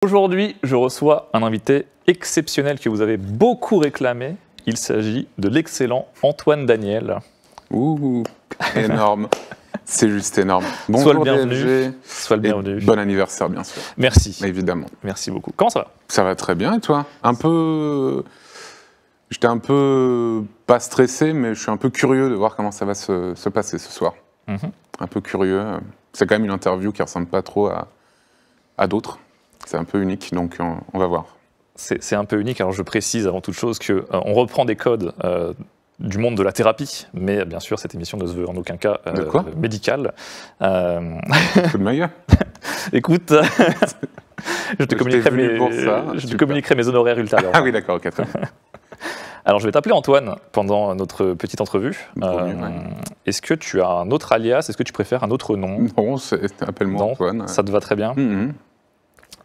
Aujourd'hui, je reçois un invité exceptionnel que vous avez beaucoup réclamé. Il s'agit de l'excellent Antoine Daniel. Ouh, énorme. C'est juste énorme. Bonjour Sois le Bon anniversaire, bien sûr. Merci. Évidemment. Merci beaucoup. Comment ça va Ça va très bien, et toi Un peu... J'étais un peu... pas stressé, mais je suis un peu curieux de voir comment ça va se, passer ce soir. Mhm. Un peu curieux. C'est quand même une interview qui ressemble pas trop à, à d'autres. C'est un peu unique, donc euh, on, va voir. C'est un peu unique, alors je précise avant toute chose qu'on euh, on reprend des codes euh, du monde de la thérapie, mais bien sûr, cette émission ne se veut en aucun cas euh, de quoi médicale. Euh... de Écoute, je te, communiquerai, mes... honoraires ultérieurs. Ah oui, d'accord, ok, Alors, je vais t'appeler Antoine pendant notre petite entrevue. Est-ce que tu as un autre alias Est-ce que tu préfères un autre nom Non, appelle-moi Antoine. Ça te va très bien mm-hmm.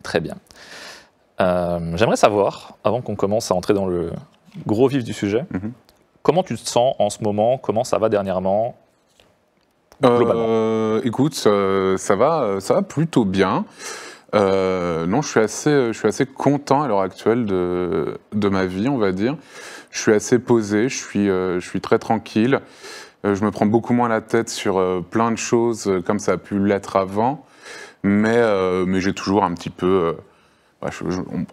Très bien. Euh, j'aimerais savoir, avant qu'on commence à entrer dans le gros vif du sujet, mhm. comment tu te sens en ce moment Comment ça va dernièrement Globalement. Euh, écoute, euh, ça, va, ça va plutôt bien. non, je suis, assez, je suis assez content à l'heure actuelle de, ma vie, on va dire. Je suis assez posé, je suis très tranquille. Je me prends beaucoup moins la tête sur plein de choses comme ça a pu l'être avant. Mais, euh, mais j'ai toujours un petit peu. Euh, bah,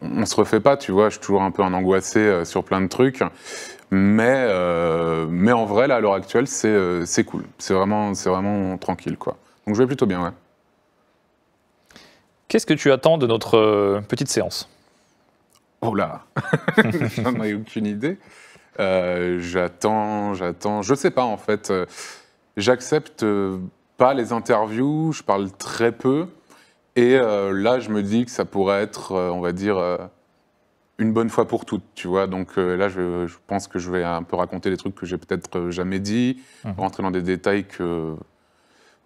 on, ne se refait pas, tu vois. Je suis toujours un peu un angoissé euh, sur plein de trucs. Mais, mais en vrai, là, à l'heure actuelle, c'est cool. C'est vraiment, vraiment tranquille, quoi. Donc je vais plutôt bien, ouais. Qu'est-ce que tu attends de notre petite séance Oh là J'en ai aucune idée. j'attends, j'attends. Je sais pas, en fait. J'accepte pas les interviews, je parle très peu. Et euh, là, je me dis que ça pourrait être, euh, on va dire, euh, une bonne fois pour toutes, tu vois. Donc là, je, pense que je vais un peu raconter des trucs que j'ai peut-être jamais dit, mhm. rentrer dans des détails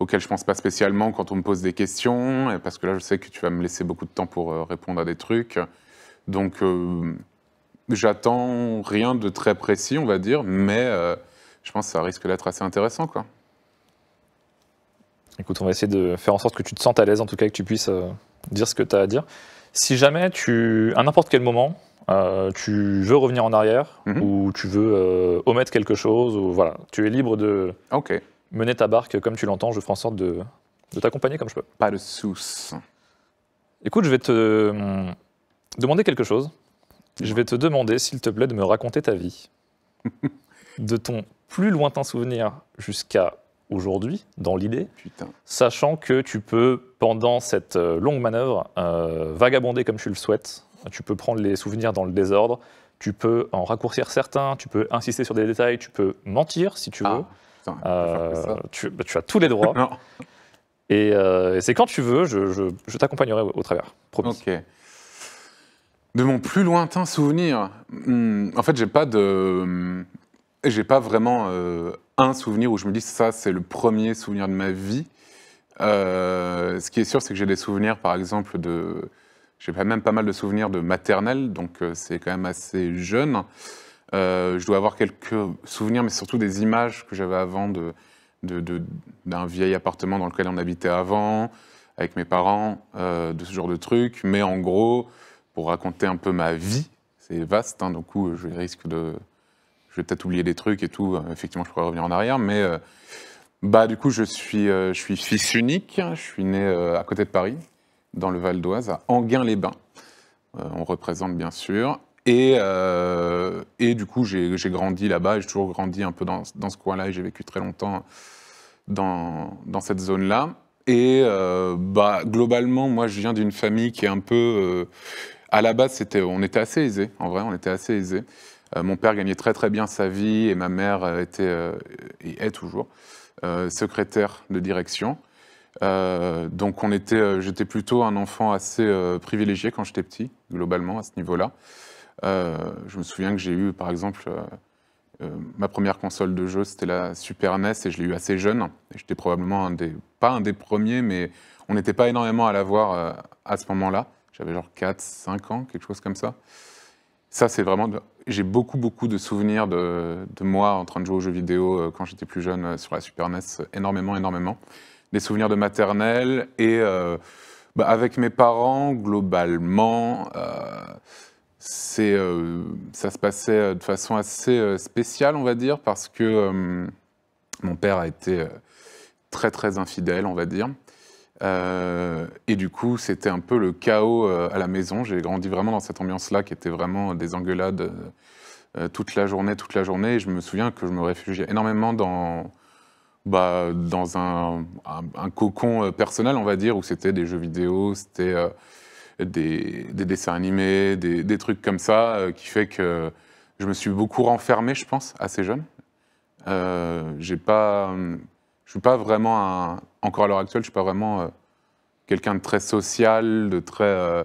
auxquels je ne pense pas spécialement quand on me pose des questions, parce que là, je sais que tu vas me laisser beaucoup de temps pour répondre à des trucs. Donc, j'attends rien de très précis, on va dire, mais je pense que ça risque d'être assez intéressant, quoi. Écoute, on va essayer de faire en sorte que tu te sentes à l'aise, en tout cas, que tu puisses euh, dire ce que tu as à dire. Si jamais tu, à n'importe quel moment, euh, tu veux revenir en arrière mhm. ou tu veux euh, omettre quelque chose, ou voilà, tu es libre de mener ta barque comme tu l'entends. Je ferai en sorte de, t'accompagner comme je peux. Pas de souce. Écoute, je vais te demander quelque chose. Je vais te demander, s'il te plaît, de me raconter ta vie. de ton plus lointain souvenir jusqu'à aujourd'hui, dans l'idée, sachant que tu peux, pendant cette euh, longue manœuvre, euh, vagabonder comme tu le souhaites, tu peux prendre les souvenirs dans le désordre, tu peux en raccourcir certains, tu peux insister sur des détails, tu peux mentir si tu veux. Ah, euh, bah, tu, as tous les droits. et, c'est quand tu veux, je, t'accompagnerai au, travers, promis. De mon plus lointain souvenir, hmm, en fait, j'ai pas de, hmm, j'ai pas vraiment euh, un souvenir où je me dis ça, c'est le premier souvenir de ma vie. Euh, ce qui est sûr, c'est que j'ai des souvenirs, par exemple, de. J'ai même pas mal de souvenirs de maternelle, donc euh, c'est quand même assez jeune. je dois avoir quelques souvenirs, mais surtout des images que j'avais avant de, d'un vieil appartement dans lequel on habitait avant, avec mes parents, de ce genre de trucs. Mais en gros, pour raconter un peu ma vie, c'est vaste, hein, donc coup, je risque de je vais peut-être oublier des trucs et tout. Euh, effectivement, je pourrais revenir en arrière, mais euh, bah du coup, je suis, euh, je suis fils unique. Hein, je suis né à côté de Paris, dans le Val d'Oise, à Enghien-les-Bains. on représente bien sûr. Et, et du coup, j'ai grandi là-bas. J'ai toujours grandi un peu dans, dans ce coin-là et j'ai vécu très longtemps dans, dans cette zone-là. Et bah, globalement, moi, je viens d'une famille qui est un peu. à la base, c'était on était assez aisés. En vrai, on était assez aisés. Euh, mon père gagnait très très bien sa vie et ma mère euh, était, euh, et est toujours, secrétaire de direction. donc on était, j'étais plutôt un enfant assez privilégié quand j'étais petit, globalement à ce niveau-là. je me souviens que j'ai eu, par exemple, ma première console de jeu, c'était la Super NES et je l'ai eu assez jeune. J'étais probablement pas un des premiers, mais on n'était pas énormément à l'avoir à ce moment-là. J'avais genre 4, 5 ans, quelque chose comme ça ça, c'est vraiment. J'ai beaucoup, beaucoup de souvenirs de, moi en train de jouer aux jeux vidéo euh, quand j'étais plus jeune euh, sur la Super NES, euh, énormément, énormément. Des souvenirs de maternelle et bah, avec mes parents, globalement, ça se passait de façon assez spéciale, on va dire, parce que mon père a été très, très infidèle, on va dire. Euh, et du coup, c'était un peu le chaos euh, à la maison. J'ai grandi vraiment dans cette ambiance-là qui était vraiment des engueulades euh, toute la journée, toute la journée. Et je me souviens que je me réfugiais énormément dans, bah, dans un, cocon personnel, on va dire, où c'était des jeux vidéo, c'était des, dessins animés, des, trucs comme ça, qui fait que je me suis beaucoup renfermé, je pense, assez jeune. Euh, j'ai pas, hum, je suis pas vraiment, encore à l'heure actuelle, je suis pas vraiment euh, quelqu'un de très social, de très. Euh,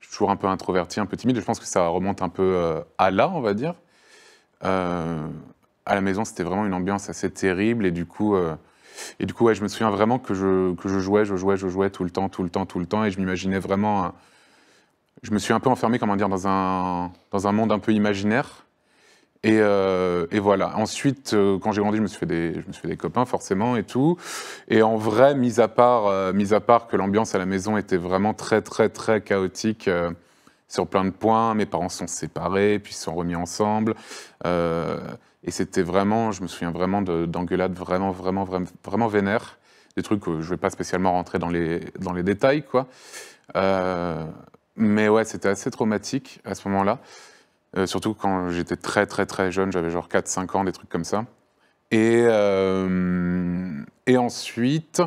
je suis toujours un peu introverti, un peu timide. je pense que ça remonte un peu euh, à là, on va dire. à la maison, c'était vraiment une ambiance assez terrible. Et du coup, et du coup je me souviens vraiment que je, que je jouais, je jouais, je jouais tout le temps, tout le temps, tout le temps. Et je m'imaginais vraiment. je me suis un peu enfermé, comment dire, dans un, dans un monde un peu imaginaire euh, et, voilà. Ensuite, euh, quand j'ai grandi, je me, suis fait des, je me suis fait des copains, forcément, et tout. Et en vrai, mis à part, euh, mis à part que l'ambiance à la maison était vraiment très, très, très chaotique sur plein de points, mes parents sont séparés, puis se sont remis ensemble. et c'était vraiment, je me souviens vraiment d'engueulades vraiment, vraiment, vraiment, vraiment vénères. Des trucs que je ne vais pas spécialement rentrer dans les, dans les détails, quoi. mais ouais, c'était assez traumatique à ce moment-là. Euh, surtout quand j'étais très très très jeune, j'avais genre 4-5 ans, des trucs comme ça. Et, euh, et ensuite,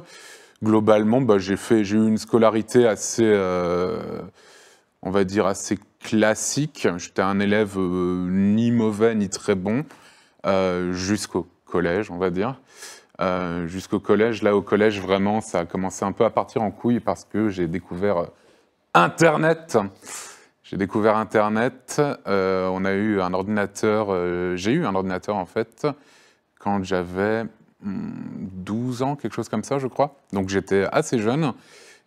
globalement, bah, j'ai eu une scolarité assez, euh, on va dire, assez classique. J'étais un élève ni mauvais ni très bon, jusqu'au collège, on va dire. jusqu'au collège, là au collège vraiment ça a commencé un peu à partir en couille parce que j'ai découvert Internet. J'ai découvert Internet. Euh, on a eu un ordinateur, euh, j'ai eu un ordinateur en fait quand j'avais 12 hmm, ans, quelque chose comme ça, je crois. Donc j'étais assez jeune.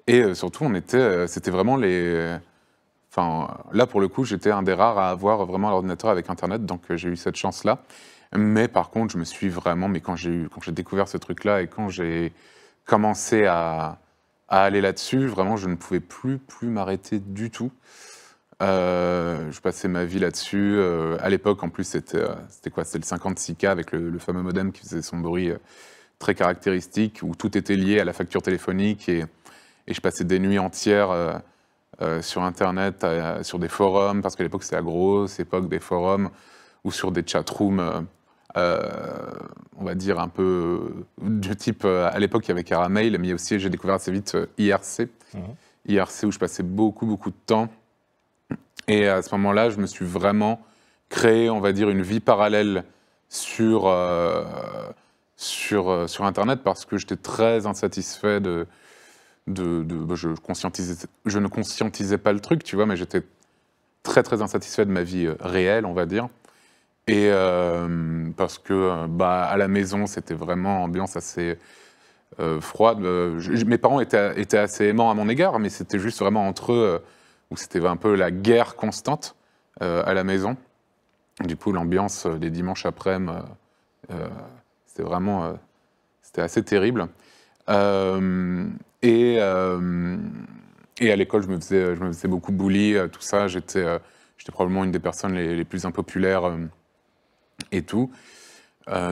Et euh, surtout, on était, c'était vraiment les. Enfin, là pour le coup, j'étais un des rares à avoir vraiment l'ordinateur avec Internet, donc j'ai eu cette chance-là. Mais par contre, je me suis vraiment, mais quand j'ai eu, quand j'ai découvert ce truc-là et quand j'ai commencé à, à aller là-dessus, vraiment, je ne pouvais plus, plus m'arrêter du tout. Euh, je passais ma vie là-dessus. Euh, à l'époque, en plus, c'était euh, quoi C'était le 56K avec le, fameux modem qui faisait son bruit très caractéristique, où tout était lié à la facture téléphonique. Et, je passais des nuits entières sur Internet, sur des forums, parce qu'à l'époque, c'était la grosse époque des forums, ou sur des chatrooms. on va dire un peu du type, à l'époque il y avait caramel, mais aussi j'ai découvert assez vite IRC, mmh. IRC où je passais beaucoup beaucoup de temps, et à ce moment-là, je me suis vraiment créé, on va dire, une vie parallèle sur, euh, sur, euh, sur Internet parce que j'étais très insatisfait de. de, bah, je, conscientisais, je ne conscientisais pas le truc, tu vois, mais j'étais très, très insatisfait de ma vie euh, réelle, on va dire. Et parce que bah, à la maison, c'était vraiment ambiance assez froide. mes parents étaient, étaient, assez aimants à mon égard, mais c'était juste vraiment entre eux où c'était un peu la guerre constante euh, à la maison. Du coup, l'ambiance des euh, dimanches après-midi, euh, c'était vraiment c'était assez terrible. et, à l'école, je, me faisais, je me faisais beaucoup bully, tout ça. J'étais probablement une des personnes les, plus impopulaires et tout.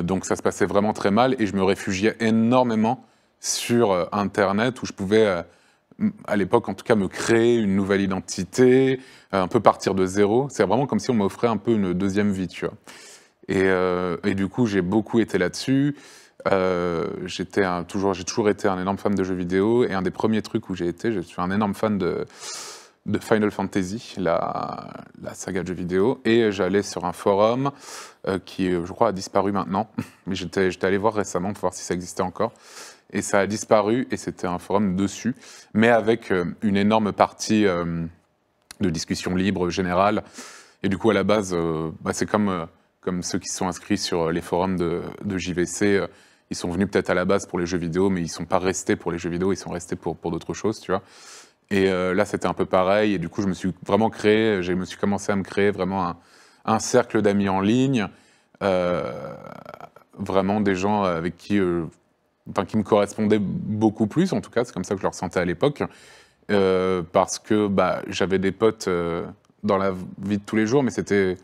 donc ça se passait vraiment très mal et je me réfugiais énormément sur Internet où je pouvais à l'époque en tout cas, me créer une nouvelle identité, euh, un peu partir de zéro. C'est vraiment comme si on m'offrait un peu une deuxième vie, tu vois. Et, euh, du coup, j'ai beaucoup été là-dessus. Euh, j'étais toujours, j'ai toujours été un énorme fan de jeux vidéo. Et un des premiers trucs où j'ai été, je suis un énorme fan de, Final Fantasy, la, saga de jeux vidéo. Et j'allais sur un forum qui, je crois, a disparu maintenant. Mais j'étais allé voir récemment pour voir si ça existait encore et ça a disparu, et c'était un forum dessus, mais avec euh, une énorme partie euh, de discussion libre générale. Et du coup, à la base, euh, bah, c'est comme, comme ceux qui sont inscrits sur les forums de, de JVC. Ils sont venus peut-être à la base pour les jeux vidéo, mais ils ne sont pas restés pour les jeux vidéo, ils sont restés pour, pour d'autres choses, tu vois. Et là, c'était un peu pareil. Et du coup, je me suis vraiment créé, je me suis commencé à me créer vraiment un, un cercle d'amis en ligne. vraiment des gens avec qui qui me correspondait beaucoup plus, en tout cas, c'est comme ça que je le ressentais à l'époque, euh, parce que bah, j'avais des potes euh, dans la vie de tous les jours, mais c'était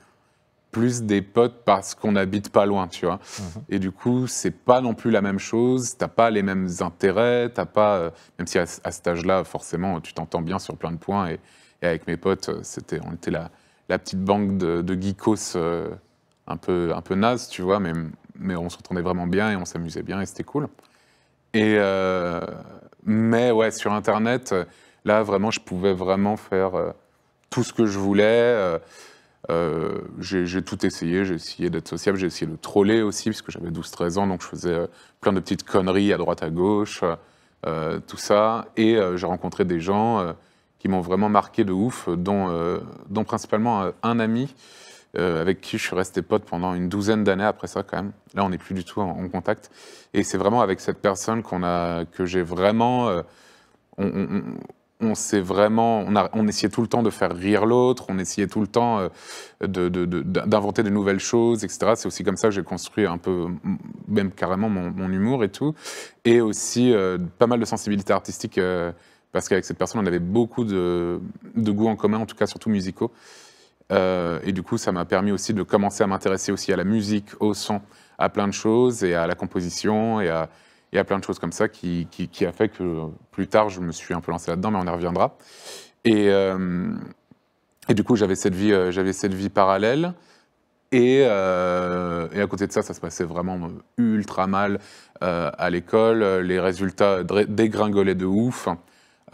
plus des potes parce qu'on n'habite pas loin, tu vois. Mhm. Et du coup, c'est pas non plus la même chose, t'as pas les mêmes intérêts, t'as pas... Euh, même si à, ce cet âge-là, forcément, tu t'entends bien sur plein de points, et, avec mes potes, c'était, on était la, la petite banque de, geekos un, peu, un peu naze, tu vois, mais, mais on s'entendait vraiment bien et on s'amusait bien et c'était cool. Et, euh, mais ouais, sur Internet, euh, là, vraiment, je pouvais vraiment faire euh, tout ce que je voulais. j'ai tout essayé, j'ai essayé d'être sociable, j'ai essayé de troller aussi, parce que j'avais 12-13 ans, donc je faisais plein de petites conneries à droite, à gauche, tout ça. Et j'ai rencontré des gens qui m'ont vraiment marqué de ouf, dont principalement un ami euh, avec qui je suis resté pote pendant une douzaine d'années après ça quand même. Là, on n'est plus du tout en, contact. Et c'est vraiment avec cette personne qu'on a, que j'ai vraiment... Euh, on, vraiment, on, essayait tout le temps de faire rire l'autre, on essayait tout le temps euh, d'inventer de, nouvelles choses, etc. C'est aussi comme ça que j'ai construit un peu, même carrément mon, humour et tout, et aussi pas mal de sensibilité artistique parce qu'avec cette personne on avait beaucoup de, goûts en commun, en tout cas surtout musicaux. Euh, et du coup, ça m'a permis aussi de commencer à m'intéresser aussi à la musique, au son, à plein de choses, et à la composition, et à, plein de choses comme ça, qui, a fait que plus tard, je me suis un peu lancé là-dedans, mais on y reviendra. Et, euh, du coup, j'avais cette, vie, euh, j'avais cette vie parallèle. Et, à côté de ça, ça se passait vraiment ultra mal à l'école. Les résultats dégringolaient de ouf.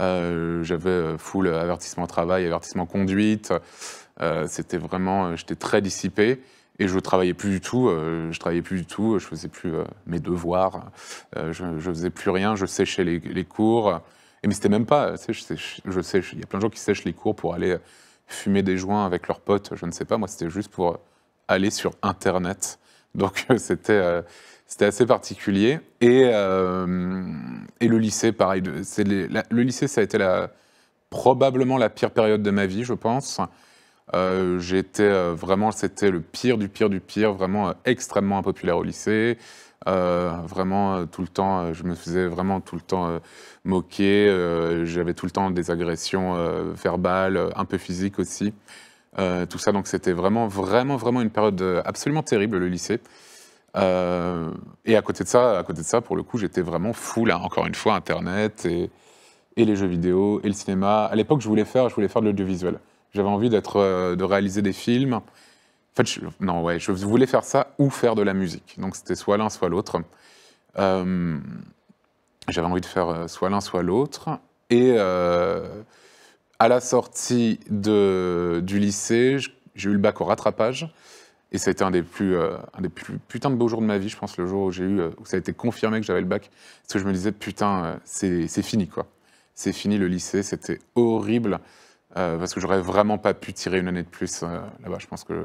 J'avais full avertissement travail, avertissement conduite. Euh, c'était vraiment, euh, j'étais très dissipé et je travaillais plus du tout. Euh, je travaillais plus du tout. Je faisais plus mes devoirs. je, ne faisais plus rien. Je séchais les, cours. Et mais c'était même pas. je Il y a plein de gens qui sèchent les cours pour aller fumer des joints avec leurs potes. Je ne sais pas. Moi, c'était juste pour aller sur Internet. Donc c'était c'était assez particulier. Et, et le lycée, pareil. le lycée, ça a été la, probablement la pire période de ma vie, je pense. Euh, j'étais euh, vraiment, c'était le pire du pire du pire, vraiment euh, extrêmement impopulaire au lycée. vraiment tout le temps, je me faisais vraiment tout le temps moquer. J'avais tout le temps des agressions verbales, un peu physiques aussi. tout ça, donc c'était vraiment, vraiment, vraiment une période absolument terrible le lycée. et à côté de ça, à côté de ça, pour le coup, j'étais vraiment fou là. Encore une fois, Internet et, et les jeux vidéo et le cinéma. À l'époque, je voulais faire, je voulais faire de l'audiovisuel. J'avais envie d'être, euh, de réaliser des films. En fait, je, non, ouais, je voulais faire ça ou faire de la musique. Donc c'était soit l'un, soit l'autre. Euh, j'avais envie de faire euh, soit l'un, soit l'autre. Et à la sortie de, du lycée, j'ai eu le bac au rattrapage. Et ça a été un des plus, un des plus putain de beaux jours de ma vie, je pense, le jour où j'ai eu, où ça a été confirmé que j'avais le bac. Parce que je me disais, putain, c'est fini, quoi. C'est fini le lycée, c'était horrible. Euh, parce que j'aurais vraiment pas pu tirer une année de plus euh, là-bas. Je pense que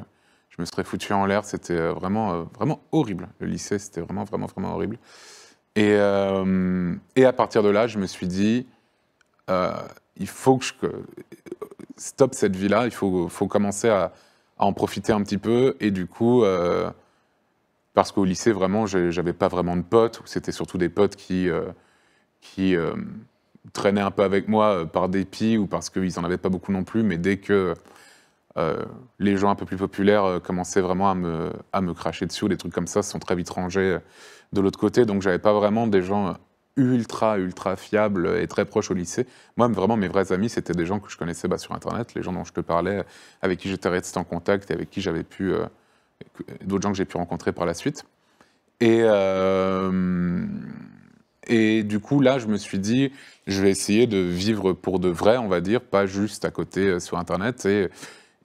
je me serais foutu en l'air. C'était euh, vraiment, vraiment horrible. Le lycée, c'était vraiment, vraiment, vraiment horrible. Et, et, à partir de là, je me suis dit, il faut que je stop cette vie-là. Il faut, faut commencer à, en profiter un petit peu. Et du coup, parce qu'au lycée, vraiment, j'avais pas vraiment de potes. C'était surtout des potes qui qui, traînaient un peu avec moi euh, par dépit ou parce qu'ils n'en avaient pas beaucoup non plus, mais dès que euh, les gens un peu plus populaires euh, commençaient vraiment à me, à me cracher dessus, des trucs comme ça se sont très vite rangés de l'autre côté. Donc j'avais pas vraiment des gens ultra, ultra fiables et très proches au lycée. Moi, vraiment, mes vrais amis, c'était des gens que je connaissais bah, sur Internet, les gens dont je te parlais, avec qui j'étais resté en contact et avec qui j'avais pu. d'autres gens que j'ai pu rencontrer par la suite. Et. Et du coup, là, je me suis dit, je vais essayer de vivre pour de vrai, on va dire, pas juste à côté euh, sur Internet. Et,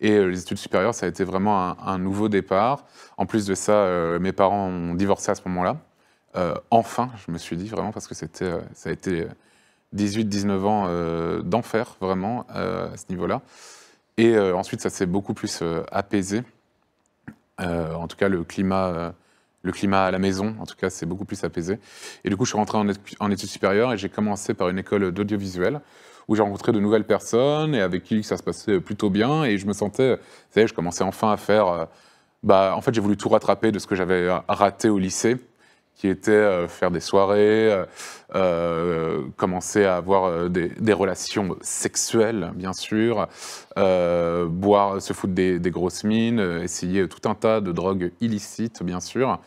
et euh, les études supérieures, ça a été vraiment un, nouveau départ. En plus de ça, euh, mes parents ont divorcé à ce moment-là. enfin, je me suis dit vraiment, parce que c'était, ça a été 18-19 ans d'enfer, vraiment, à ce niveau-là. Et ensuite, ça s'est beaucoup plus apaisé. en tout cas, le climat le climat à la maison, en tout cas, c'est beaucoup plus apaisé. Et du coup, je suis rentré en, études supérieures et j'ai commencé par une école d'audiovisuel où j'ai rencontré de nouvelles personnes et avec qui ça se passait plutôt bien. Et je me sentais, vous savez, je commençais enfin à faire. Euh, bah, en fait, j'ai voulu tout rattraper de ce que j'avais euh, raté au lycée qui était euh, faire des soirées, euh, euh, commencer à avoir des, relations sexuelles, bien sûr, boire, se foutre des, grosses mines, essayer tout un tas de drogues illicites, bien sûr.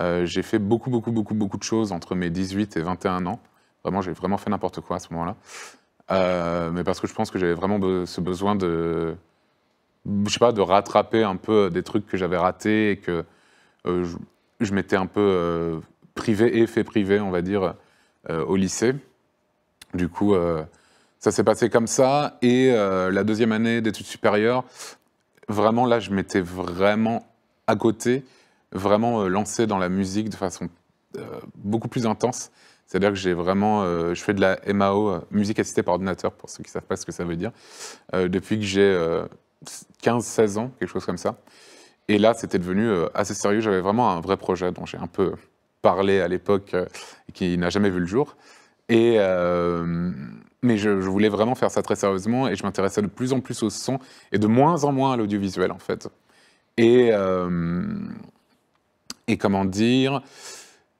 j'ai fait beaucoup, beaucoup, beaucoup, beaucoup de choses entre mes 18 et 21 ans. Vraiment, j'ai vraiment fait n'importe quoi à ce moment-là. mais parce que je pense que j'avais vraiment ce besoin de, je sais pas, de rattraper un peu des trucs que j'avais ratés et que je m'étais un peu euh, privé et fait privé, on va dire, euh, au lycée. Du coup, euh, ça s'est passé comme ça. Et la deuxième année d'études supérieures, vraiment là, je m'étais vraiment à côté, vraiment lancé dans la musique de façon beaucoup plus intense. C'est-à-dire que j'ai vraiment, je fais de la MAO, musique assistée par ordinateur, pour ceux qui ne savent pas ce que ça veut dire, depuis que j'ai 15-16 ans, quelque chose comme ça. Et là, c'était devenu euh, assez sérieux. J'avais vraiment un vrai projet dont j'ai un peu parlé à l'époque et euh, qui n'a jamais vu le jour. Et euh, mais je, voulais vraiment faire ça très sérieusement et je m'intéressais de plus en plus au son et de moins en moins à l'audiovisuel en fait. Et, et comment dire,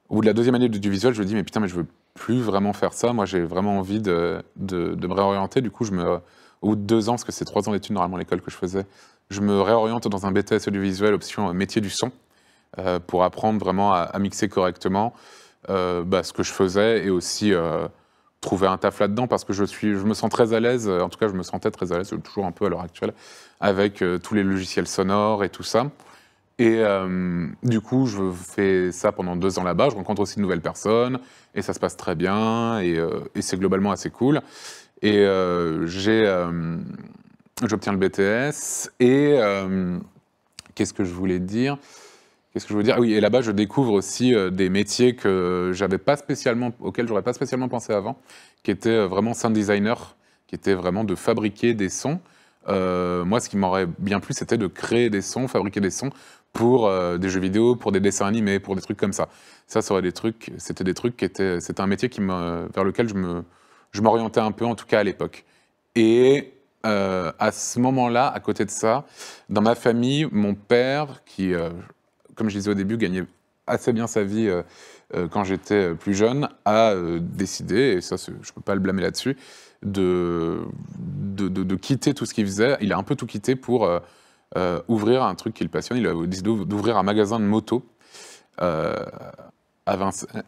au bout de la deuxième année d'audiovisuel, je me dis mais putain mais je veux plus vraiment faire ça. Moi j'ai vraiment envie de, de, me réorienter. Du coup je me, au bout de deux ans, parce que c'est trois ans d'études normalement l'école que je faisais, je me réoriente dans un BTS audiovisuel option euh, métier du son euh, pour apprendre vraiment à, mixer correctement euh, bah, ce que je faisais et aussi trouver un taf là-dedans parce que je, suis, je me sens très à l'aise, en tout cas je me sentais très à l'aise, toujours un peu à l'heure actuelle, avec tous les logiciels sonores et tout ça. Et du coup, je fais ça pendant deux ans là-bas. Je rencontre aussi de nouvelles personnes et ça se passe très bien et, c'est globalement assez cool. Et j'ai J'obtiens le BTS. Et euh, qu'est-ce que je voulais dire Qu'est-ce que je veux dire ah Oui, et là-bas, je découvre aussi euh, des métiers que j'avais pas spécialement, auxquels j'aurais pas spécialement pensé avant, qui étaient euh, vraiment sound designer, qui étaient vraiment de fabriquer des sons. moi, ce qui m'aurait bien plu, c'était de créer des sons, fabriquer des sons pour des jeux vidéo, pour des dessins animés, pour des trucs comme ça. Ça, ça des trucs. C'était des trucs qui étaient. C'était un métier qui vers lequel je me, je m'orientais un peu, en tout cas à l'époque. Et euh, à ce moment-là, à côté de ça, dans ma famille, mon père, qui, euh, comme je disais au début, gagnait assez bien sa vie euh, quand j'étais plus jeune, a décidé, et ça, je ne peux pas le blâmer là-dessus, de de, quitter tout ce qu'il faisait. Il a un peu tout quitté pour ouvrir un truc qui le passionne. Il a décidé d'ouvrir un magasin de moto à, Vincennes.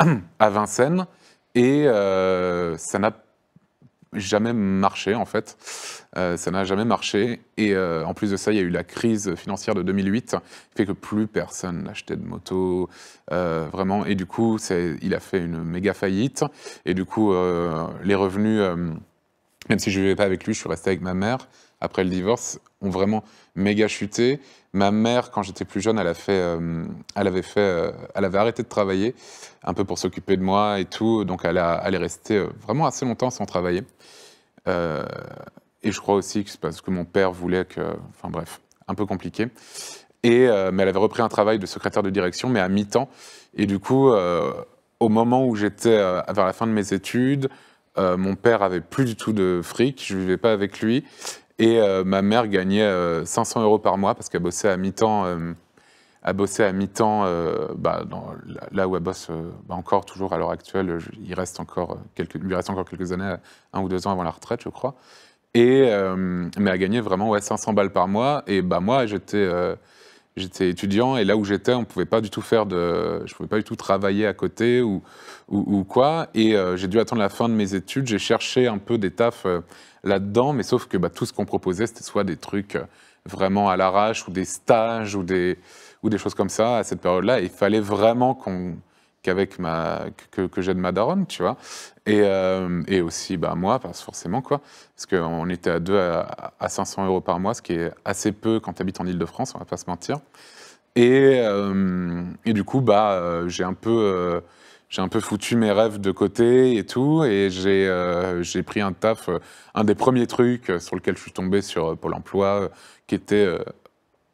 À Vincennes et ça n'a jamais marché en fait. Euh, ça n'a jamais marché. Et euh, en plus de ça, il y a eu la crise financière de 2008, qui fait que plus personne n'achetait de moto, euh, vraiment. Et du coup, il a fait une méga faillite. Et du coup, les revenus, même si je ne vivais pas avec lui, je suis resté avec ma mère après le divorce, ont vraiment méga chuté. Ma mère, quand j'étais plus jeune, elle, euh, avait fait, euh, elle avait arrêté de travailler, un peu pour s'occuper de moi et tout. Donc, elle, a, elle est restée euh, vraiment assez longtemps sans travailler. et je crois aussi que c'est parce que mon père voulait que. Enfin, bref, un peu compliqué. Et, mais elle avait repris un travail de secrétaire de direction, mais à mi-temps. Et du coup, au moment où j'étais vers la fin de mes études, mon père avait plus du tout de fric, je ne vivais pas avec lui. Et euh, ma mère gagnait 500 euh, euros par mois parce qu'elle bossait à mi-temps. à euh, bosser à mi-temps, bah, là où elle bosse bah, encore toujours à l'heure actuelle, il, reste encore quelques, reste encore quelques années, un ou deux ans avant la retraite, je crois. Et, mais elle gagnait vraiment ouais, 500 balles par mois. Et bah, moi, j'étais j'étais étudiant et là où j'étais, on pouvait pas du tout faire de, je pouvais pas du tout travailler à côté ou, ou, quoi. Et j'ai dû attendre la fin de mes études. J'ai cherché un peu des tafs là-dedans, mais sauf que bah, tout ce qu'on proposait, c'était soit des trucs euh, vraiment à l'arrache ou des stages ou des, ou des choses comme ça à cette période-là. Il fallait vraiment qu'on qu'avec ma que, j'aide ma daronne, tu vois, et, euh, et aussi bah, moi parce forcément quoi, parce qu'on était à deux à, 500 euros par mois, ce qui est assez peu quand tu habites en ile de france on va pas se mentir. Et, euh, et du coup bah j'ai un peu j'ai un peu foutu mes rêves de côté et tout, et j'ai euh, pris un taf, euh, un des premiers trucs euh, sur lequel je suis tombé sur Pôle emploi, qui était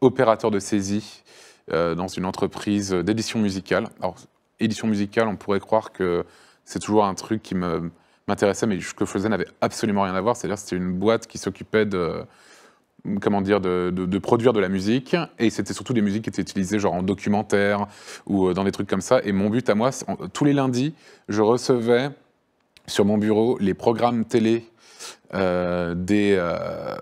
opérateur de saisie dans une entreprise d'édition musicale. Alors, édition musicale, on pourrait croire que c'est toujours un truc qui m'intéressait, mais ce que je faisais n'avait absolument rien à voir. C'est-à-dire c'était une boîte qui s'occupait de comment dire, de, produire de la musique, et c'était surtout des musiques qui étaient utilisées genre en documentaire ou euh, dans des trucs comme ça. Et mon but à moi, tous les lundis, je recevais sur mon bureau les programmes télé euh, des, euh,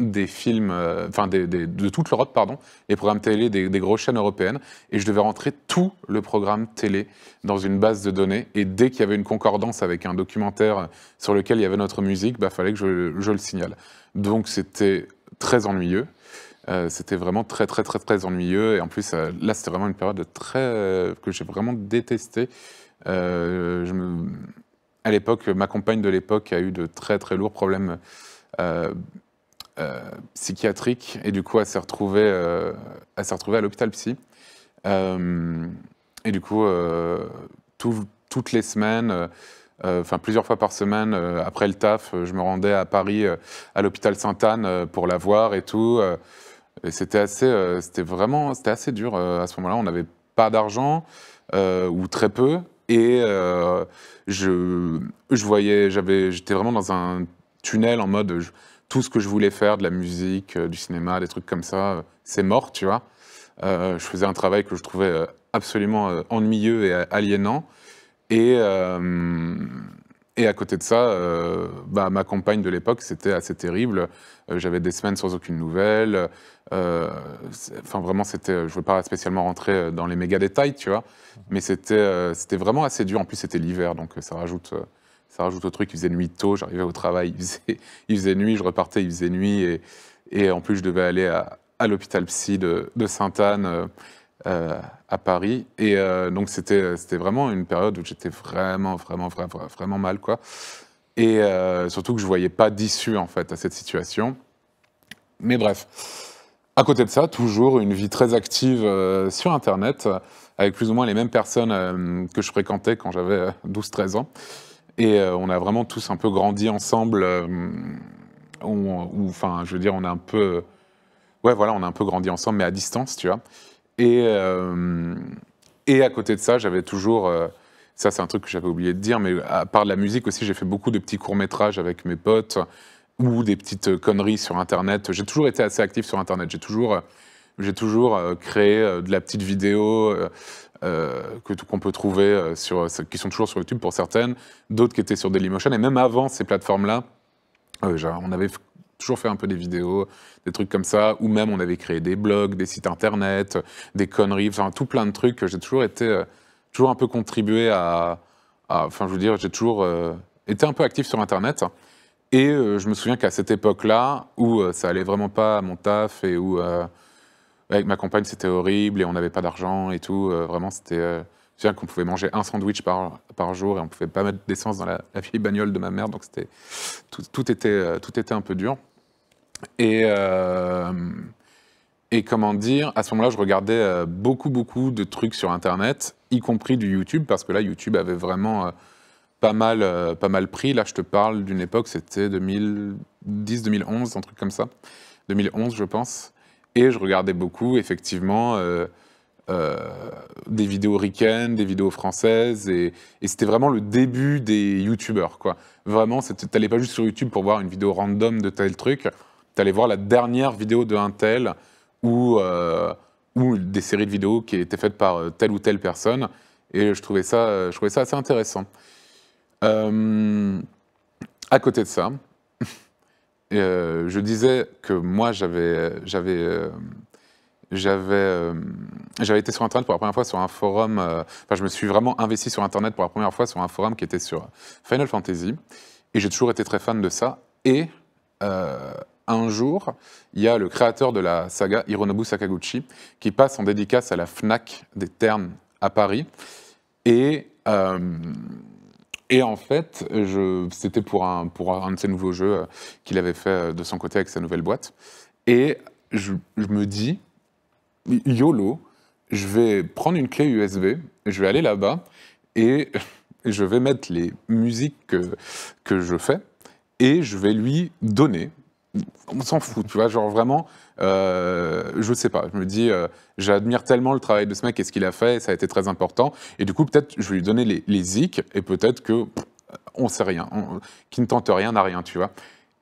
des films, euh, enfin de toute l'Europe, pardon, les programmes télé des, grosses chaînes européennes, et je devais rentrer tout le programme télé dans une base de données, et dès qu'il y avait une concordance avec un documentaire sur lequel il y avait notre musique, bah fallait que je, je le signale. Donc c'était très ennuyeux. Euh, c'était vraiment très très très très ennuyeux et en plus euh, là c'était vraiment une période très que j'ai vraiment détestée. je À l'époque, ma compagne de l'époque a eu de très très lourds problèmes euh, psychiatrique et du coup elle s'est retrouvée, euh, s'est retrouvée à l'hôpital psy. Euh, et du coup, toutes les semaines, enfin plusieurs fois par semaine après le taf, je me rendais à Paris à l'hôpital Sainte-Anne pour la voir et tout. et c'était assez, c'était vraiment, c'était assez dur à ce moment-là. On n'avait pas d'argent ou très peu, et je, je voyais, j'avais, j'étais vraiment dans un tunnel en mode tout ce que je voulais faire, de la musique, euh, du cinéma, des trucs comme ça, euh, c'est mort, tu vois. Euh, je faisais un travail que je trouvais absolument ennuyeux et aliénant. Et, et à côté de ça, bah, ma compagne de l'époque, c'était assez terrible. J'avais des semaines sans aucune nouvelle. enfin, vraiment, c'était. Je ne veux pas spécialement rentrer dans les méga détails, tu vois. Mais c'était, c'était vraiment assez dur. En plus, c'était l'hiver, donc ça rajoute. Ça rajoute au truc, il faisait nuit tôt, j'arrivais au travail, il faisait, nuit, je repartais, il faisait nuit. Et, en plus, je devais aller à, l'hôpital psy de, Sainte-Anne euh, euh, à Paris. Et euh, donc, c'était vraiment une période où j'étais vraiment, vraiment, vraiment, vraiment mal. Quoi. Et surtout que je ne voyais pas d'issue, en fait, à cette situation. Mais bref. À côté de ça, toujours une vie très active sur Internet, avec plus ou moins les mêmes personnes que je fréquentais quand j'avais 12-13 ans. Et euh, on a vraiment tous un peu grandi ensemble. Euh, enfin, je veux dire, on a un peu. Ouais, voilà, on a un peu grandi ensemble, mais à distance, tu vois. Et, euh, et à côté de ça, j'avais toujours. ça, c'est un truc que j'avais oublié de dire, mais à part de la musique aussi, j'ai fait beaucoup de petits courts-métrages avec mes potes ou des petites conneries sur Internet. J'ai toujours été assez actif sur Internet. J'ai toujours, j'ai toujours créé de la petite vidéo, euh, que qu'on peut trouver euh, sur, qui sont toujours sur YouTube pour certaines, d'autres qui étaient sur Dailymotion. Et même avant ces plateformes-là, euh, on avait toujours fait un peu des vidéos, des trucs comme ça, ou même on avait créé des blogs, des sites internet, des conneries, enfin tout plein de trucs. J'ai toujours été, euh, toujours un peu contribué à, enfin je veux dire, j'ai toujours été un peu actif sur internet. Et je me souviens qu'à cette époque-là, où ça allait vraiment pas à mon taf et où avec ma compagne, c'était horrible et on n'avait pas d'argent et tout. Euh, vraiment, c'était. Euh, je qu'on pouvait manger un sandwich par, par jour et on pouvait pas mettre d'essence dans la, la, vieille bagnole de ma mère. Donc, c'était. Tout, tout, était, euh, tout était un peu dur. Et. Euh, et comment dire, à ce moment-là, je regardais beaucoup, beaucoup de trucs sur Internet, y compris du YouTube, parce que là, YouTube avait vraiment pas mal, pas mal pris. Là, je te parle d'une époque, c'était 2010-2011, un truc comme ça. 2011, je pense. Et je regardais beaucoup, effectivement, euh, euh, des vidéos ricaines, des vidéos françaises. Et, c'était vraiment le début des YouTubeurs, quoi. Vraiment, t'allais pas juste sur YouTube pour voir une vidéo random de tel truc. T'allais voir la dernière vidéo de un tel ou, euh, des séries de vidéos qui étaient faites par telle ou telle personne. Et je trouvais ça, je trouvais ça assez intéressant. à côté de ça, euh, je disais que moi, j'avais, euh, j'avais, euh, j'avais, j'avais été sur Internet pour la première fois sur un forum. Enfin, je me suis vraiment investi sur Internet pour la première fois sur un forum qui était sur Final Fantasy. Et j'ai toujours été très fan de ça. Et un jour, il y a le créateur de la saga, Hironobu Sakaguchi, qui passe en dédicace à la Fnac des Ternes à Paris. Et et en fait, c'était pour un, pour un de ses nouveaux jeux euh, qu'il avait fait euh, de son côté avec sa nouvelle boîte. Et je, me dis, YOLO, je vais prendre une clé USB, je vais aller là-bas et je vais mettre les musiques que je fais et je vais lui donner on s'en fout, tu vois, genre vraiment, je euh, je sais pas, je me dis, euh, j'admire tellement le travail de ce mec et ce qu'il a fait, ça a été très important, et du coup peut-être je vais lui donner les, les et peut-être que on sait rien, qui ne tente rien n'a rien, tu vois.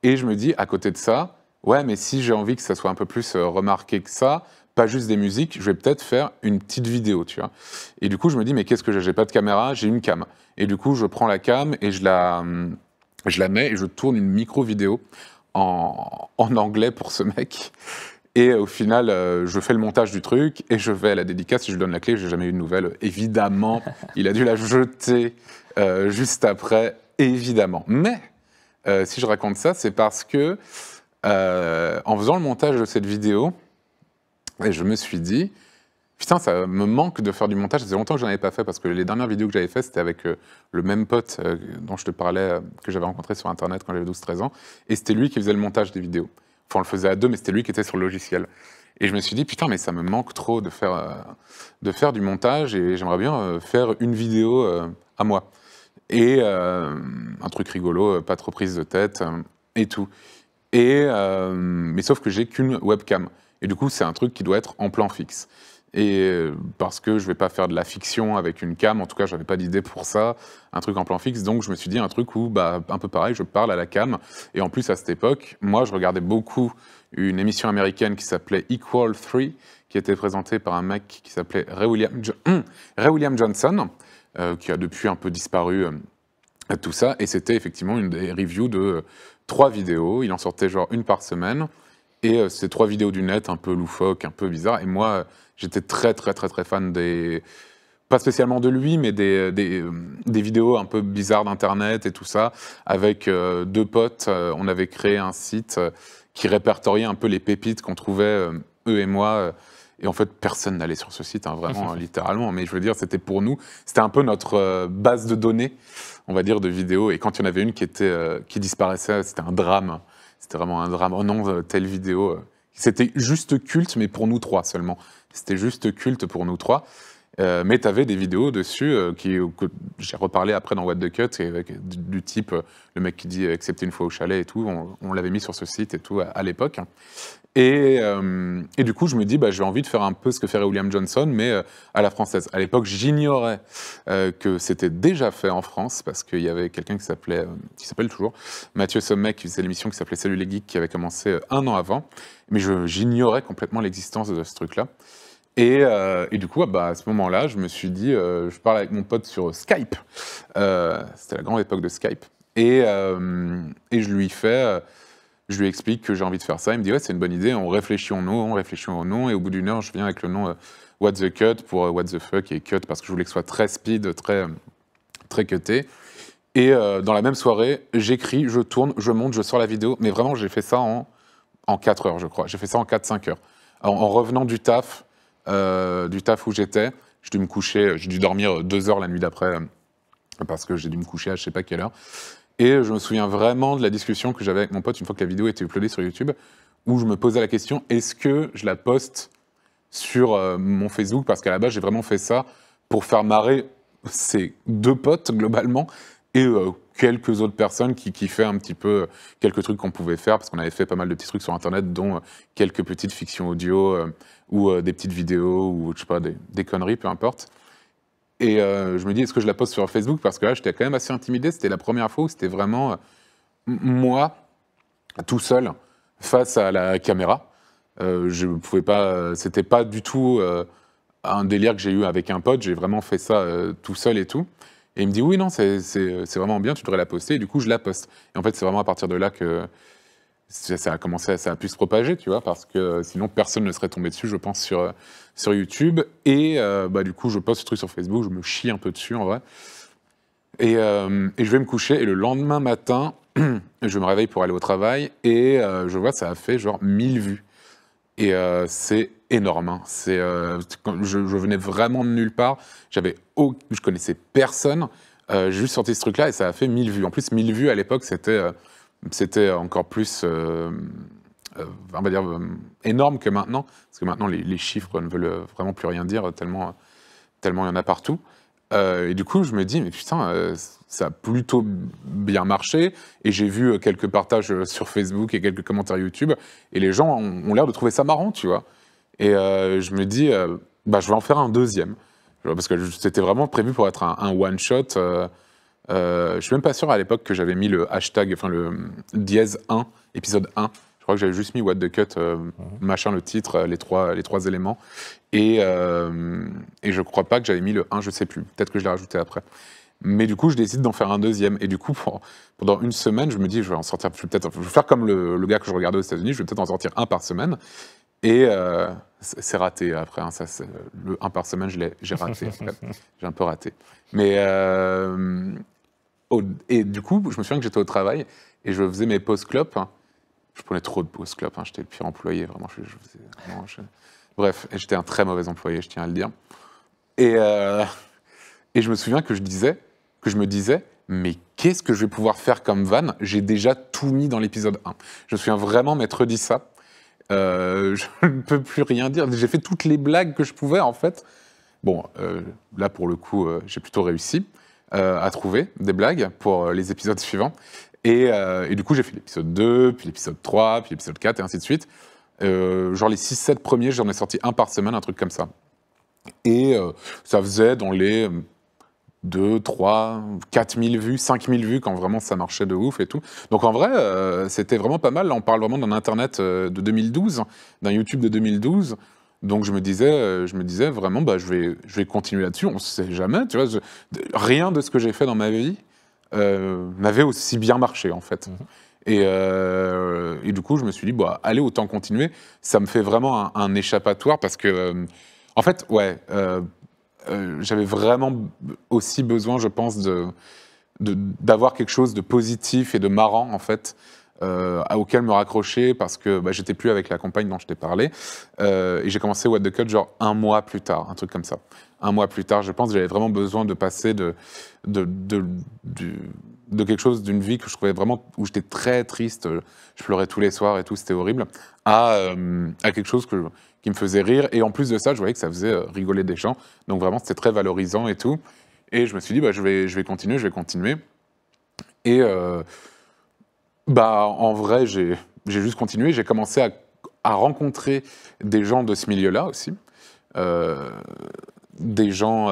Et je me dis, à côté de ça, ouais, mais si j'ai envie que ça soit un peu plus euh, remarqué que ça, pas juste des musiques, je vais peut-être faire une petite vidéo, tu vois. Et du coup je me dis, mais qu'est-ce que j'ai J'ai pas de caméra, j'ai une cam. Et du coup je prends la cam et je la, hum, je la mets et je tourne une micro-vidéo en, anglais pour ce mec. Et au final, euh, je fais le montage du truc et je vais à la dédicace je lui donne la clé. J'ai jamais eu de nouvelles. Évidemment, il a dû la jeter euh, juste après. Évidemment. Mais euh, si je raconte ça, c'est parce que en faisant le montage de cette vidéo, et je me suis dit, Putain, ça me manque de faire du montage. Ça faisait longtemps que je n'en avais pas fait parce que les dernières vidéos que j'avais faites, c'était avec euh, le même pote euh, dont je te parlais, euh, que j'avais rencontré sur Internet quand j'avais 12-13 ans. Et c'était lui qui faisait le montage des vidéos. Enfin, on le faisait à deux, mais c'était lui qui était sur le logiciel. Et je me suis dit, putain, mais ça me manque trop de faire, de faire du montage et j'aimerais bien faire une vidéo à moi. Et un truc rigolo, pas trop prise de tête et tout. Et, mais sauf que j'ai qu'une webcam. Et du coup, c'est un truc qui doit être en plan fixe et euh, parce que je vais pas faire de la fiction avec une cam, en tout cas j'avais pas d'idée pour ça, un truc en plan fixe, donc je me suis dit un truc où bah, un peu pareil, je parle à la cam, et en plus à cette époque, moi je regardais beaucoup une émission américaine qui s'appelait Equal 3, qui était présentée par un mec qui s'appelait Ray William, Ray William Johnson, euh, qui a depuis un peu disparu euh, tout ça, et c'était effectivement une des reviews de trois vidéos, il en sortait genre une par semaine, et euh, ces trois vidéos du net, un peu loufoques, un peu bizarres. Et moi, euh, j'étais très, très, très, très fan des. Pas spécialement de lui, mais des, euh, des, vidéos un peu bizarres d'Internet et tout ça. Avec deux potes, on avait créé un site qui répertoriait un peu les pépites qu'on trouvait, eux et moi. Et en fait, personne n'allait sur ce site, hein, vraiment, littéralement. Mais je veux dire, c'était pour nous, c'était un peu notre base de données, on va dire, de vidéos. Et quand il y en avait une qui, était, qui disparaissait, c'était un drame. C'était vraiment un drame. Oh non, euh, telle vidéo. Euh, c'était juste culte, mais pour nous trois seulement. C'était juste culte pour nous trois. Euh, mais tu avais des vidéos dessus euh, qui, euh, que j'ai reparlé après dans What the Cut, du, type le mec qui dit accepter une fois au chalet et tout. On, l'avait mis sur ce site et tout à, l'époque. Et, du coup, je me dis, bah, j'ai envie de faire un peu ce que ferait William Johnson, mais à la française. À l'époque, j'ignorais que c'était déjà fait en France, parce qu'il y avait quelqu'un qui s'appelait, qui s'appelle toujours, Mathieu Sommet, qui faisait l'émission qui s'appelait Salut les geeks, qui avait commencé un an avant. Mais j'ignorais complètement l'existence de ce truc-là. Euh, et, du coup, bah, à ce moment-là, je me suis dit, euh, je parle avec mon pote sur Skype. Euh, c'était la grande époque de Skype. Et, je lui fais, je lui explique que j'ai envie de faire ça. Il me dit, ouais, c'est une bonne idée, on réfléchit au nom, on réfléchit au nom. Et au bout d'une heure, je viens avec le nom What the Cut pour What the Fuck et Cut parce que je voulais que ce soit très speed, très, très cuté. Et dans la même soirée, j'écris, je tourne, je monte, je sors la vidéo. Mais vraiment, j'ai fait ça en, en 4 heures, je crois. J'ai fait ça en 4-5 heures. en revenant du taf, euh, du taf où j'étais. J'ai dû me coucher, j'ai dû dormir deux heures la nuit d'après euh, parce que j'ai dû me coucher à je sais pas quelle heure. Et je me souviens vraiment de la discussion que j'avais avec mon pote une fois que la vidéo était uploadée sur YouTube, où je me posais la question est-ce que je la poste sur euh, mon Facebook Parce qu'à la base, j'ai vraiment fait ça pour faire marrer ces deux potes globalement et euh, quelques autres personnes qui kiffaient un petit peu euh, quelques trucs qu'on pouvait faire, parce qu'on avait fait pas mal de petits trucs sur Internet, dont euh, quelques petites fictions audio ou des petites vidéos ou je sais pas, des, des conneries, peu importe. Et je me dis, est-ce que je la poste sur Facebook Parce que là, j'étais quand même assez intimidé. C'était la première fois où c'était vraiment moi, tout seul, face à la caméra. je pouvais pas. C'était pas du tout un délire que j'ai eu avec un pote. J'ai vraiment fait ça tout seul et tout. Et il me dit oui, non, c'est vraiment bien, tu devrais la poster. Et du coup, je la poste. Et en fait, c'est vraiment à partir de là que ça a commencé, ça a pu se propager, tu vois, parce que sinon personne ne serait tombé dessus, je pense, sur, sur YouTube. Et euh, bah, du coup, je poste ce truc sur Facebook, je me chie un peu dessus en vrai. Et, euh, et je vais me coucher. Et le lendemain matin, je me réveille pour aller au travail et euh, je vois, ça a fait genre 1000 vues. Et c'est énorme. Hein. C'est, je, je venais vraiment de nulle part. J'avais je connaissais personne. Euh, j'ai juste sorti ce truc-là et ça a fait 1000 vues. En plus, 1000 vues à l'époque, c'était, euh, c'était encore plus, euh, on va dire, énorme que maintenant. Parce que maintenant, les, chiffres ne veulent vraiment plus rien dire, tellement, tellement il y en a partout. et du coup, je me dis, mais putain, ça a plutôt bien marché. Et j'ai vu quelques partages sur Facebook et quelques commentaires YouTube. Et les gens ont, l'air de trouver ça marrant, tu vois. Et je me dis, bah, je vais en faire un deuxième. Parce que c'était vraiment prévu pour être un, one-shot. Euh, ne euh, je suis même pas sûr à l'époque que j'avais mis le hashtag, enfin le euh, dièse 1, épisode 1. Je crois que j'avais juste mis What the Cut, euh, mhm. machin, le titre, les trois, les trois éléments. Et, et je crois pas que j'avais mis le 1, je sais plus. Peut-être que je l'ai rajouté après. Mais du coup, je décide d'en faire un deuxième. Et du coup, pendant une semaine, je me dis, je vais en sortir, je vais peut-être faire comme le, le, gars que je regardais aux États-Unis, je vais peut-être en sortir un par semaine. Et. C'est raté après, hein, Un ça, le par semaine, j'ai raté. j'ai un peu raté. Mais euh, et du coup, je me souviens que j'étais au travail et je faisais mes post clops hein. Je prenais trop de post clops hein, j'étais le pire employé, vraiment. Bref, j'étais un très mauvais employé, je tiens à le dire. Et, euh, et je me souviens que je disais, que je me disais, mais qu'est-ce que je vais pouvoir faire comme van J'ai déjà tout mis dans l'épisode 1. Je me souviens vraiment m'être dit ça. Euh, je ne peux plus rien dire. J'ai fait toutes les blagues que je pouvais, en fait. Bon, euh, là, pour le coup, euh, j'ai plutôt réussi à trouver des blagues pour les épisodes suivants. Et, et du coup, j'ai fait l'épisode 2, puis l'épisode 3, puis l'épisode 4, et ainsi de suite. genre les 6-7 premiers, j'en ai sorti un par semaine, un truc comme ça. Et ça faisait dans les 2, 3, 4 000 vues, 5 000 vues quand vraiment ça marchait de ouf et tout. Donc en vrai, euh, c'était vraiment pas mal. Là, on parle vraiment d'un Internet euh, de 2012, d'un YouTube de 2012. Donc je me disais, euh, je me disais vraiment, bah, je, vais, je vais continuer là-dessus. On ne sait jamais, tu vois. rien de ce que j'ai fait dans ma vie n'avait aussi bien marché en fait. Mhm. et, du coup, je me suis dit, bah, allez, autant continuer. Ça me fait vraiment un, un échappatoire parce que, en fait, ouais euh, j'avais vraiment aussi besoin, je pense, de d'avoir quelque chose de positif et de marrant en fait euh, auquel me raccrocher parce que bah, j'étais plus avec la compagne dont je t'ai parlé euh, et j'ai commencé What the Cut genre un mois plus tard un truc comme ça un mois plus tard je pense j'avais vraiment besoin de passer de de, de, quelque chose d'une vie que je trouvais vraiment où j'étais très triste je pleurais tous les soirs et tout c'était horrible à, euh, à quelque chose que qui me faisait rire. Et en plus de ça, je voyais que ça faisait euh, rigoler des gens. Donc vraiment, c'était très valorisant et tout. Et je me suis dit, bah, je, vais, je vais continuer, je vais continuer. Et euh, bah, en vrai, j'ai juste continué. J'ai commencé à, rencontrer des gens de ce milieu-là aussi. Euh, des gens,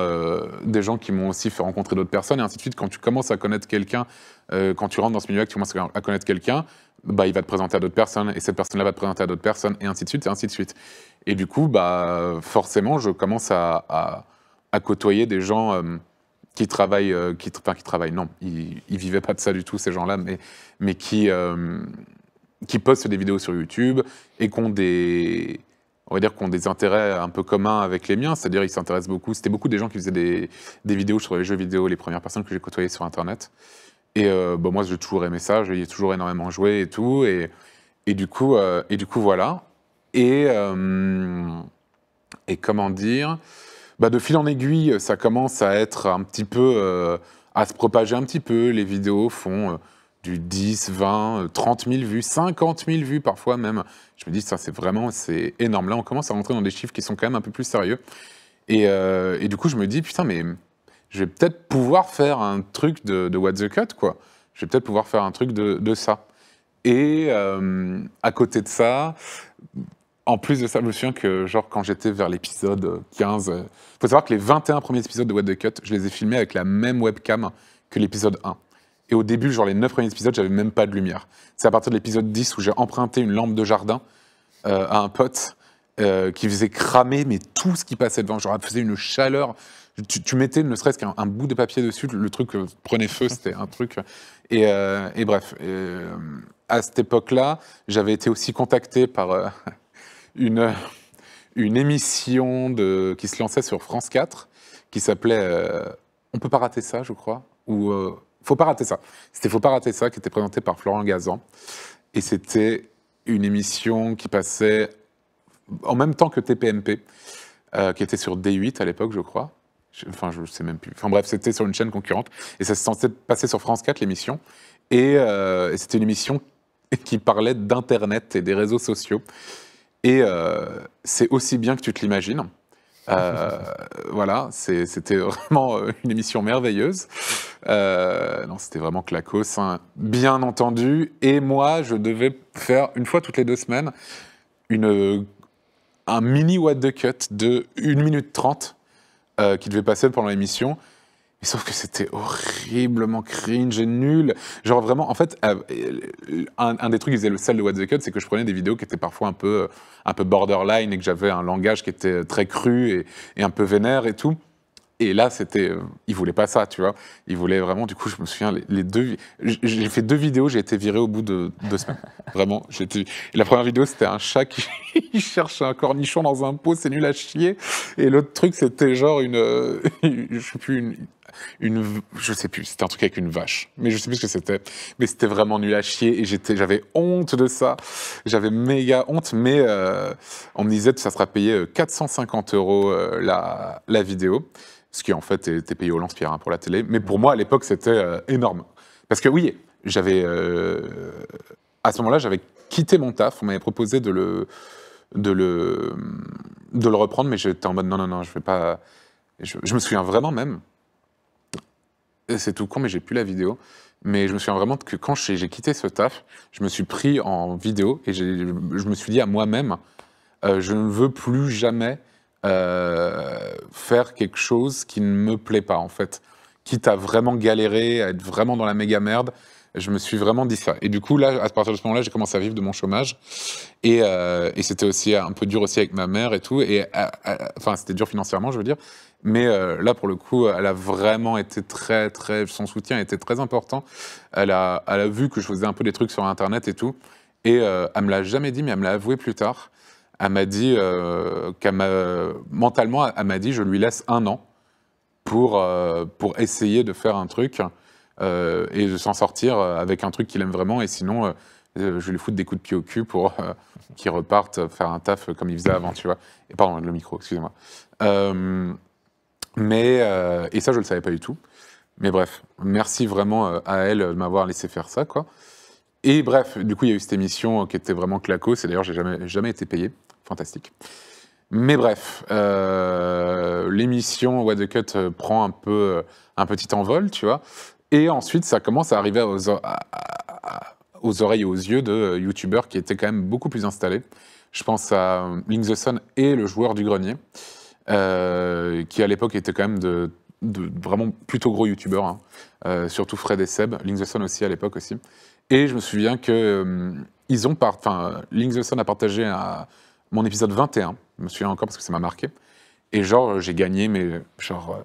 des gens qui m'ont aussi fait rencontrer d'autres personnes et ainsi de suite. Quand tu commences à connaître quelqu'un, quand tu rentres dans ce milieu-là, que tu commences à connaître quelqu'un, bah, il va te présenter à d'autres personnes et cette personne-là va te présenter à d'autres personnes et ainsi de suite et ainsi de suite. Et du coup, bah, forcément, je commence à, à, côtoyer des gens euh, qui travaillent, euh, qui, enfin, qui travaillent, non, ils, ne vivaient pas de ça du tout, ces gens-là, mais, mais qui, euh, qui postent des vidéos sur YouTube et qui ont des, on va dire, des intérêts un peu communs avec les miens, c'est-à-dire ils s'intéressent beaucoup. C'était beaucoup des gens qui faisaient des, des, vidéos sur les jeux vidéo, les premières personnes que j'ai côtoyées sur Internet. Et bon, moi, j'ai toujours aimé ça, j'ai toujours énormément joué et tout. Et, et du coup, et du coup, voilà. Et, euh, et comment dire bah de fil en aiguille, ça commence à être un petit peu, euh, à se propager un petit peu. Les vidéos font euh, du 10, 20, 30 000 vues, 50 000 vues parfois même. Je me dis, ça c'est vraiment, c'est énorme. Là, on commence à rentrer dans des chiffres qui sont quand même un peu plus sérieux. Et, et du coup, je me dis, putain, mais je vais peut-être pouvoir faire un truc de, de, What the Cut, quoi. Je vais peut-être pouvoir faire un truc de, de ça. Et à côté de ça, en plus de ça, je me souviens que, genre, quand j'étais vers l'épisode 15, il euh, faut savoir que les 21 premiers épisodes de What the Cut, je les ai filmés avec la même webcam que l'épisode 1. Et au début, genre, les 9 premiers épisodes, j'avais même pas de lumière. C'est à partir de l'épisode 10 où j'ai emprunté une lampe de jardin euh, à un pote euh, qui faisait cramer mais tout ce qui passait devant. Genre, elle faisait une chaleur. Tu, mettais ne serait-ce qu'un bout de papier dessus, le truc prenait feu, c'était un truc. Et, bref, à cette époque-là, j'avais été aussi contacté par une, une émission de, qui se lançait sur France 4 qui s'appelait On euh, On peut pas rater ça, je crois, ou euh, Faut pas rater ça. C'était Faut pas rater ça qui était présenté par Florent Gazan. Et c'était une émission qui passait en même temps que TPMP, euh, qui était sur D8 à l'époque, je crois. Enfin, je sais même plus. Enfin bref, c'était sur une chaîne concurrente. Et ça se sentait passer sur France 4, l'émission. Et, et c'était une émission qui parlait d'Internet et des réseaux sociaux. Et euh, c'est aussi bien que tu te l'imagines. Euh, voilà, c'était vraiment euh, une émission merveilleuse. non, c'était vraiment clacos, bien entendu. Et moi, je devais faire une fois toutes les deux semaines un mini what the cut de 1 minute 30 qui devait passer pendant l'émission. Mais sauf que c'était horriblement cringe et nul. Genre vraiment, en fait, euh, euh, un, des trucs qui faisait le sel de What the Cut, c'est que je prenais des vidéos qui étaient parfois un peu, euh, un peu borderline et que j'avais un langage qui était très cru et, un peu vénère et tout. Et là, c'était, ils voulaient pas ça, tu vois. Ils voulaient vraiment. Du coup, je me souviens, les, les deux, j'ai fait deux vidéos, j'ai été viré au bout de deux semaines. Vraiment, j'étais. La première vidéo, c'était un chat qui cherche un cornichon dans un pot, c'est nul à chier. Et l'autre truc, c'était genre une, je sais plus, une, une, je sais plus, c'était un truc avec une vache, mais je sais plus ce que c'était. Mais c'était vraiment nul à chier et j'étais, j'avais honte de ça. J'avais méga honte, mais euh, on me disait que ça sera payé 450 euh, euros euh, la, la vidéo, ce qui en fait était payé au lance-pierre hein, pour la télé. Mais pour moi à l'époque c'était énorme, parce que oui, j'avais à ce moment-là j'avais quitté mon taf, on m'avait proposé de le de le de le reprendre, mais j'étais en mode non non non, je vais pas. je me souviens vraiment même c'est tout con, mais j'ai plus la vidéo. Mais je me souviens vraiment que quand j'ai quitté ce taf, je me suis pris en vidéo et je me suis dit à moi-même, euh, je ne veux plus jamais euh, faire quelque chose qui ne me plaît pas, en fait. Quitte à vraiment galérer, à être vraiment dans la méga merde, je me suis vraiment dit ça. Et du coup, là, à partir de ce moment-là, j'ai commencé à vivre de mon chômage. Et, euh, c'était aussi un peu dur aussi avec ma mère et tout. Et euh, euh, enfin, c'était dur financièrement, je veux dire. Mais là, pour le coup, elle a vraiment été très, très. Son soutien était très important. Elle a, elle a vu que je faisais un peu des trucs sur Internet et tout. Et elle me l'a jamais dit, mais elle me l'a avoué plus tard. Elle m'a dit mentalement, elle m'a dit, je lui laisse un an pour pour essayer de faire un truc. Euh, et de s'en sortir euh, avec un truc qu'il aime vraiment. Et sinon, euh, je lui fous des coups de pied au cul pour qu'il reparte faire un taf comme il faisait avant, tu vois. Et pardon, le micro, excusez-moi. mais, et ça, je ne le savais pas du tout. Mais bref, merci vraiment à elle de m'avoir laissé faire ça, quoi. Et bref, du coup, il y a eu cette émission qui était vraiment claco. C'est d'ailleurs, j'ai jamais, jamais été payé. Fantastique. Mais bref, l'émission What the Cut prend un peu un petit envol, tu vois. Et ensuite, ça commence à arriver aux, aux oreilles et aux yeux de euh, youtubeurs qui étaient quand même beaucoup plus installés. Je pense à euh, Link the Sun et le joueur du grenier, euh, qui à l'époque était quand même de, vraiment plutôt gros youtubeurs, hein. surtout Fred et Seb, Link the Sun aussi à l'époque aussi. Et je me souviens que ils ont par enfin, Link the Sun a partagé mon épisode 21, je me souviens encore parce que ça m'a marqué. Et genre, j'ai gagné, mes genre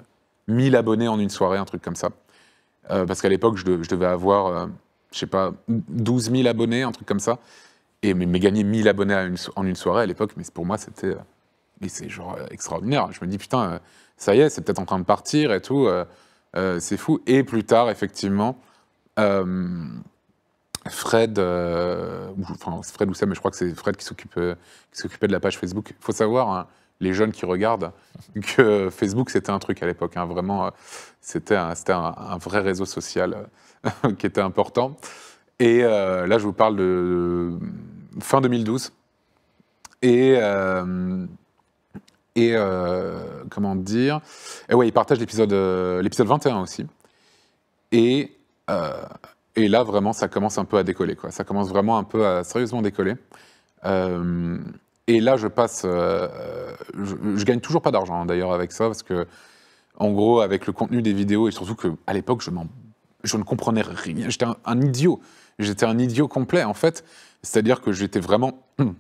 1000 abonnés en une soirée, un truc comme ça. Euh, parce qu'à l'époque, je, devais avoir, je euh, je sais pas, 12 000 abonnés, un truc comme ça. Et mais, gagner 1000 abonnés en une soirée à l'époque, mais pour moi, c'était. Euh, mais c'est genre extraordinaire. Je me dis, putain, ça y est, c'est peut-être en train de partir et tout. c'est fou. Et plus tard, effectivement, Fred, enfin Fred ou ça, mais je crois que c'est Fred qui qui s'occupait de la page Facebook. Il faut savoir, hein, les jeunes qui regardent que Facebook, c'était un truc à l'époque. Hein. vraiment, euh, c'était un, vrai réseau social euh, qui était important. Et euh, là, je vous parle de, fin 2012. Et. et comment dire Et ouais, ils partagent l'épisode 21 aussi. Et, et là, vraiment, ça commence un peu à décoller. Quoi. Ça commence vraiment un peu à sérieusement décoller. Et là, je passe. Euh, euh, je, je, gagne toujours pas d'argent hein, d'ailleurs avec ça, parce que, en gros, avec le contenu des vidéos, et surtout qu'à l'époque, je, je ne comprenais rien. J'étais un, idiot. J'étais un idiot complet, en fait. C'est-à-dire que j'étais vraiment hum,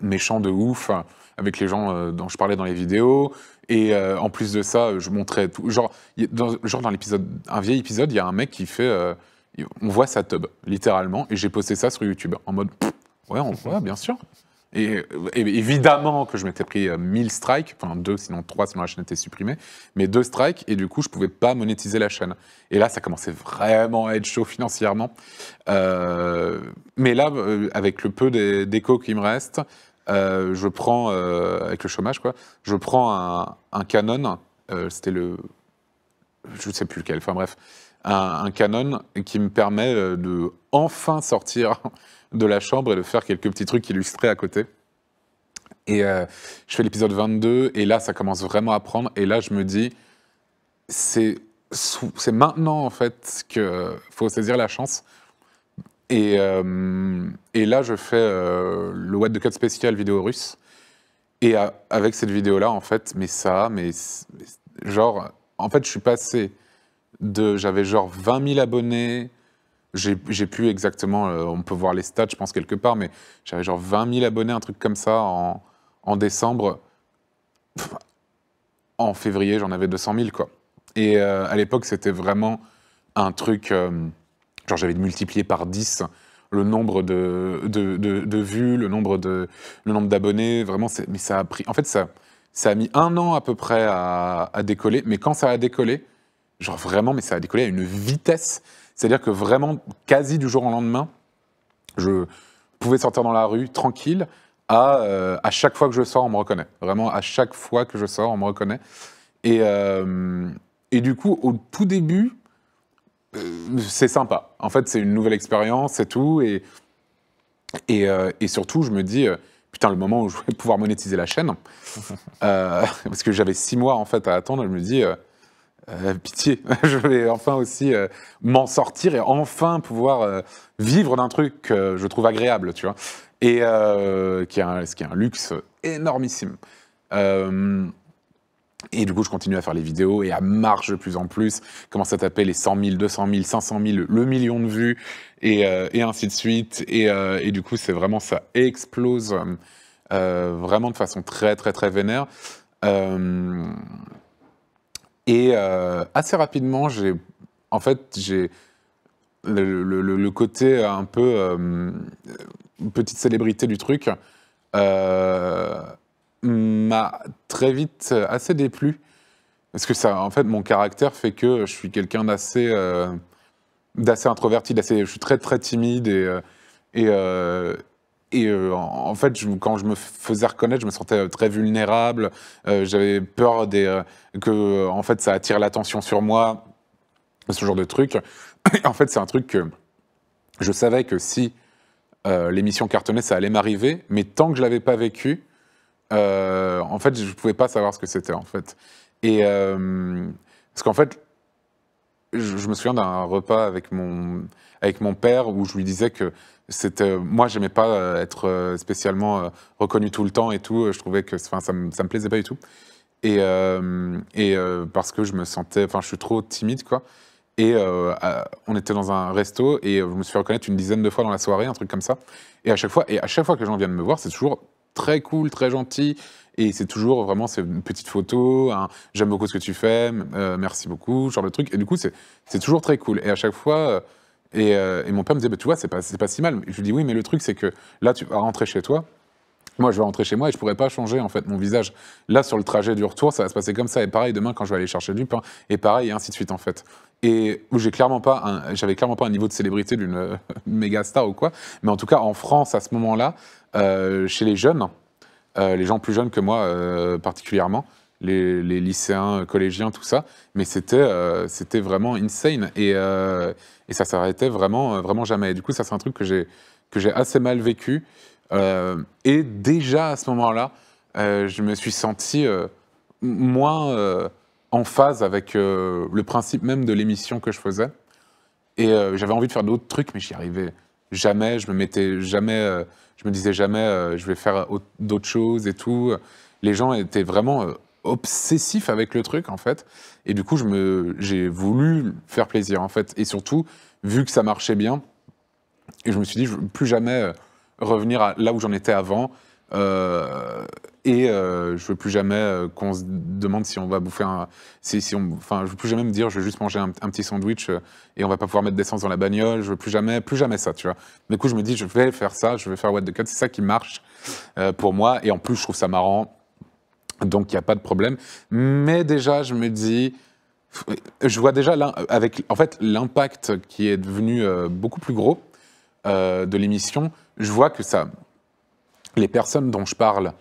méchant de ouf hein, avec les gens euh, dont je parlais dans les vidéos. Et en plus de ça, je montrais tout. Genre, dans, genre dans l'épisode, un vieil épisode, il y a un mec qui fait. on voit sa tub, littéralement, et j'ai posté ça sur YouTube en mode. ouais, on voit, bien sûr. Euh, et, évidemment que je m'étais pris 1000 euh, strikes, enfin deux, sinon trois, sinon la chaîne était supprimée, mais deux strikes, et du coup, je pouvais pas monétiser la chaîne. Et là, ça commençait vraiment à être chaud financièrement. Euh, mais là, avec le peu d'écho qui me reste, je prends, avec le chômage, quoi, je prends un, Canon, c'était le. Je ne sais plus lequel, enfin bref, un Canon qui me permet de enfin sortir de la chambre et de faire quelques petits trucs illustrés à côté. Et euh, je fais l'épisode 22, et là, ça commence vraiment à prendre. Et là, je me dis, c'est maintenant, en fait, qu'il euh, faut saisir la chance. Et, euh, là, je fais le What the Cut spécial vidéo russe. Et avec cette vidéo-là, en fait, mais ça, mais, mais genre, en fait, je suis passé de. J'avais genre 20 000 abonnés j'ai pu exactement, euh, on peut voir les stats, je pense, quelque part, mais j'avais genre 20 000 abonnés, un truc comme ça, en, en décembre. en février, j'en avais 200 000, quoi. Et euh, à l'époque, c'était vraiment un truc. Euh, genre, j'avais multiplié par 10 le nombre de, de, de, de vues, le nombre d'abonnés. Vraiment, mais ça a pris. En fait, ça, ça a mis un an à peu près à, à décoller. Mais quand ça a décollé, genre vraiment, mais ça a décollé à une vitesse. C'est-à-dire que vraiment, quasi du jour au lendemain, je pouvais sortir dans la rue tranquille. À, euh, à chaque fois que je sors, on me reconnaît. Vraiment, à chaque fois que je sors, on me reconnaît. Et, euh, et du coup, au tout début, euh, c'est sympa. En fait, c'est une nouvelle expérience, c'est tout. Et, et, surtout, je me dis, putain, le moment où je vais pouvoir monétiser la chaîne, parce que j'avais six mois en fait à attendre, je me dis, euh, pitié, je vais enfin aussi euh, m'en sortir et enfin pouvoir euh, vivre d'un truc que je trouve agréable, tu vois. Et qui est, un, ce qui est un luxe énormissime. et du coup, je continue à faire les vidéos et à marche de plus en plus, Comment à taper les 100 000, 200 000, 500 000, le million de vues, et, ainsi de suite. Et, et du coup, c'est vraiment, ça explose vraiment de façon très, très, très vénère. Et euh, assez rapidement, j'ai, en fait, j'ai le, côté un peu euh, petite célébrité du truc euh, m'a très vite assez déplu. Parce que ça, en fait, mon caractère fait que je suis quelqu'un d'assez, d'assez introverti, d'assez, je suis très très timide et, et, et euh, en fait, je, quand je me faisais reconnaître, je me sentais euh, très vulnérable. Euh, j'avais peur des, que, en fait, ça attire l'attention sur moi, ce genre de truc. en fait, c'est un truc que je savais que si l'émission cartonnait, ça allait m'arriver. Mais tant que je l'avais pas vécu, en fait, je pouvais pas savoir ce que c'était, en fait. Et parce qu'en fait, je, me souviens d'un repas avec mon, avec mon père où je lui disais que c'était euh, moi j'aimais pas euh, être euh, spécialement reconnu tout le temps et tout je trouvais que ça me me plaisait pas du tout et, et parce que je me sentais enfin je suis trop timide quoi et on était dans un resto et je me suis fait reconnaître une dizaine de fois dans la soirée un truc comme ça et à chaque fois et à chaque fois que les gens viennent me voir c'est toujours très cool très gentil et c'est toujours vraiment c'est une petite photo j'aime beaucoup ce que tu fais merci beaucoup genre le truc et du coup c'est toujours très cool et à chaque fois euh, et, mon père me disait, bah, tu vois, c'est pas, pas si mal. Je lui dis, oui, mais le truc, c'est que là, tu vas rentrer chez toi. Moi, je vais rentrer chez moi et je pourrais pas changer en fait mon visage. Là, sur le trajet du retour, ça va se passer comme ça. Et pareil, demain, quand je vais aller chercher du pain, et pareil, et ainsi de suite en fait. Et où j'ai clairement j'avais clairement pas un niveau de célébrité d'une méga star ou quoi. Mais en tout cas, en France, à ce moment-là, euh, chez les jeunes, euh, les gens plus jeunes que moi particulièrement, les, lycéens, collégiens, tout ça. Mais c'était euh, vraiment insane. Et, euh, et ça s'arrêtait vraiment, euh, vraiment jamais. du coup, ça, c'est un truc que j'ai assez mal vécu. et déjà à ce moment-là, je me suis senti moins en phase avec le principe même de l'émission que je faisais. Et j'avais envie de faire d'autres trucs, mais j'y arrivais jamais. Je me mettais jamais, je me disais jamais, je vais faire d'autres choses et tout. Les gens étaient vraiment obsessif avec le truc en fait. Et du coup, je me, j'ai voulu faire plaisir en fait. Et surtout, vu que ça marchait bien, et je me suis dit, je veux plus jamais euh, revenir à là où j'en étais avant. Euh, et je euh, je veux plus jamais qu'on se demande si on va bouffer un. Si, on, enfin, je veux plus jamais me dire, je vais juste manger un, petit sandwich et on va pas pouvoir mettre d'essence dans la bagnole. Je veux plus jamais, plus jamais ça, tu vois. Du coup, je me dis, je vais faire ça, je vais faire What the Cut. C'est ça qui marche pour moi. Et en plus, je trouve ça marrant. Donc, il n'y a pas de problème. Mais déjà, je me dis, je vois déjà avec, en fait, l'impact qui est devenu euh, beaucoup plus gros euh, de l'émission. Je vois que ça, les personnes dont je parle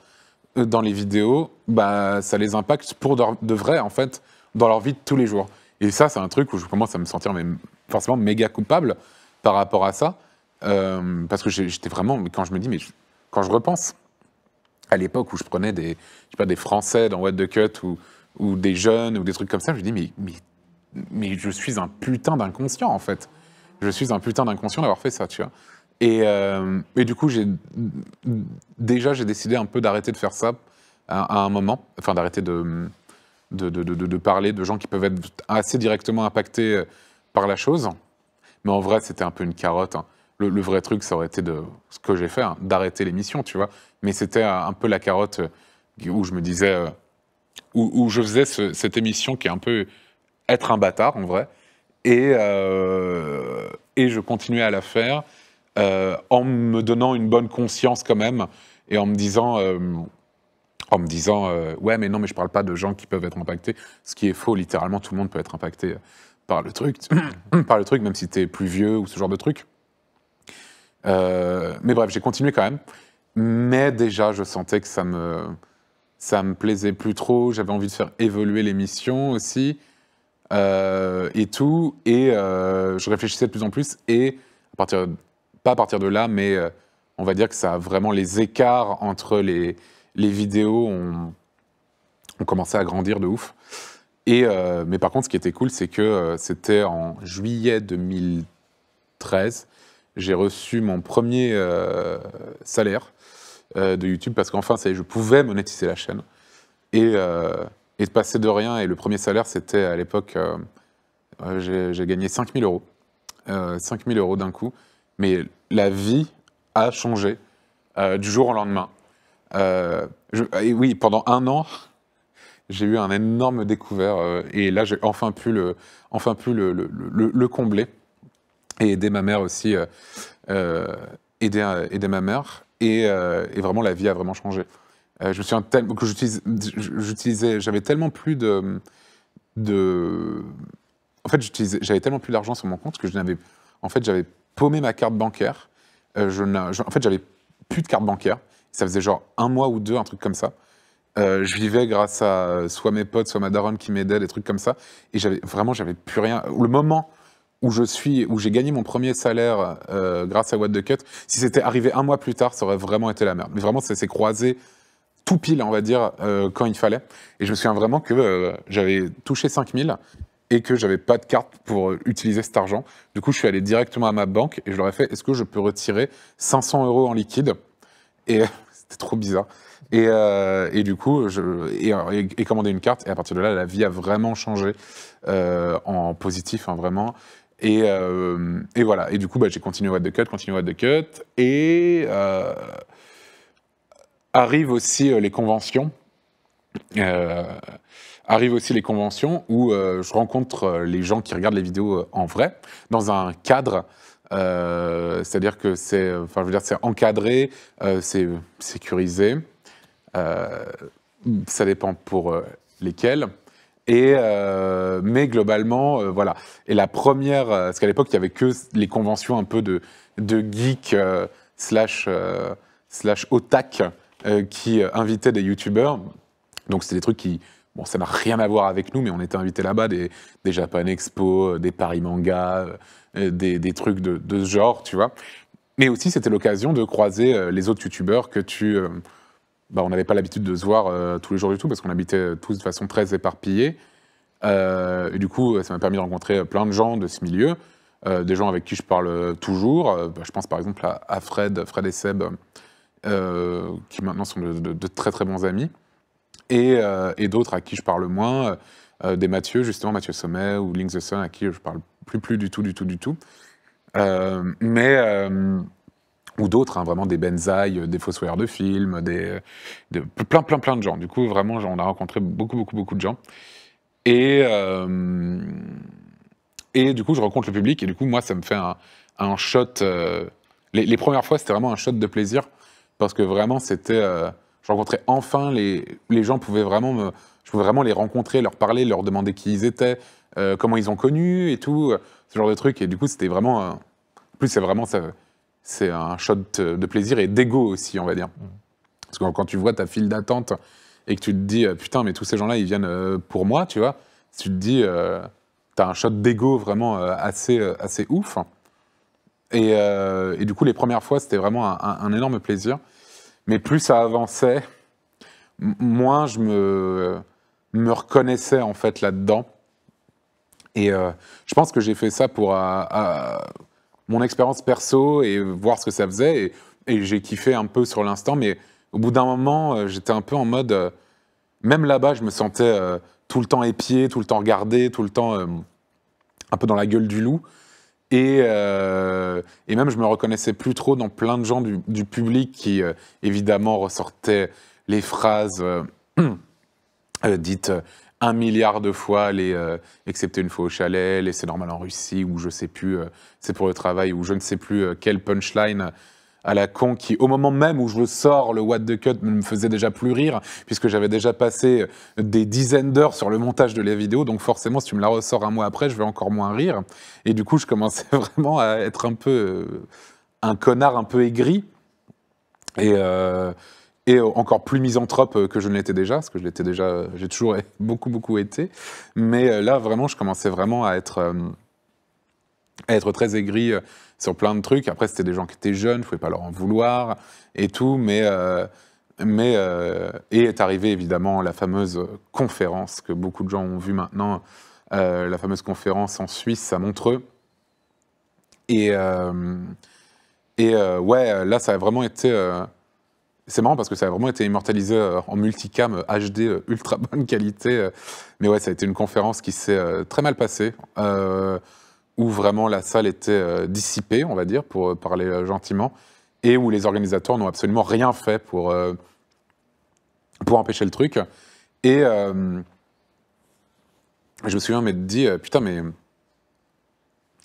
euh, dans les vidéos, bah, ça les impacte pour de, vrai, en fait, dans leur vie de tous les jours. Et ça, c'est un truc où je commence à me sentir même, forcément méga coupable par rapport à ça. parce que j'étais vraiment, quand je me dis, mais quand je repense à l'époque où je prenais des, je sais pas, des Français dans What the Cut ou, ou des jeunes ou des trucs comme ça, je me dis, mais, mais, je suis un putain d'inconscient, en fait. Je suis un putain d'inconscient d'avoir fait ça, tu vois. Et, euh, du coup, j'ai déjà j'ai décidé un peu d'arrêter de faire ça à, un moment, enfin d'arrêter de de, de, parler de gens qui peuvent être assez directement impactés euh, par la chose. Mais en vrai, c'était un peu une carotte. Hein. Le, vrai truc, ça aurait été de ce que j'ai fait, hein, d'arrêter l'émission, tu vois. Mais c'était un peu la carotte euh, où je me disais, euh, où, je faisais cette émission qui est un peu être un bâtard en vrai, et, euh, et je continuais à la faire en me donnant une bonne conscience quand même et en me disant. en me disant ouais mais non mais je parle pas de gens qui peuvent être impactés ce qui est faux littéralement tout le monde peut être impacté par le truc par le truc même si tu es plus vieux ou ce genre de truc euh, mais bref, j'ai continué quand même. Mais déjà, je sentais que ça me, ça me plaisait plus trop. J'avais envie de faire évoluer l'émission aussi. Euh, et tout. Et euh, je réfléchissais de plus en plus. Et à partir, pas à partir de là, mais on va dire que ça a vraiment les écarts entre les, les vidéos ont, ont commencé à grandir de ouf. Et, mais par contre, ce qui était cool, c'est que c'était en juillet 2013 j'ai reçu mon premier euh, salaire euh, de YouTube parce qu'enfin, je pouvais monétiser la chaîne. Et, euh, et passer de rien, et le premier salaire, c'était à l'époque, euh, j'ai gagné 5000 euros. 5000 euros d'un coup. Mais la vie a changé du jour au lendemain. et oui, pendant un an, j'ai eu un énorme découvert. et là, j'ai enfin pu le, enfin pu le, le combler et aider ma mère aussi, euh, euh, aider, euh, aider, ma mère. Et, et, vraiment, la vie a vraiment changé. je me souviens que j'utilisais, j'avais tellement plus de, de en fait, j'avais tellement plus d'argent sur mon compte que je n'avais, en fait, j'avais paumé ma carte bancaire. je, en fait, j'avais plus de carte bancaire. Ça faisait genre un mois ou deux, un truc comme ça. je vivais grâce à soit mes potes, soit ma daronne qui m'aidait, des trucs comme ça. Et j'avais vraiment, j'avais plus rien. Le moment où je suis, où j'ai gagné mon premier salaire euh, grâce à What the Cut, si c'était arrivé un mois plus tard, ça aurait vraiment été la merde. Mais vraiment, ça s'est croisé tout pile, on va dire, euh, quand il fallait. Et je me souviens vraiment que euh, j'avais touché 5000 et que j'avais pas de carte pour utiliser cet argent. Du coup, je suis allé directement à ma banque et je leur ai fait est-ce que je peux retirer 500 euros en liquide Et c'était trop bizarre. Et, du coup, je, commandé une carte. Et à partir de là, la vie a vraiment changé en positif, hein, vraiment. Euh, et, voilà. Et du coup, bah, j'ai continué What de Cut, continué What de Cut. Et euh, arrivent aussi euh, les conventions. arrivent aussi les conventions où je rencontre les gens qui regardent les vidéos en vrai, dans un cadre. c'est-à-dire que c'est, enfin, je veux dire, c'est encadré, c'est sécurisé. ça dépend pour lesquels. Et euh, mais globalement, euh, voilà. Et la première, euh, parce qu'à l'époque, il n'y avait que les conventions un peu de, de geek slash, slash otak qui invitaient des youtubeurs. Donc c'était des trucs qui, bon, ça n'a rien à voir avec nous, mais on était invités là-bas, des, Japan Expo, des Paris Manga, des, trucs de, de, ce genre, tu vois. Mais aussi, c'était l'occasion de croiser les autres youtubeurs que tu bah, on n'avait pas l'habitude de se voir euh, tous les jours du tout, parce qu'on habitait euh, tous de façon très éparpillée. Euh, et du coup, ça m'a permis de rencontrer plein de gens de ce milieu, des gens avec qui je parle toujours. Bah, je pense par exemple à, Fred, Fred et Seb, qui maintenant sont de, très très bons amis, et, d'autres à qui je parle moins, des Mathieu, justement, Mathieu Sommet ou Link the Sun, à qui je parle plus, plus du tout, du tout, du tout. mais ou d'autres, hein, vraiment des benzailles, euh, des fossoyeurs de films, des, euh, plein, plein, plein de gens. Du coup, vraiment, on a rencontré beaucoup, beaucoup, beaucoup de gens. Et, euh, et du coup, je rencontre le public, et du coup, moi, ça me fait un, un shot. les, les, premières fois, c'était vraiment un shot de plaisir, parce que vraiment, c'était. je rencontrais enfin les, les gens, pouvaient vraiment me, je pouvais vraiment les rencontrer, leur parler, leur demander qui ils étaient, comment ils ont connu et tout, ce genre de trucs. Et du coup, c'était vraiment. plus, c'est vraiment. Ça, c'est un shot de plaisir et d'ego aussi, on va dire. Mm. Parce que quand tu vois ta file d'attente et que tu te dis euh, putain, mais tous ces gens-là, ils viennent euh, pour moi, tu vois, tu te dis, euh, t'as un shot d'ego vraiment assez, assez ouf. Et, du coup, les premières fois, c'était vraiment un, énorme plaisir. Mais plus ça avançait, moins je me, me reconnaissais en fait là-dedans. Et je pense que j'ai fait ça pour mon expérience perso et voir ce que ça faisait. Et, j'ai kiffé un peu sur l'instant, mais au bout d'un moment, euh, j'étais un peu en mode. Euh, même là-bas, je me sentais euh, tout le temps épié, tout le temps regardé, tout le temps un peu dans la gueule du loup. Et, et, même, je me reconnaissais plus trop dans plein de gens du public qui, évidemment, ressortaient les phrases dites un milliard de fois les euh, excepté une fois au chalet, et c'est normal en Russie ou je sais plus, euh, c'est pour le travail ou je ne sais plus euh, quelle punchline à la con qui, au moment même où je le sors, le What the Cut me faisait déjà plus rire, puisque j'avais déjà passé des dizaines d'heures sur le montage de la vidéo, donc forcément, si tu me la ressors un mois après, je vais encore moins rire. Et du coup, je commençais vraiment à être un peu un connard un peu aigri. Et, et euh, encore plus misanthrope euh, que je ne l'étais déjà, parce que je l'étais déjà, euh, j'ai toujours beaucoup, beaucoup été. Mais là, vraiment, je commençais vraiment à être, à être très aigri sur plein de trucs. Après, c'était des gens qui étaient jeunes, je pouvais pas leur en vouloir et tout, mais. mais et est arrivée évidemment la fameuse conférence que beaucoup de gens ont vue maintenant, la fameuse conférence en Suisse à Montreux. Et, et ouais, là ça a vraiment été c'est marrant parce que ça a vraiment été immortalisé euh, en multicam HD euh, euh, ultra bonne qualité. Mais ouais, ça a été une conférence qui s'est très mal passée, où vraiment la salle était dissipée, on va dire, pour parler gentiment, et où les organisateurs n'ont absolument rien fait pour, pour empêcher le truc. Et je me souviens m'être dit putain mais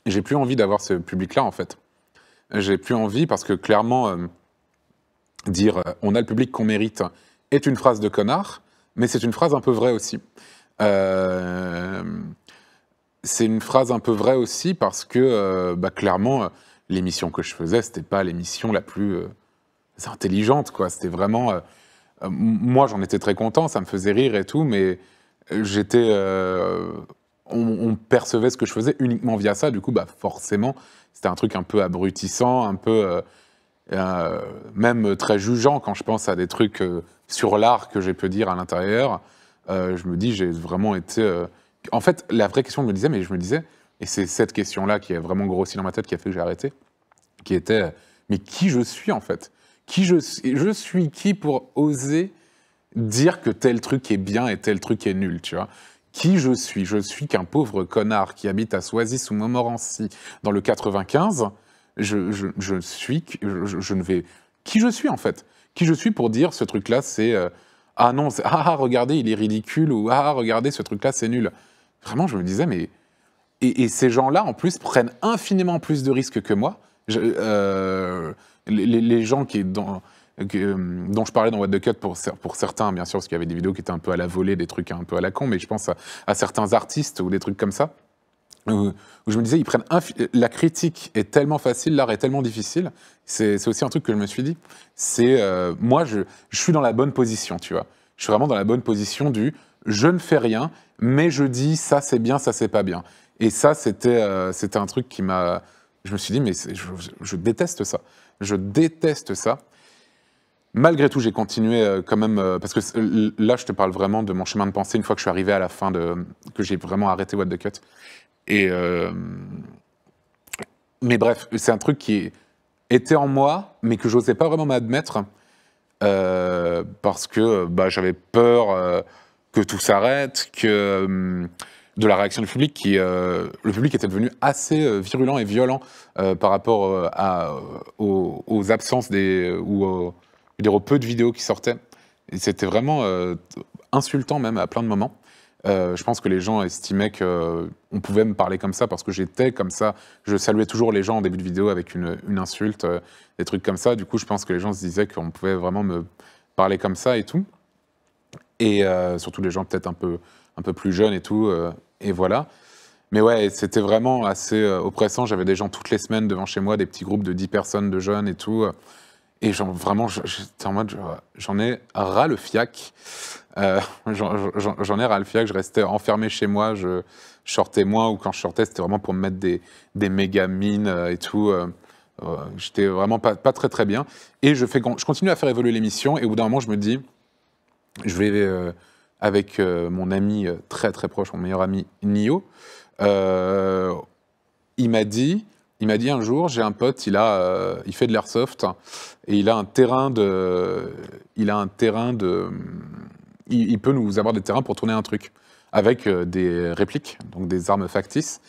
j'ai plus envie d'avoir ce public là en fait. J'ai plus envie parce que clairement dire euh, on a le public qu'on mérite est une phrase de connard, mais c'est une phrase un peu vraie aussi. Euh, c'est une phrase un peu vraie aussi parce que euh, bah, clairement, l'émission que je faisais, c'était pas l'émission la plus intelligente, quoi. C'était vraiment. moi, j'en étais très content, ça me faisait rire et tout, mais j'étais. On, percevait ce que je faisais uniquement via ça, du coup, bah, forcément, c'était un truc un peu abrutissant, un peu euh, même très jugeant quand je pense à des trucs euh, sur l'art que j'ai pu dire à l'intérieur. Euh, je me dis, j'ai vraiment été. En fait, la vraie question que je me disais, mais je me disais, et c'est cette question-là qui a vraiment grossi dans ma tête qui a fait que j'ai arrêté, qui était, mais qui je suis en fait Qui je suis Je suis qui pour oser dire que tel truc est bien et tel truc est nul, tu vois qui je suis Je suis qu'un pauvre connard qui habite à Soisy sous Montmorency dans le 95 je, suis, je, ne vais, qui je suis en fait, qui je suis pour dire ce truc-là, c'est euh, ah non, ah, ah regardez, il est ridicule ou ah regardez, ce truc-là, c'est nul. Vraiment, je me disais mais et, ces gens-là en plus prennent infiniment plus de risques que moi. Euh, les, gens qui dans euh, dont je parlais dans What the Cut pour, pour certains, bien sûr, parce qu'il y avait des vidéos qui étaient un peu à la volée, des trucs un peu à la con, mais je pense à certains artistes ou des trucs comme ça où, je me disais, ils prennent la critique est tellement facile, l'art est tellement difficile. C'est aussi un truc que je me suis dit. C'est euh, moi, je, suis dans la bonne position, tu vois. Je suis vraiment dans la bonne position du je ne fais rien, mais je dis ça c'est bien, ça c'est pas bien. Et ça, c'était euh, c'était un truc qui m'a. Je me suis dit, mais je, je déteste ça. Je déteste ça. Malgré tout, j'ai continué euh, quand même, parce que là, je te parle vraiment de mon chemin de pensée une fois que je suis arrivé à la fin de. que j'ai vraiment arrêté What the Cut. Et, euh, mais bref, c'est un truc qui était en moi, mais que j'osais pas vraiment m'admettre, euh, parce que bah, j'avais peur euh, que tout s'arrête, que de la réaction du public, qui, le public était devenu assez virulent et violent par rapport aux, absences des, ou aux, peu de vidéos qui sortaient. c'était vraiment insultant même à plein de moments. Euh, je pense que les gens estimaient qu'on euh, pouvait me parler comme ça parce que j'étais comme ça. Je saluais toujours les gens en début de vidéo avec une, insulte, euh, des trucs comme ça. Du coup, je pense que les gens se disaient qu'on pouvait vraiment me parler comme ça et tout. Et surtout les gens peut-être un peu, un peu plus jeunes et tout. et voilà. Mais ouais, c'était vraiment assez oppressant. J'avais des gens toutes les semaines devant chez moi, des petits groupes de 10 personnes, de jeunes et tout. Et vraiment, j'étais en mode, j'en ai ras le fiac. Euh, j'en ai Ralphia que je restais enfermé chez moi, je, sortais moins, ou quand je sortais, c'était vraiment pour me mettre des, des méga mines euh, et tout. Euh, j'étais vraiment pas, pas, très très bien. Et je, fais, je continue à faire évoluer l'émission, et au bout d'un moment, je me dis, je vais avec mon ami très très proche, mon meilleur ami Nio, il m'a dit, il m'a dit un jour, j'ai un pote, il, a, il fait de l'airsoft et il a un terrain de, il a un terrain de, il, peut nous avoir des terrains pour tourner un truc avec euh, des répliques, donc des armes factices,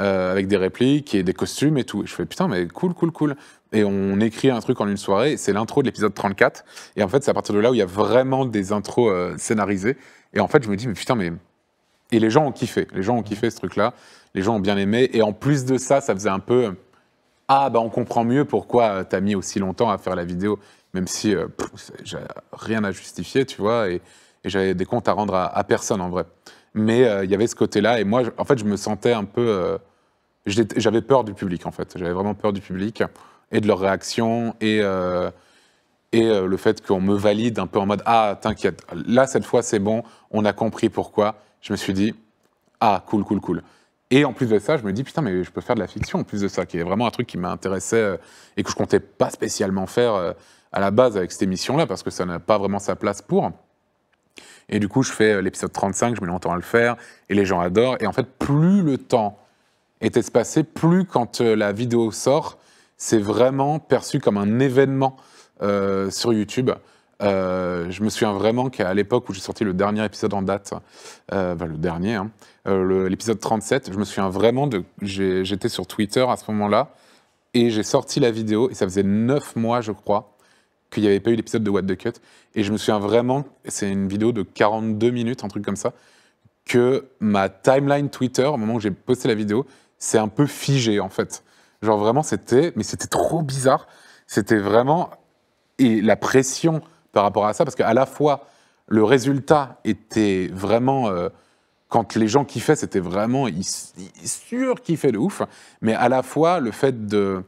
euh, avec des répliques et des costumes et tout. je fais putain, mais cool, cool, cool. Et on écrit un truc en une soirée, c'est l'intro de l'épisode 34. Et en fait, c'est à partir de là où il y a vraiment des intros euh, scénarisées. Et en fait, je me dis, mais putain, mais. Et les gens ont kiffé. Les gens ont kiffé ce truc-là. Les gens ont bien aimé. Et en plus de ça, ça faisait un peu. Ah, bah, on comprend mieux pourquoi t'as mis aussi longtemps à faire la vidéo, même si j'ai rien à justifier, tu vois. Et, et j'avais des comptes à rendre à, personne en vrai. Mais euh, il y avait ce côté-là, et moi, en fait, je me sentais un peu. Euh, j'avais peur du public, en fait. J'avais vraiment peur du public et de leur réaction et, euh, et le fait qu'on me valide un peu en mode Ah, t'inquiète, là, cette fois, c'est bon, on a compris pourquoi. Je me suis dit Ah, cool, cool, cool. Et en plus de ça, je me dis Putain, mais je peux faire de la fiction en plus de ça, qui est vraiment un truc qui m'intéressait et que je comptais pas spécialement faire à la base avec cette émission-là, parce que ça n'a pas vraiment sa place pour. Et du coup, je fais euh, l'épisode 35, je mets longtemps à le faire, et les gens adorent. Et en fait, plus le temps est espacé, plus quand euh, la vidéo sort, c'est vraiment perçu comme un événement euh, sur YouTube. je me souviens vraiment qu'à l'époque où j'ai sorti le dernier épisode en date, bah, le dernier, hein, l'épisode 37, je me souviens vraiment de. J'étais sur Twitter à ce moment-là et j'ai sorti la vidéo et ça faisait 9 mois, je crois, qu'il n'y avait pas eu l'épisode de What the Cut. Et je me souviens vraiment, c'est une vidéo de 42 minutes, un truc comme ça, que ma timeline Twitter, au moment où j'ai posté la vidéo, c'est un peu figé en fait. Genre vraiment, c'était, mais c'était trop bizarre. C'était vraiment et la pression par rapport à ça, parce qu'à la fois le résultat était vraiment euh, quand les gens kiffaient, c'était vraiment ils, qu'ils qu'ils de ouf, mais à la fois le fait de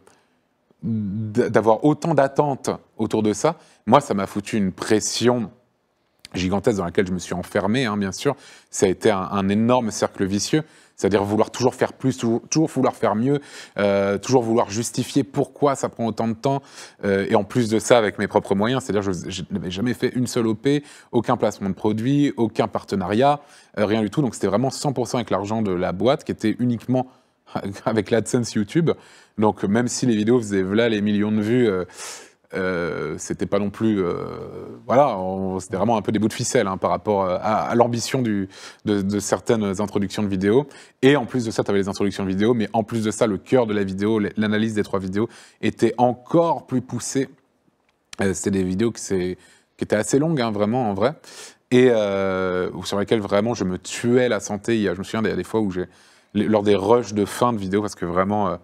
d'avoir autant d'attentes autour de ça, moi, ça m'a foutu une pression gigantesque dans laquelle je me suis enfermé, hein, bien sûr. Ça a été un, énorme cercle vicieux. C'est-à-dire vouloir toujours faire plus, toujours, vouloir faire mieux, euh, toujours vouloir justifier pourquoi ça prend autant de temps, euh, et en plus de ça avec mes propres moyens, c'est-à-dire je, n'avais jamais fait une seule OP, aucun placement de produit, aucun partenariat, euh, rien du tout, donc c'était vraiment 100% avec l'argent de la boîte qui était uniquement avec l'AdSense YouTube. Donc même si les vidéos faisaient voilà les millions de vues, euh, euh, c'était pas non plus euh, voilà, c'était vraiment un peu des bouts de ficelle hein, par rapport à, l'ambition de, de, certaines introductions de vidéos. Et en plus de ça, tu avais les introductions de vidéos, mais en plus de ça, le cœur de la vidéo, l'analyse des trois vidéos était encore plus poussée. c'était des vidéos qui, étaient assez longues, hein, vraiment en vrai, et sur lesquelles vraiment je me tuais la santé. Je me souviens a des fois où j'ai lors des rushs de fin de vidéo, parce que vraiment, euh,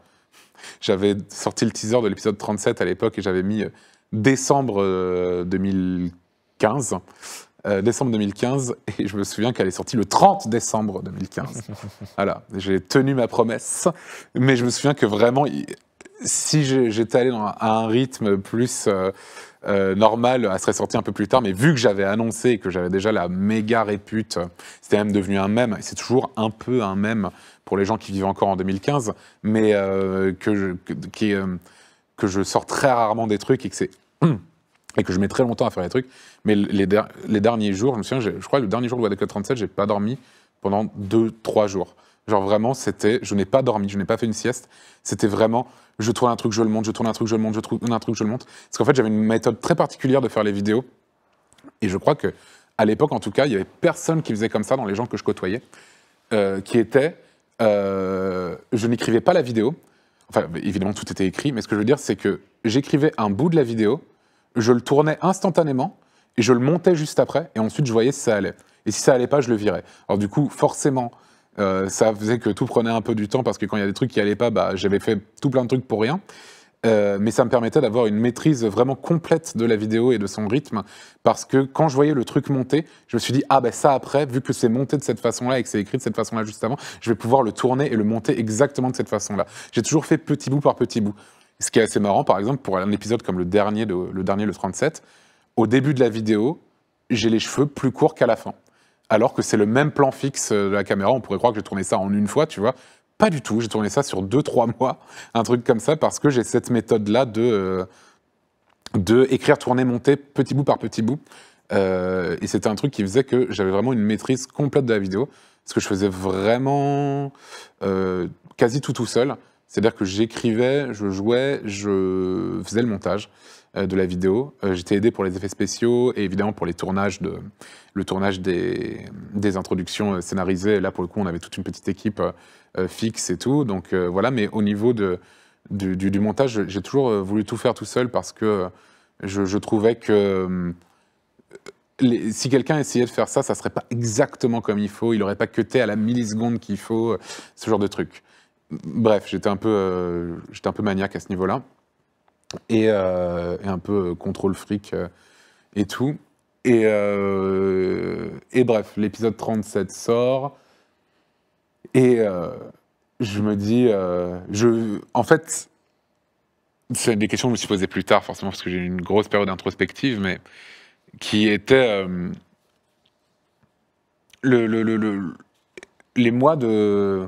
j'avais sorti le teaser de l'épisode 37 à l'époque et j'avais mis euh, décembre 2015. Euh, décembre 2015, et je me souviens qu'elle est sortie le 30 décembre 2015. voilà, j'ai tenu ma promesse, mais je me souviens que vraiment, si j'étais allé à un rythme plus normal, elle serait sortie un peu plus tard, mais vu que j'avais annoncé que j'avais déjà la méga répute, c'était même devenu un mème, c'est toujours un peu un mème, pour les gens qui vivent encore en 2015, mais euh, que, je, que, qui, euh, que, je sors très rarement des trucs et que c'est. Et que je mets très longtemps à faire des trucs. Mais les, les derniers jours, je me souviens, je crois le dernier jour de Wadaka 37, j'ai pas dormi pendant 2-3 jours. Genre vraiment, c'était, je n'ai pas dormi, je n'ai pas fait une sieste. C'était vraiment, je tourne un truc, je le monte, je tourne un truc, je le monte, je tourne un truc, je le monte. Parce qu'en fait, j'avais une méthode très particulière de faire les vidéos. Et je crois que, à l'époque en tout cas, il y avait personne qui faisait comme ça dans les gens que je côtoyais, euh, qui était, euh, je n'écrivais pas la vidéo. Enfin, évidemment, tout était écrit, mais ce que je veux dire, c'est que j'écrivais un bout de la vidéo, je le tournais instantanément, et je le montais juste après, et ensuite je voyais si ça allait. Et si ça allait pas, je le virais. Alors du coup, forcément, euh, ça faisait que tout prenait un peu du temps, parce que quand il y a des trucs qui allaient pas, bah, j'avais fait tout plein de trucs pour rien. Euh, mais ça me permettait d'avoir une maîtrise vraiment complète de la vidéo et de son rythme, parce que quand je voyais le truc monter, je me suis dit, ah ben ça après, vu que c'est monté de cette façon-là et que c'est écrit de cette façon-là juste avant, je vais pouvoir le tourner et le monter exactement de cette façon-là. J'ai toujours fait petit bout par petit bout. Ce qui est assez marrant, par exemple, pour un épisode comme le dernier, le, dernier le 37, au début de la vidéo, j'ai les cheveux plus courts qu'à la fin. Alors que c'est le même plan fixe euh, de la caméra, on pourrait croire que j'ai tourné ça en une fois, tu vois. Pas du tout, j'ai tourné ça sur 2-3 mois, un truc comme ça, parce que j'ai cette méthode-là de, euh, de écrire, tourner, monter, petit bout par petit bout. Euh, et c'était un truc qui faisait que j'avais vraiment une maîtrise complète de la vidéo, parce que je faisais vraiment euh, quasi tout tout seul. C'est-à-dire que j'écrivais, je jouais, je faisais le montage. Euh, de la vidéo. Euh, j'étais aidé pour les effets spéciaux et évidemment pour les tournages de, le tournage des, des, introductions euh, scénarisées. Là, pour le coup, on avait toute une petite équipe fixe et tout. Donc voilà, mais au niveau de, du, montage, j'ai toujours voulu tout faire tout seul parce que je, trouvais que si quelqu'un essayait de faire ça, ça serait pas exactement comme il faut. Il n'aurait pas cuté à la milliseconde qu'il faut, ce genre de truc. Bref, j'étais un j'étais un peu maniaque à ce niveau-là. Euh, et, un peu euh, contrôle fric euh, et tout. Et, bref, l'épisode 37 sort. Et je me dis, je, en fait, c'est des questions que je me suis posées plus tard, forcément, parce que j'ai eu une grosse période introspective, mais qui était le, les mois de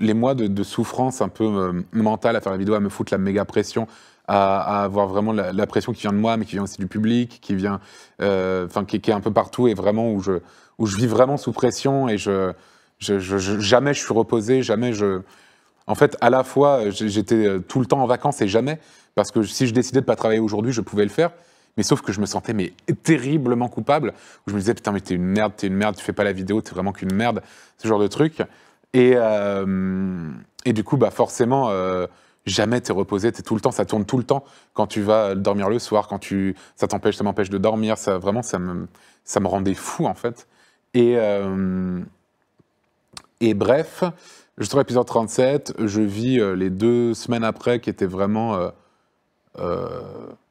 les mois de, souffrance un peu mentale à faire la vidéo, à me foutre la méga pression, à, avoir vraiment la, pression qui vient de moi, mais qui vient aussi du public, qui vient, euh, enfin, qui, est un peu partout et vraiment où je, où je vis vraiment sous pression et je, je, jamais je suis reposé, jamais je, en fait, à la fois, j'étais euh, tout le temps en vacances et jamais, parce que si je décidais de pas travailler aujourd'hui, je pouvais le faire. Mais sauf que je me sentais mais terriblement coupable. Où je me disais putain mais t'es une merde, t'es une merde, tu fais pas la vidéo, t'es vraiment qu'une merde, ce genre de truc. Et, euh, et du coup bah forcément jamais t'es reposé, t'es tout le temps, ça tourne tout le temps quand tu vas dormir le soir, quand tu, ça t'empêche, ça m'empêche de dormir, ça vraiment, ça me, ça me rendait fou en fait. Et, euh, et bref, je trouve épisode 37, je vis euh, les deux semaines après qui étaient vraiment euh,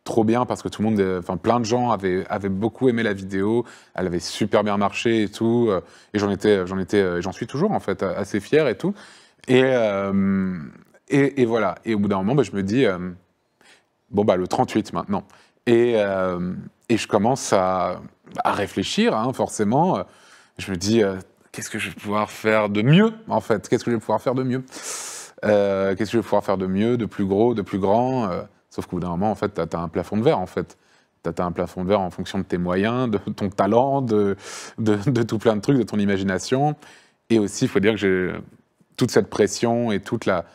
trop bien parce que tout le monde, enfin plein de gens avaient, avaient beaucoup aimé la vidéo, elle avait super bien marché et tout, et j'en étais, j'en étais, j'en suis toujours en fait assez fier et tout. Et et, voilà. Et au bout d'un moment, bah, je me dis, euh, bon, bah, le 38 maintenant. Et, euh, et je commence à, à réfléchir, hein, forcément. Je me dis, euh, qu'est-ce que je vais pouvoir faire de mieux, en fait Qu'est-ce que je vais pouvoir faire de mieux Qu'est-ce que je vais pouvoir faire de mieux, de plus gros, de plus grand Sauf qu'au bout d'un moment, en fait, tu as, un plafond de verre, en fait. Tu as, un plafond de verre en fonction de tes moyens, de ton talent, de, de tout plein de trucs, de ton imagination. Et aussi, il faut dire que j'ai toute cette pression et toute la,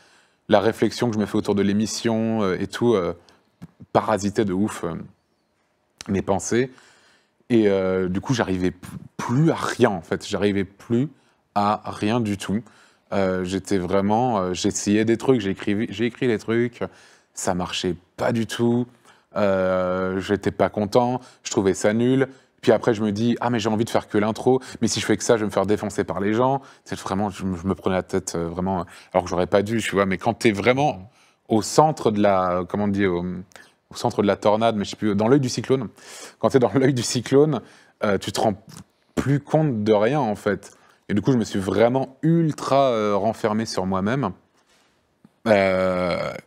la réflexion que je me fais autour de l'émission euh, et tout euh, parasitait de ouf euh, mes pensées. Et du coup, j'arrivais plus à rien, en fait. J'arrivais plus à rien du tout. J'étais vraiment. J'essayais des trucs, j'ai écrit des trucs, ça marchait pas du tout. J'étais pas content, je trouvais ça nul. Puis après, je me dis, ah, mais j'ai envie de faire que l'intro, mais si je fais que ça, je vais me faire défoncer par les gens. C'est vraiment, je, me prenais la tête euh, vraiment, alors que j'aurais pas dû, tu vois. Mais quand tu es vraiment au centre de la, comment on dit, au, centre de la tornade, mais je sais plus, dans l'œil du cyclone, quand tu es dans l'œil du cyclone, tu euh, tu te rends plus compte de rien, en fait. Et du coup, je me suis vraiment ultra euh, renfermé sur moi-même. et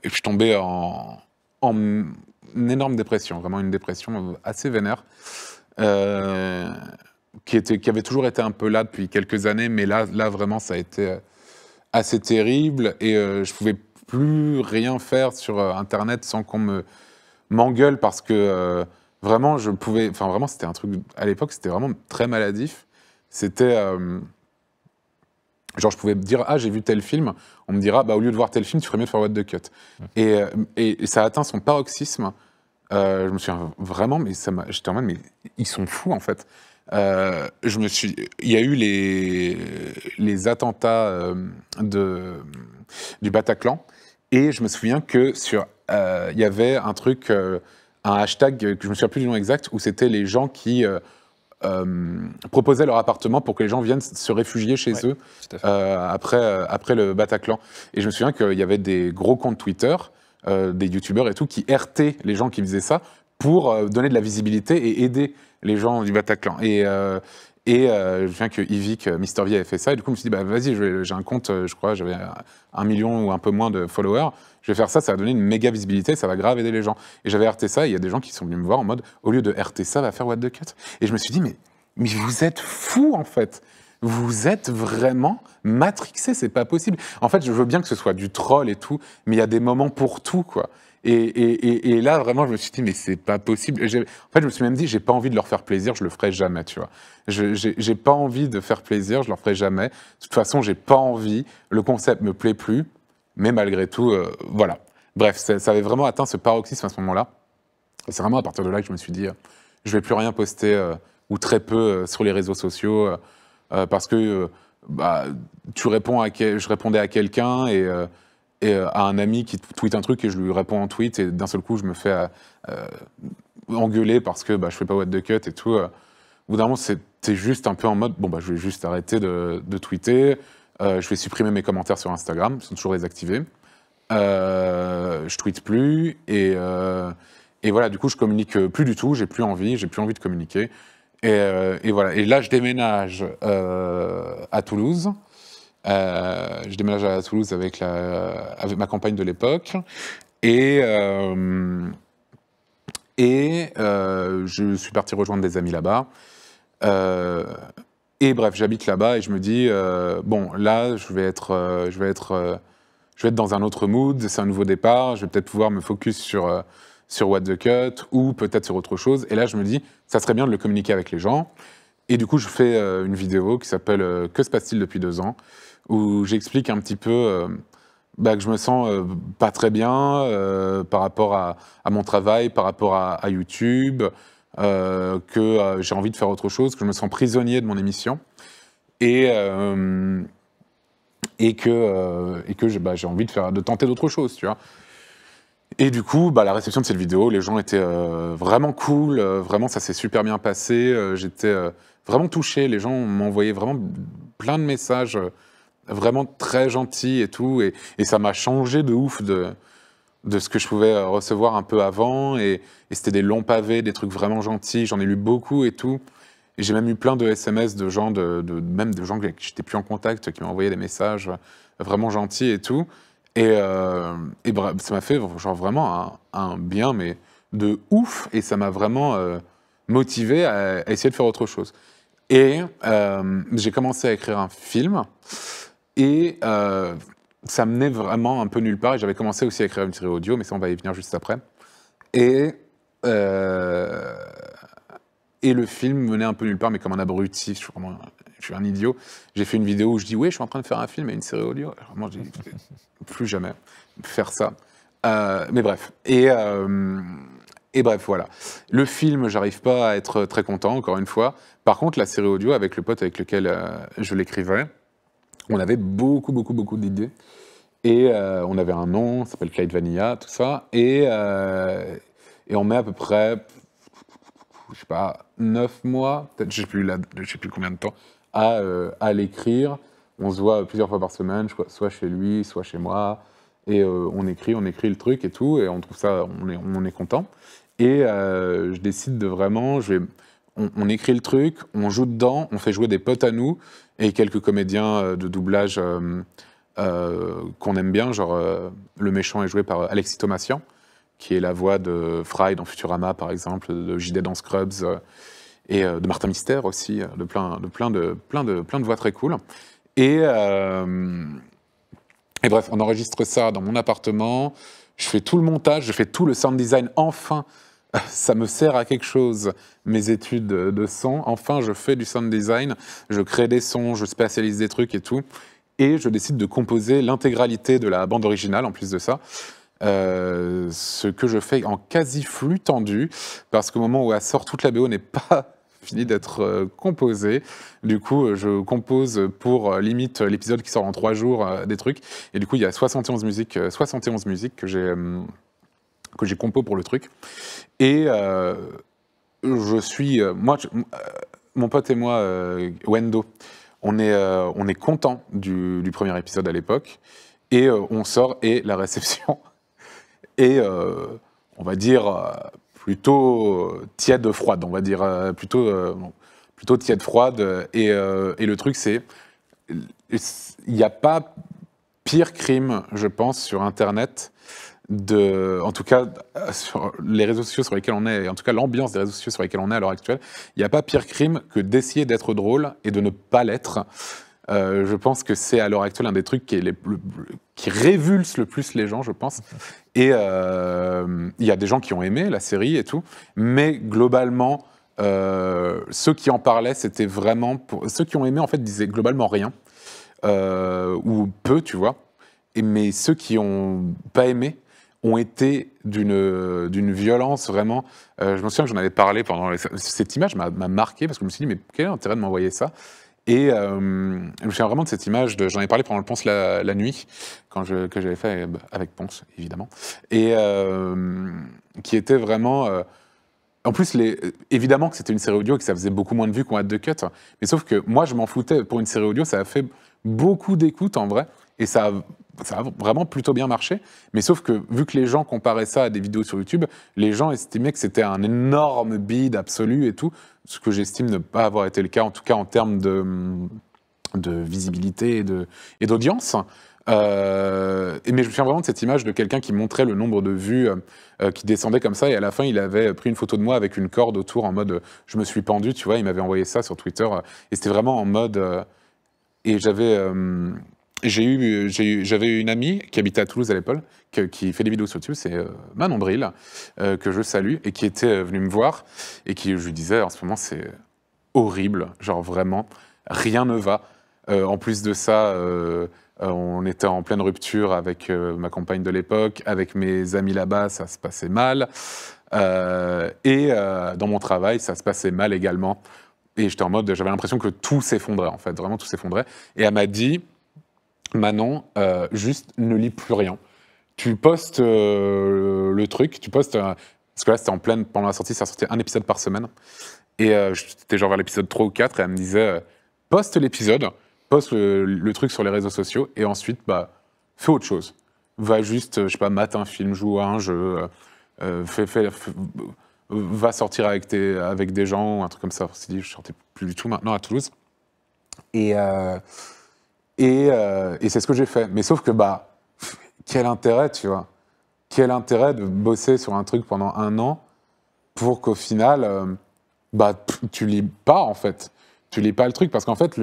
je suis tombé en, en une énorme dépression, vraiment une dépression assez vénère. Euh, qui, était, qui avait toujours été un peu là depuis quelques années, mais là, là vraiment, ça a été euh, assez terrible et euh, je pouvais plus rien faire sur Internet sans qu'on me m'engueule parce que vraiment, je pouvais. Enfin, vraiment, c'était un truc. À l'époque, c'était vraiment très maladif. C'était. Genre, je pouvais me dire, ah, j'ai vu tel film. On me dira, bah, au lieu de voir tel film, tu ferais mieux de faire What the Cut. Mmh. et, et, ça a atteint son paroxysme euh, je me suis vraiment, mais ça j'étais mais ils sont fous en fait. Euh, je me suis, il y a eu les, les attentats euh, de, du Bataclan et je me souviens que sur, il y avait un truc, un hashtag que je me souviens plus du nom exact où c'était les gens qui proposaient leur appartement pour que les gens viennent se réfugier chez eux après, après le Bataclan. Et je me souviens qu'il y avait des gros comptes Twitter euh, des youtubeurs et tout qui RT les gens qui faisaient ça pour euh, donner de la visibilité et aider les gens du Bataclan. Et, euh, et je viens que Yvick, Mister V avait fait ça, et du coup je me suis dit, bah, vas-y, j'ai un compte, je crois, j'avais un million ou un peu moins de followers, je vais faire ça, ça va donner une méga visibilité, ça va grave aider les gens. Et j'avais RT ça, il y a des gens qui sont venus me voir en mode, au lieu de RT ça, va faire What the Cut. Et je me suis dit, mais, mais vous êtes fous en fait vous êtes vraiment matrixé, c'est pas possible. En fait, je veux bien que ce soit du troll et tout, mais il y a des moments pour tout, quoi. Et, là, vraiment, je me suis dit, mais c'est pas possible. En fait, je me suis même dit, j'ai pas envie de leur faire plaisir, je le ferai jamais, tu vois. J'ai pas envie de faire plaisir, je leur ferai jamais. De toute façon, j'ai pas envie. Le concept me plaît plus, mais malgré tout, euh, voilà. Bref, ça, avait vraiment atteint ce paroxysme à ce moment-là. c'est vraiment à partir de là que je me suis dit, euh, je vais plus rien poster euh, ou très peu sur les réseaux sociaux. Euh, parce que euh, bah, tu réponds à je répondais à quelqu'un et, euh, à un ami qui tweet un truc et je lui réponds en tweet et d'un seul coup je me fais engueuler parce que bah, je fais pas what the cut et tout. Au bout d'un moment, c'était juste un peu en mode bon, bah, je vais juste arrêter de, tweeter, je vais supprimer mes commentaires sur Instagram, ils sont toujours désactivés. Euh, je tweete plus et, et voilà, du coup, je communique plus du tout, j'ai plus envie, j'ai plus envie de communiquer. Euh, et, voilà. Et là, je déménage euh, à Toulouse. Euh, je déménage à Toulouse avec, la, avec ma campagne de l'époque. Et, et je suis parti rejoindre des amis là-bas. et bref, j'habite là-bas et je me dis bon, là, je vais être, je vais être, je vais être dans un autre mood. C'est un nouveau départ. Je vais peut-être pouvoir me focus sur sur What the Cut ou peut-être sur autre chose. Et là, je me dis, ça serait bien de le communiquer avec les gens. Et du coup, je fais euh, une vidéo qui s'appelle euh, Que se passe-t-il depuis deux ans où j'explique un petit peu euh, bah, que je me sens pas très bien par rapport à, mon travail, par rapport à, YouTube, que j'ai envie de faire autre chose, que je me sens prisonnier de mon émission. Et que, bah, j'ai envie de, faire, de tenter d'autres choses, tu vois. Et du coup, bah, la réception de cette vidéo, les gens étaient euh, vraiment cool, euh, vraiment ça s'est super bien passé, euh, j'étais vraiment touché, les gens m'envoyaient vraiment plein de messages, vraiment très gentils et tout, et, ça m'a changé de ouf de, de ce que je pouvais recevoir un peu avant, et, c'était des longs pavés, des trucs vraiment gentils, j'en ai lu beaucoup et tout, et j'ai même eu plein de SMS de gens, de, de même de gens que j'étais plus en contact, qui m'envoyaient des messages vraiment gentils et tout, et, euh, ça m'a fait vraiment un, bien, mais de ouf, et ça m'a vraiment euh, motivé à, essayer de faire autre chose. Et euh, j'ai commencé à écrire un film, et ça menait vraiment un peu nulle part, et j'avais commencé aussi à écrire une série audio, mais ça on va y venir juste après. Et, et le film menait un peu nulle part, mais comme un abruti, je vraiment je suis un idiot. J'ai fait une vidéo où je dis oui, je suis en train de faire un film et une série audio. Alors moi, je plus jamais faire ça. Euh, mais bref. Et, euh, et bref, voilà. Le film, j'arrive pas à être très content, encore une fois. Par contre, la série audio, avec le pote avec lequel euh, je l'écrivais, on avait beaucoup, beaucoup, beaucoup d'idées. Et on avait un nom, ça s'appelle Clyde Vanilla, tout ça. Et, et on met à peu près je sais pas, neuf mois, peut-être, je sais plus, sais plus combien de temps, euh, à, l'écrire. On se voit plusieurs fois par semaine, soit chez lui, soit chez moi. Et euh, on écrit, on écrit le truc et tout, et on trouve ça, on est, content. Et euh, je décide de vraiment, je vais, on, on, écrit le truc, on joue dedans, on fait jouer des potes à nous et quelques comédiens de doublage qu'on aime bien, genre le méchant est joué par Alexis Thomasian, qui est la voix de Fry dans Futurama par exemple, de JD dans Scrubs et euh, de Martin Mystère aussi, euh, de plein de, plein de, plein de, plein de voix très cool. Et, euh, et bref, on enregistre ça dans mon appartement, je fais tout le montage, je fais tout le sound design, enfin ça me sert à quelque chose, mes études de son, enfin je fais du sound design, je crée des sons, je spécialise des trucs et tout, et je décide de composer l'intégralité de la bande originale en plus de ça. Euh, ce que je fais en quasi flux tendu, parce qu'au moment où elle sort, toute la BO n'est pas finie d'être euh, composée. Du coup, je compose pour euh, limite l'épisode qui sort en trois jours des trucs. Et du coup, il y a 71 musiques, 71 musiques que j'ai que j'ai compo pour le truc. Et je suis, moi, mon pote et moi, Wendo, on est, on est content du, du premier épisode à l'époque. Et on sort et la réception et, euh, on va dire, euh, plutôt euh, tiède froide, on va dire plutôt plutôt tiède froide et, et le truc c'est il n'y a pas pire crime, je pense, sur Internet, de, en tout cas sur les réseaux sociaux sur lesquels on est, en tout cas l'ambiance des réseaux sociaux sur lesquels on est à l'heure actuelle, il n'y a pas pire crime que d'essayer d'être drôle et de ne pas l'être. Euh, je pense que c'est à l'heure actuelle un des trucs qui, est le, qui, révulse le plus les gens, je pense. Et euh, il y a des gens qui ont aimé la série et tout, mais globalement, euh, ceux qui en parlaient, c'était vraiment ceux qui ont aimé en fait disaient globalement rien ou peu, tu vois. Et, mais ceux qui ont pas aimé ont été d'une violence vraiment. je me souviens que j'en avais parlé pendant cette image m'a marqué parce que je me suis dit mais quel intérêt de m'envoyer ça et euh, je me souviens vraiment de cette image, de, j'en ai parlé pendant le Ponce la, nuit, que j'avais fait euh, avec Ponce, évidemment, et euh, qui était vraiment... en plus, évidemment que c'était une série audio et que ça faisait beaucoup moins de vues qu'on a de Cut, mais sauf que moi, je m'en foutais. Pour une série audio, ça a fait beaucoup d'écoute en vrai. Et ça a, ça vraiment plutôt bien marché. Mais sauf que, vu que les gens comparaient ça à des vidéos sur YouTube, les gens estimaient que c'était un énorme bid absolu et tout. Ce que j'estime ne pas avoir été le cas, en tout cas en termes de, de visibilité et d'audience. Euh, mais je me souviens vraiment de cette image de quelqu'un qui montrait le nombre de vues euh, qui descendait comme ça, et à la fin, il avait pris une photo de moi avec une corde autour en mode je me suis pendu, tu vois. Il m'avait envoyé ça sur Twitter, euh, et c'était vraiment en mode. et j'avais j'ai eu, j'avais une amie qui habitait à Toulouse à l'époque, qui fait des vidéos sur YouTube, c'est euh, Manon Bril, euh, que je salue, et qui était euh, venue me voir, et qui, je lui disais, en ce moment, c'est horrible, genre vraiment, rien ne va. en plus de ça, on était en pleine rupture avec ma compagne de l'époque, avec mes amis là-bas, ça se passait mal. et dans mon travail, ça se passait mal également. Et j'étais en mode, j'avais l'impression que tout s'effondrait, en fait, vraiment tout s'effondrait. Et elle m'a dit, Manon, euh, juste ne lis plus rien. Tu postes euh, le truc, tu postes. Euh, parce que là, c'était en pleine. Pendant la sortie, ça sortait un épisode par semaine. Et j'étais genre vers l'épisode 3 ou 4 et elle me disait poste l'épisode, poste le, truc sur les réseaux sociaux et ensuite, bah, fais autre chose. Va juste, je sais pas, matin un film, joue à un jeu, fais, va sortir avec, avec des gens, un truc comme ça. On s'est dit, je sortais plus du tout maintenant à Toulouse. Et. Euh, et, c'est ce que j'ai fait. Mais sauf que, bah, quel intérêt, tu vois Quel intérêt de bosser sur un truc pendant un an pour qu'au final, euh, bah, tu lis pas, en fait. Tu lis pas le truc. Parce qu'en fait,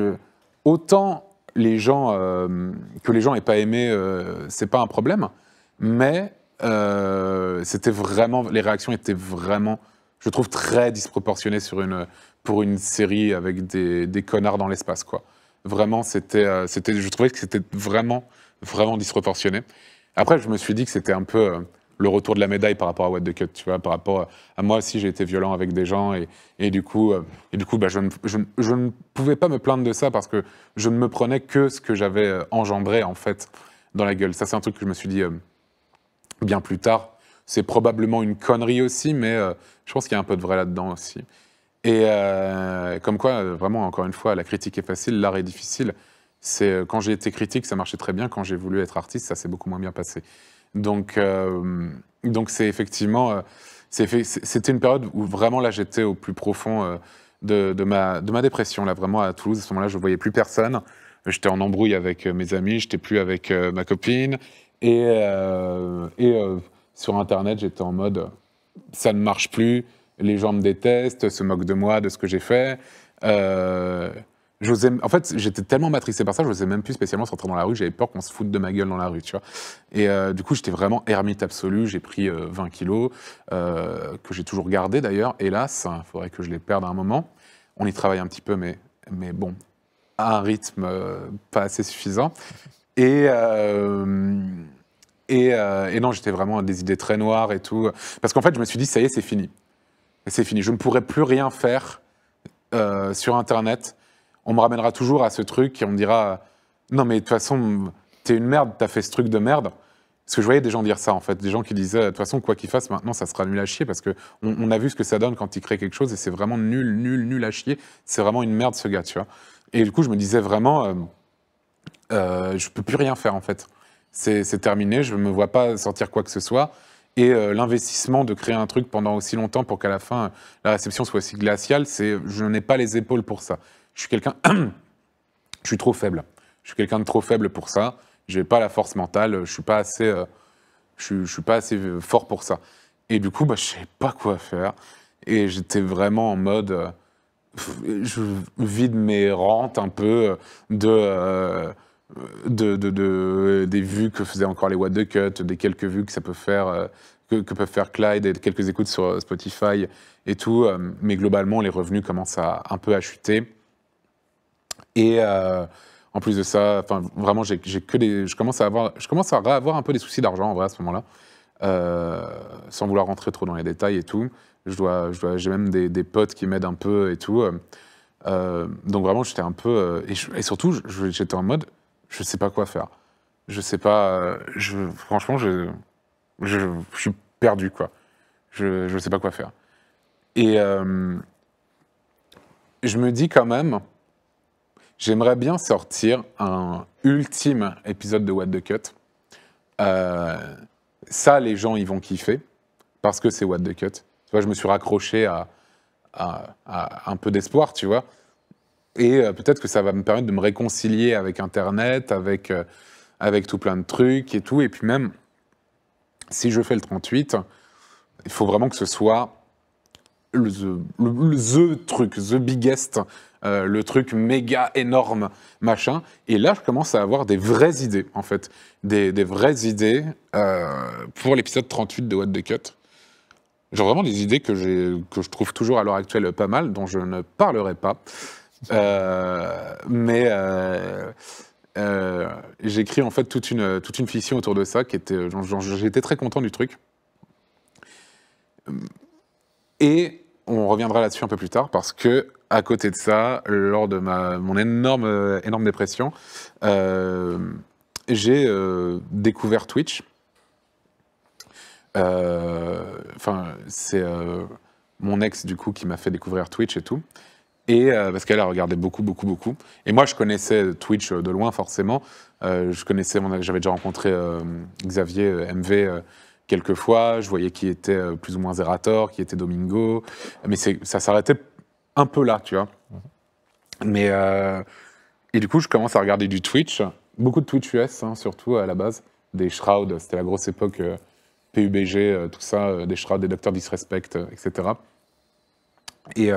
autant les gens, euh, que les gens aient pas aimé, c'est pas un problème. Mais c'était vraiment, les réactions étaient vraiment, je trouve, très disproportionnées sur une, pour une série avec des, des connards dans l'espace, quoi. Vraiment, c'était, euh, c'était, je trouvais que c'était vraiment, vraiment disproportionné. Après, je me suis dit que c'était un peu euh, le retour de la médaille par rapport à What the Cut, tu vois, par rapport à, moi aussi, j'ai été violent avec des gens et, et du coup, euh, et du coup bah, je, ne, je, ne, pouvais pas me plaindre de ça parce que je ne me prenais que ce que j'avais engendré, en fait, dans la gueule. Ça, c'est un truc que je me suis dit bien plus tard. C'est probablement une connerie aussi, mais je pense qu'il y a un peu de vrai là-dedans aussi. Euh, et comme quoi, euh, vraiment, encore une fois, la critique est facile, l'art est difficile. C'est euh, quand j'ai été critique, ça marchait très bien. Quand j'ai voulu être artiste, ça s'est beaucoup moins bien passé. Donc, donc c'est effectivement, c'était une période où vraiment là, j'étais au plus profond de, ma, dépression. Là, vraiment à Toulouse, à ce moment-là, je ne voyais plus personne. J'étais en embrouille avec mes amis, j'étais plus avec ma copine. Et, sur Internet, j'étais en mode, ça ne marche plus les gens me détestent, se moquent de moi, de ce que j'ai fait. Euh, en fait, j'étais tellement matricé par ça, je n'osais même plus spécialement sortir dans la rue. J'avais peur qu'on se foute de ma gueule dans la rue, Et euh, du coup, j'étais vraiment ermite absolu. J'ai pris 20 euh, kilos, euh, que j'ai toujours gardé d'ailleurs. Hélas, il faudrait que je les perde à un moment. On y travaille un petit peu, mais, mais bon, à un rythme pas assez suffisant. Et. et, non, j'étais vraiment des idées très noires et tout. Parce qu'en fait, je me suis dit, ça y est, c'est fini et c'est fini. Je ne pourrai plus rien faire euh, sur Internet. On me ramènera toujours à ce truc et on me dira Non, mais de toute façon, t'es une merde, t'as fait ce truc de merde. Parce que je voyais des gens dire ça, en fait. Des gens qui disaient De toute façon, quoi qu'il fassent, maintenant, ça sera nul à chier parce qu'on on a vu ce que ça donne quand il crée quelque chose et c'est vraiment nul, nul, nul à chier. C'est vraiment une merde, ce gars, tu vois. Et du coup, je me disais vraiment euh, euh, je ne peux plus rien faire, en fait. C'est terminé, je ne me vois pas sortir quoi que ce soit. Et euh, l'investissement de créer un truc pendant aussi longtemps pour qu'à la fin, la réception soit aussi glaciale, c'est je n'ai pas les épaules pour ça. Je suis quelqu'un. je suis trop faible. Je suis quelqu'un de trop faible pour ça. Je n'ai pas la force mentale. Je suis pas assez. Euh, je, suis, pas assez fort pour ça. Et du coup, bah, je ne savais pas quoi faire. Et j'étais vraiment en mode. Euh, je vide mes rentes un peu de de, des vues que faisaient encore les What the Cut, des quelques vues que ça peut faire, euh, que, peuvent faire Clyde et quelques écoutes sur euh, Spotify et tout. Euh, mais globalement, les revenus commencent à un peu à chuter. Et en plus de ça, enfin vraiment, j'ai que je commence à avoir, je commence à avoir un peu des soucis d'argent en vrai à ce moment-là, sans vouloir rentrer trop dans les détails et tout. Je dois, je j'ai même des, potes qui m'aident un peu et tout. donc vraiment, j'étais un peu, et, et surtout, j'étais en mode, je sais pas quoi faire. Je sais pas. Euh, je, franchement, je, je, suis perdu, quoi. Je ne sais pas quoi faire. Et euh, je me dis quand même, j'aimerais bien sortir un ultime épisode de What the Cut. Euh, ça, les gens, ils vont kiffer parce que c'est What the Cut. Tu vois, je me suis raccroché à, à un peu d'espoir, tu vois. Et euh, peut-être que ça va me permettre de me réconcilier avec Internet, avec, euh, avec tout plein de trucs et tout. Et puis même, si je fais le 38, il faut vraiment que ce soit le, the, le, truc, the biggest, euh, le truc méga énorme, machin. Et là, je commence à avoir des vraies idées, en fait. Des, vraies idées pour l'épisode 38 de What the Cut. Genre vraiment des idées que, que je trouve toujours à l'heure actuelle pas mal, dont je ne parlerai pas. Euh, mais euh, euh, j'écris en fait toute une, toute une fiction autour de ça, qui était, j'étais très content du truc. Et on reviendra là-dessus un peu plus tard parce que à côté de ça, lors de ma, mon énorme, énorme dépression, j'ai découvert Twitch. Enfin, c'est mon ex du coup qui m'a fait découvrir Twitch et tout. Et euh, parce qu'elle a regardé beaucoup, beaucoup, beaucoup. Et moi, je connaissais Twitch euh, de loin, forcément. Euh, je connaissais, j'avais déjà rencontré Xavier MV quelques fois. Je voyais qui était plus ou moins Zerator, qui était Domingo. Mais ça s'arrêtait un peu là, tu vois. Mhm. Mais et du coup, je commence à regarder du Twitch, beaucoup de Twitch US, hein, surtout à la base, des Shroud. C'était la grosse époque PUBG, tout ça, des Shroud, des Docteurs Disrespect, etc. Et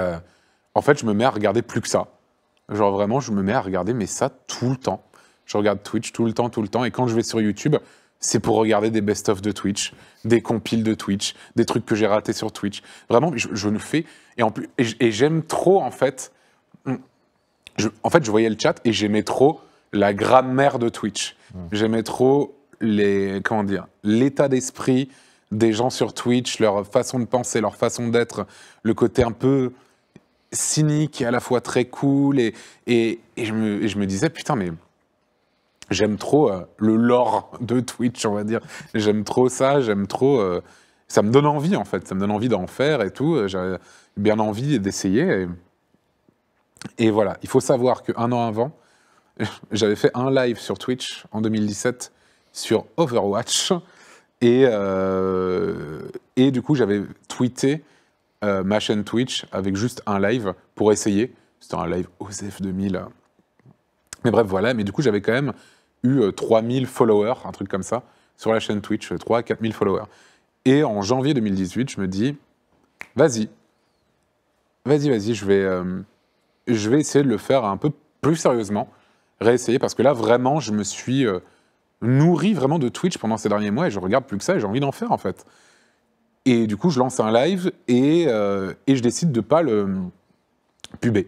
en fait, je me mets à regarder plus que ça. Genre vraiment, je me mets à regarder, mais ça tout le temps. Je regarde Twitch tout le temps, tout le temps. Et quand je vais sur YouTube, c'est pour regarder des best-of de Twitch, des compiles de Twitch, des trucs que j'ai ratés sur Twitch. Vraiment, je, ne fais. Et, en plus, et j'aime trop, en fait. Hmm, en fait, je voyais le chat et j'aimais trop la grammaire de Twitch. Hmm. J'aimais trop les. Comment dire L'état d'esprit des gens sur Twitch, leur façon de penser, leur façon d'être, le côté un peu cynique et à la fois très cool. Et, et, je, me, disais, putain, mais j'aime trop euh, le lore de Twitch, on va dire. J'aime trop ça, j'aime trop. Euh, ça me donne envie, en fait. Ça me donne envie d'en faire et tout. Euh, j'ai bien envie d'essayer. Et, voilà. Il faut savoir qu'un an avant, j'avais fait un live sur Twitch en 2017 sur Overwatch. Et, et du coup, j'avais tweeté euh, ma chaîne Twitch avec juste un live pour essayer. C'était un live OSEF 2000. Mais bref, voilà. Mais du coup, j'avais quand même eu 3000 euh, followers, un truc comme ça, sur la chaîne Twitch, 3 euh, 4000 followers. Et en janvier 2018, je me dis, vas-y, vas-y, vas-y, je vais, je vais essayer de le faire un peu plus sérieusement, réessayer, parce que là, vraiment, je me suis nourri vraiment de Twitch pendant ces derniers mois et je regarde plus que ça et j'ai envie d'en faire, en fait. Et du coup, je lance un live et, euh, je décide de ne pas le puber,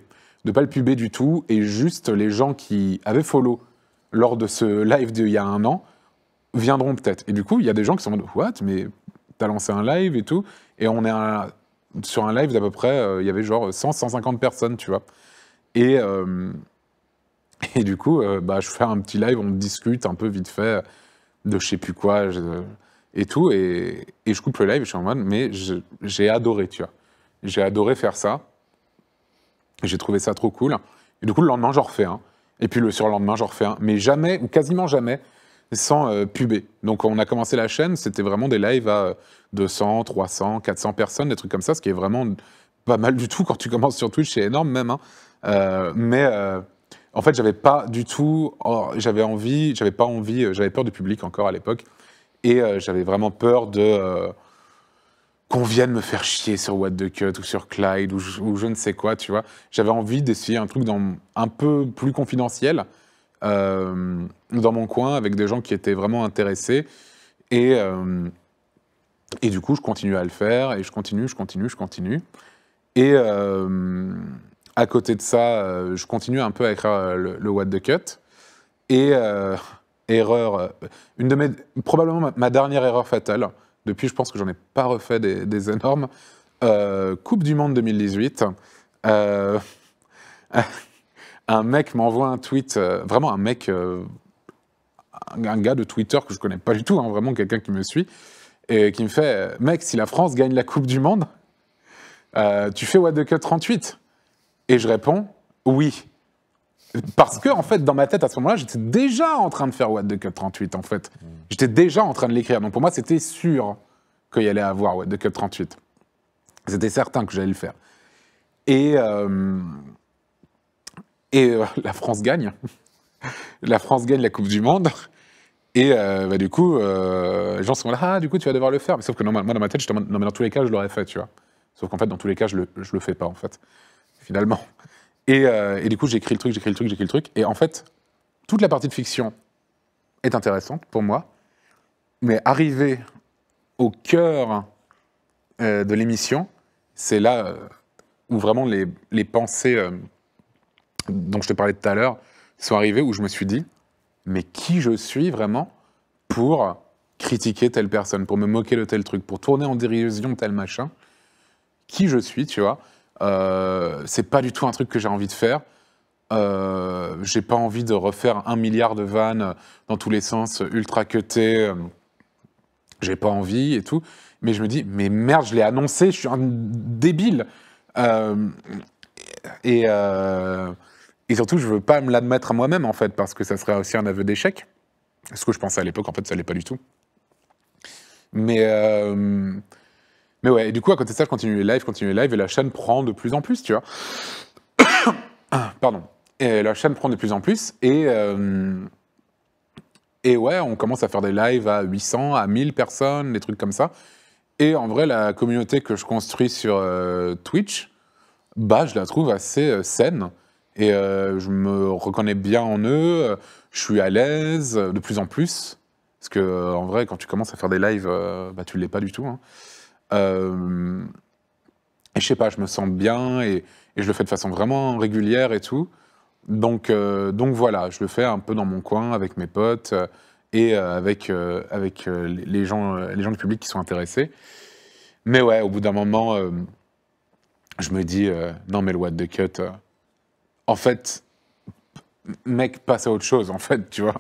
de ne pas le puber du tout. Et juste les gens qui avaient follow lors de ce live d'il y a un an viendront peut-être. Et du coup, il y a des gens qui sont en What Mais t'as lancé un live et tout. Et on est sur un live d'à peu près, euh, il y avait genre 100, 150 personnes, tu vois. Et, euh, et du coup, bah, je fais un petit live, on discute un peu vite fait de je sais plus quoi et tout. Et, je coupe le live je suis en mode, mais j'ai adoré, tu vois. J'ai adoré faire ça. J'ai trouvé ça trop cool. Et du coup, le lendemain, j'en refais un. Et puis le surlendemain, j'en refais un. Mais jamais, ou quasiment jamais, sans euh, pubé puber. Donc on a commencé la chaîne, c'était vraiment des lives à 200, 300, 400 personnes, des trucs comme ça, ce qui est vraiment pas mal du tout quand tu commences sur Twitch, c'est énorme même. Hein. Euh, mais euh, en fait, j'avais pas du tout, oh, j'avais envie, j'avais pas envie, j'avais peur du public encore à l'époque. Et euh, j'avais vraiment peur de. Euh, qu'on vienne me faire chier sur What the Cut ou sur Clyde ou, je ne sais quoi, tu vois. J'avais envie d'essayer un truc dans, un peu plus confidentiel, euh, dans mon coin, avec des gens qui étaient vraiment intéressés. Et, et du coup, je continue à le faire et je continue, je continue, je continue. Et à côté de ça, je continue un peu à écrire le, le What the Cut. Et erreur, euh, une de mes, probablement ma, dernière erreur fatale, depuis je pense que j'en ai pas refait des, énormes, euh, Coupe du Monde 2018, euh, un mec m'envoie un tweet, vraiment un mec, un gars de Twitter que je connais pas du tout, hein, vraiment quelqu'un qui me suit, et qui me fait Mec, si la France gagne la Coupe du Monde, tu fais What the Cut 38 Et je réponds Oui. Parce que, en fait, dans ma tête, à ce moment-là, j'étais déjà en train de faire What the Cup 38, en fait. Hmm. J'étais déjà en train de l'écrire. Donc, pour moi, c'était sûr qu'il allait avoir What the Cup 38. C'était certain que j'allais le faire. Et, euh, et euh, la France gagne. la France gagne la Coupe du Monde. Et euh, bah, du coup, les gens sont là, ah, du coup, tu vas devoir le faire. Mais sauf que moi, dans ma tête, j'étais non, mais dans tous les cas, je l'aurais fait, tu vois. Sauf qu'en fait, dans tous les cas, je le, je le fais pas, en fait, finalement. Euh, et, du coup, j'écris le truc, j'écris le truc, j'écris le truc. Et en fait, toute la partie de fiction est intéressante pour moi, mais arriver au cœur euh, de l'émission, c'est là euh, où vraiment les, les pensées dont je te parlais tout à l'heure sont arrivées, où je me suis dit, mais qui je suis vraiment pour critiquer telle personne, pour me moquer de tel truc, pour tourner en dérision tel machin. Qui je suis, tu vois euh, c'est pas du tout un truc que j'ai envie de faire. Euh, j'ai pas envie de refaire un milliard de vannes dans tous les sens, ultra cutées. Euh, j'ai pas envie et tout. Mais je me dis, mais merde, je l'ai annoncé, je suis un débile. et, et surtout, je veux pas me l'admettre à moi-même, en fait, parce que ça serait aussi un aveu d'échec. Ce que je pensais à l'époque, en fait, ça l'est pas du tout. Mais mais ouais, et du coup, à côté de ça, je continue les lives, continue les lives, et la chaîne prend de plus en plus, tu vois. Pardon. Et la chaîne prend de plus en plus, et... Euh, et ouais, on commence à faire des lives à 800, à 1000 personnes, des trucs comme ça. Et en vrai, la communauté que je construis sur euh, Twitch, bah, je la trouve assez euh, saine. Et je me reconnais bien en eux, je suis à l'aise de plus en plus. Parce que, en vrai, quand tu commences à faire des lives, bah, tu ne l'es pas du tout. Hein. Euh, et je sais pas, je me sens bien et, je le fais de façon vraiment régulière et tout. Donc, euh, donc voilà, je le fais un peu dans mon coin avec mes potes euh, et avec, avec les, gens, les gens du public qui sont intéressés. Mais ouais, au bout d'un moment, je me dis non, mais le what the cut, en fait, mec, passe à autre chose, en fait, tu vois.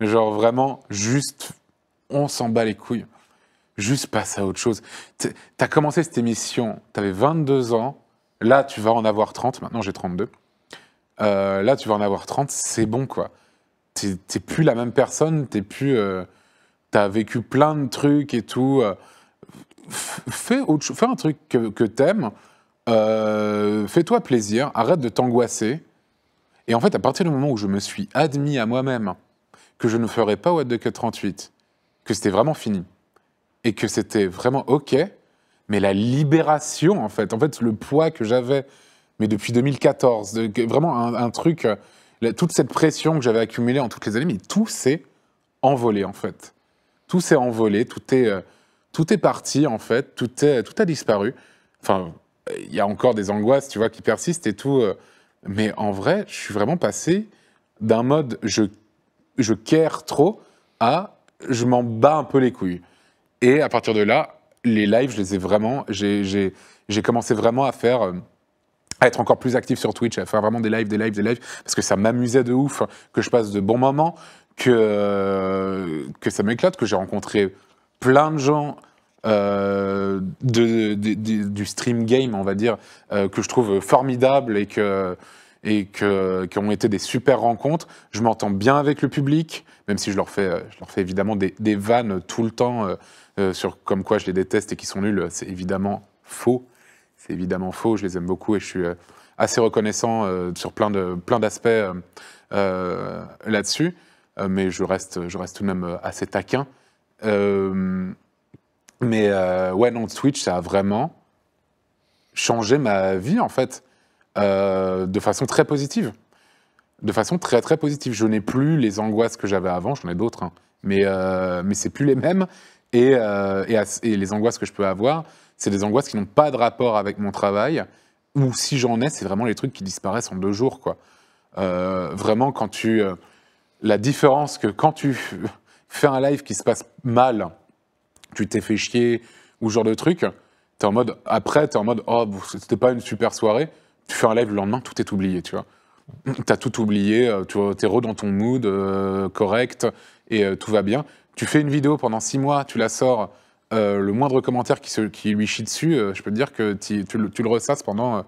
Genre vraiment, juste, on s'en bat les couilles juste passe à autre chose. Tu as commencé cette émission, tu avais 22 ans, là tu vas en avoir 30, maintenant j'ai 32. Euh, là tu vas en avoir 30, c'est bon quoi. T'es plus la même personne, t'es plus... Euh, t'as vécu plein de trucs et tout. Euh, fais, autre, fais un truc que, que t'aimes, fais-toi plaisir, arrête de t'angoisser. Et en fait, à partir du moment où je me suis admis à moi-même que je ne ferais pas What the Cut 38, que c'était vraiment fini, et que c'était vraiment OK, mais la libération, en fait, en fait, le poids que j'avais, mais depuis 2014, vraiment un, truc, euh, toute cette pression que j'avais accumulée en toutes les années, mais tout s'est envolé, en fait. Tout s'est envolé, tout est, euh, tout est parti, en fait, tout, est, tout a disparu. Enfin, il y a encore des angoisses, tu vois, qui persistent et tout. Euh, mais en vrai, je suis vraiment passé d'un mode je, je care trop à je m'en bats un peu les couilles. Et à partir de là, les lives, je les ai vraiment. J'ai commencé vraiment à faire euh, à être encore plus actif sur Twitch, à faire vraiment des lives, des lives, des lives, parce que ça m'amusait de ouf, que je passe de bons moments, que, que ça m'éclate, que j'ai rencontré plein de gens euh, de, du stream game, on va dire, euh, que je trouve formidable et que, et qui ont été des super rencontres. Je m'entends bien avec le public, même si je leur fais, euh, je leur fais évidemment des, vannes tout le temps euh, euh, sur comme quoi je les déteste et qu'ils sont nuls. C'est évidemment faux. C'est évidemment faux. Je les aime beaucoup et je suis assez reconnaissant sur plein plein d'aspects là-dessus. mais je reste, je reste tout de même assez taquin. mais ouais, non, Twitch, ça a vraiment changé ma vie en fait euh, de façon très positive. De façon très très positive. Je n'ai plus les angoisses que j'avais avant, j'en ai d'autres, hein. mais, euh, mais c'est plus les mêmes. Euh, et, les angoisses que je peux avoir, c'est des angoisses qui n'ont pas de rapport avec mon travail, ou si j'en ai, c'est vraiment les trucs qui disparaissent en deux jours. Quoi. Euh, vraiment, quand tu. la différence que quand tu fais un live qui se passe mal, tu t'es fait chier, ou ce genre de truc, es en mode. Après, tu es en mode, oh, c'était pas une super soirée. Tu fais un live le lendemain, tout est oublié, tu vois. T'as tout oublié, euh, tu vois, t'es re dans ton mood euh, correct et euh, tout va bien. Tu fais une vidéo pendant six mois, tu la sors, le moindre commentaire qui, qui lui chie dessus, je peux te dire que tu, le, ressasses pendant,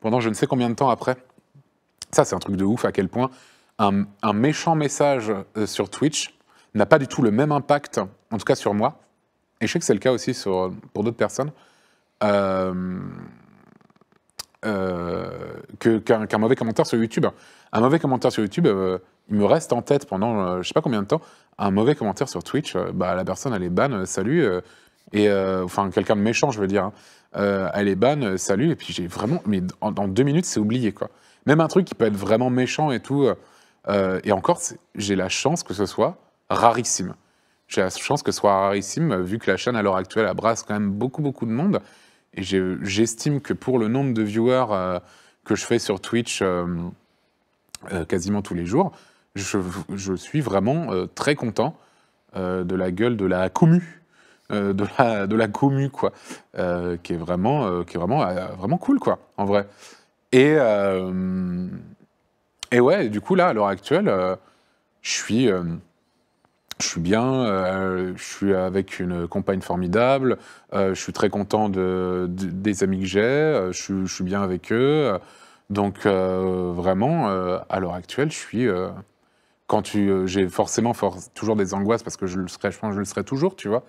pendant je ne sais combien de temps après. Ça, c'est un truc de ouf à quel point un, méchant message sur Twitch n'a pas du tout le même impact, en tout cas sur moi, et je sais que c'est le cas aussi sur, pour d'autres personnes. Euh, euh, qu'un mauvais commentaire sur YouTube. Un mauvais commentaire sur YouTube, il euh, me reste en tête pendant euh, je sais pas combien de temps. Un mauvais commentaire sur Twitch, bah, la personne, elle est ban, salut. et, enfin, quelqu'un de méchant, je veux dire. Hein. elle est ban, salut, et puis j'ai vraiment, mais en, deux minutes, c'est oublié, quoi. Même un truc qui peut être vraiment méchant et tout, et encore, j'ai la chance que ce soit rarissime. J'ai la chance que ce soit rarissime, vu que la chaîne, à l'heure actuelle, abrase quand même beaucoup, beaucoup de monde, et j'estime que pour le nombre de viewers euh, que je fais sur Twitch euh, euh, quasiment tous les jours, je, suis vraiment très content de la gueule de la commu. de la de la commu quoi qui est vraiment qui est vraiment vraiment cool quoi en vrai et et ouais du coup là à l'heure actuelle je suis je suis bien, euh, je suis avec une compagne formidable, euh, je suis très content de, des amis que j'ai, euh, je, suis bien avec eux. Donc vraiment, à l'heure actuelle, je suis... quand tu, j'ai forcément toujours des angoisses parce que je le serai, je je le serai toujours, tu vois.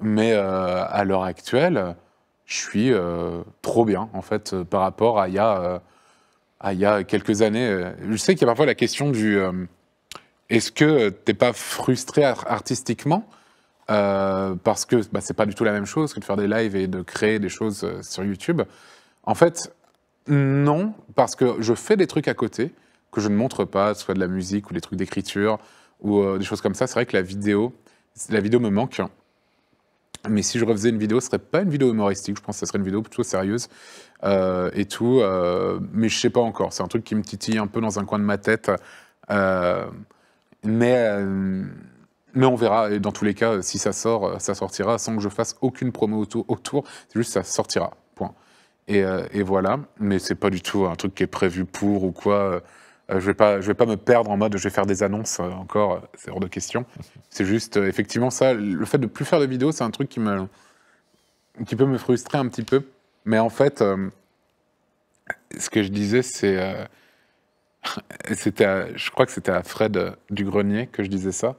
Mais à l'heure actuelle, je suis trop bien, en fait, par rapport à il y a, à il y a quelques années. Je sais qu'il y a parfois la question du est-ce que euh, tu n'es pas frustré artistiquement euh, parce que ce bah, c'est pas du tout la même chose que de faire des lives et de créer des choses euh, sur YouTube En fait, non, parce que je fais des trucs à côté que je ne montre pas, soit de la musique ou des trucs d'écriture ou des choses comme ça. C'est vrai que la vidéo, la vidéo me manque. Mais si je refaisais une vidéo, ce serait pas une vidéo humoristique. Je pense que ce serait une vidéo plutôt sérieuse et tout. mais je sais pas encore. C'est un truc qui me titille un peu dans un coin de ma tête. Mais, euh, mais on verra. Et dans tous les cas, si ça sort, euh, ça sortira sans que je fasse aucune promo autour. C'est juste ça sortira. Point. Et, euh, et voilà. Mais c'est pas du tout un truc qui est prévu pour ou quoi. je vais pas, je vais pas me perdre en mode je vais faire des annonces encore. C'est hors de question. C'est juste effectivement ça. Le fait de plus faire de vidéos, c'est un truc qui me, qui peut me frustrer un petit peu. Mais en fait, ce que je disais, c'est c'était, je crois que c'était à Fred euh, du Grenier que je disais ça.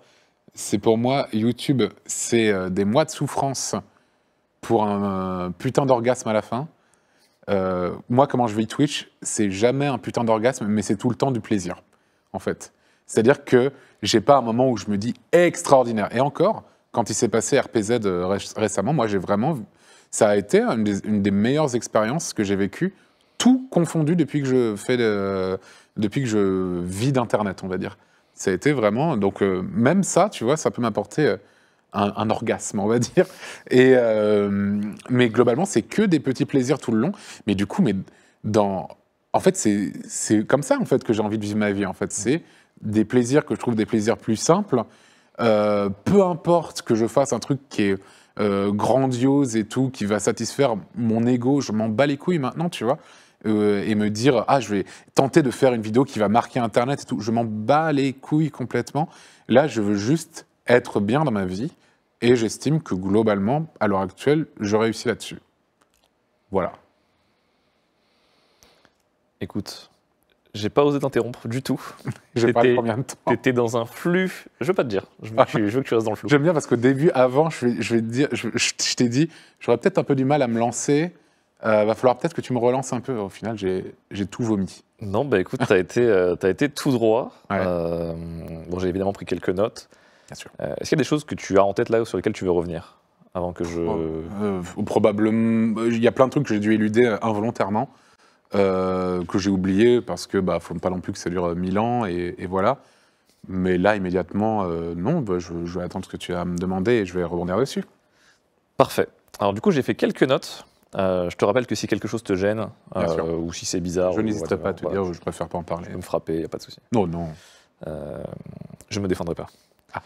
C'est pour moi, YouTube, c'est euh, des mois de souffrance pour un putain d'orgasme à la fin. Euh, moi, comment je vis Twitch, c'est jamais un putain d'orgasme, mais c'est tout le temps du plaisir, en fait. C'est-à-dire que j'ai pas un moment où je me dis extraordinaire. Et encore, quand il s'est passé RPZ récemment, moi, j'ai vraiment. Ça a été une des, meilleures expériences que j'ai vécues, tout confondu depuis que je fais de, depuis que je vis d'Internet, on va dire. Ça a été vraiment. Donc, euh, même ça, tu vois, ça peut m'apporter euh, un, orgasme, on va dire. Et, euh, mais globalement, c'est que des petits plaisirs tout le long. Mais du coup, mais dans. En fait, c'est comme ça en fait que j'ai envie de vivre ma vie. En fait, c'est des plaisirs que je trouve des plaisirs plus simples. peu importe que je fasse un truc qui est grandiose et tout, qui va satisfaire mon ego, je m'en bats les couilles maintenant, tu vois. Euh, et me dire ah je vais tenter de faire une vidéo qui va marquer Internet et tout. Je m'en bats les couilles complètement. Là, je veux juste être bien dans ma vie et j'estime que globalement, à l'heure actuelle, je réussis là-dessus. Voilà. Écoute, j'ai pas osé t'interrompre du tout. j'ai pas combien de temps dans un flux. Je veux pas te dire. Je veux, que, tu, restes dans le flux. J'aime bien parce qu'au début, avant, je, je t'ai dit, j'aurais peut-être un peu du mal à me lancer euh, va falloir peut-être que tu me relances un peu. Au final, j'ai tout vomi. Non, bah écoute, tu as, euh, été tout droit. Euh, bon, j'ai évidemment pris quelques notes. Bien sûr. Euh, est-ce qu'il y a des choses que tu as en tête là sur lesquelles tu veux revenir avant que je. Oh, probablement. Il y a plein de trucs que j'ai dû éluder involontairement, que j'ai oublié parce que bah, faut pas non plus que ça dure mille ans et, voilà. Mais là, immédiatement, non, bah, je, je vais attendre ce que tu as à me demander et je vais rebondir dessus. Parfait. Alors, du coup, j'ai fait quelques notes euh, je te rappelle que si quelque chose te gêne, euh, ou si c'est bizarre. Je n'hésiterai pas à te dire, je préfère pas en parler. Je peux me frapper, il a pas de souci. Non, non. Euh, je me défendrai pas. Ah,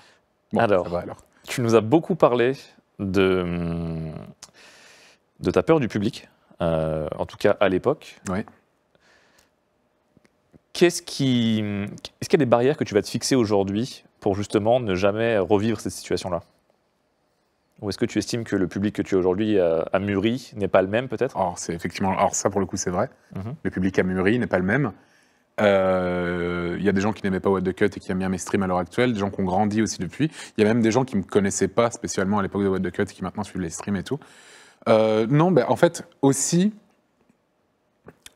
alors, alors, tu nous as beaucoup parlé de, de ta peur du public, en tout cas à l'époque. Oui. Qu'est-ce qui. Est-ce qu'il y a des barrières que tu vas te fixer aujourd'hui pour justement ne jamais revivre cette situation-là ou est-ce que tu estimes que le public que tu as aujourd'hui euh, a, mûri n'est pas le même peut-être Alors c'est effectivement, alors ça pour le coup c'est vrai. Mhm. Le public a mûri n'est pas le même. Euh, il y a des gens qui n'aimaient pas What the Cut et qui aiment bien mes streams à l'heure actuelle, des gens qui ont grandi aussi depuis. Il y a même des gens qui ne me connaissaient pas spécialement à l'époque de What the Cut et qui maintenant suivent les streams et tout. Euh, non, mais ben, en fait, aussi,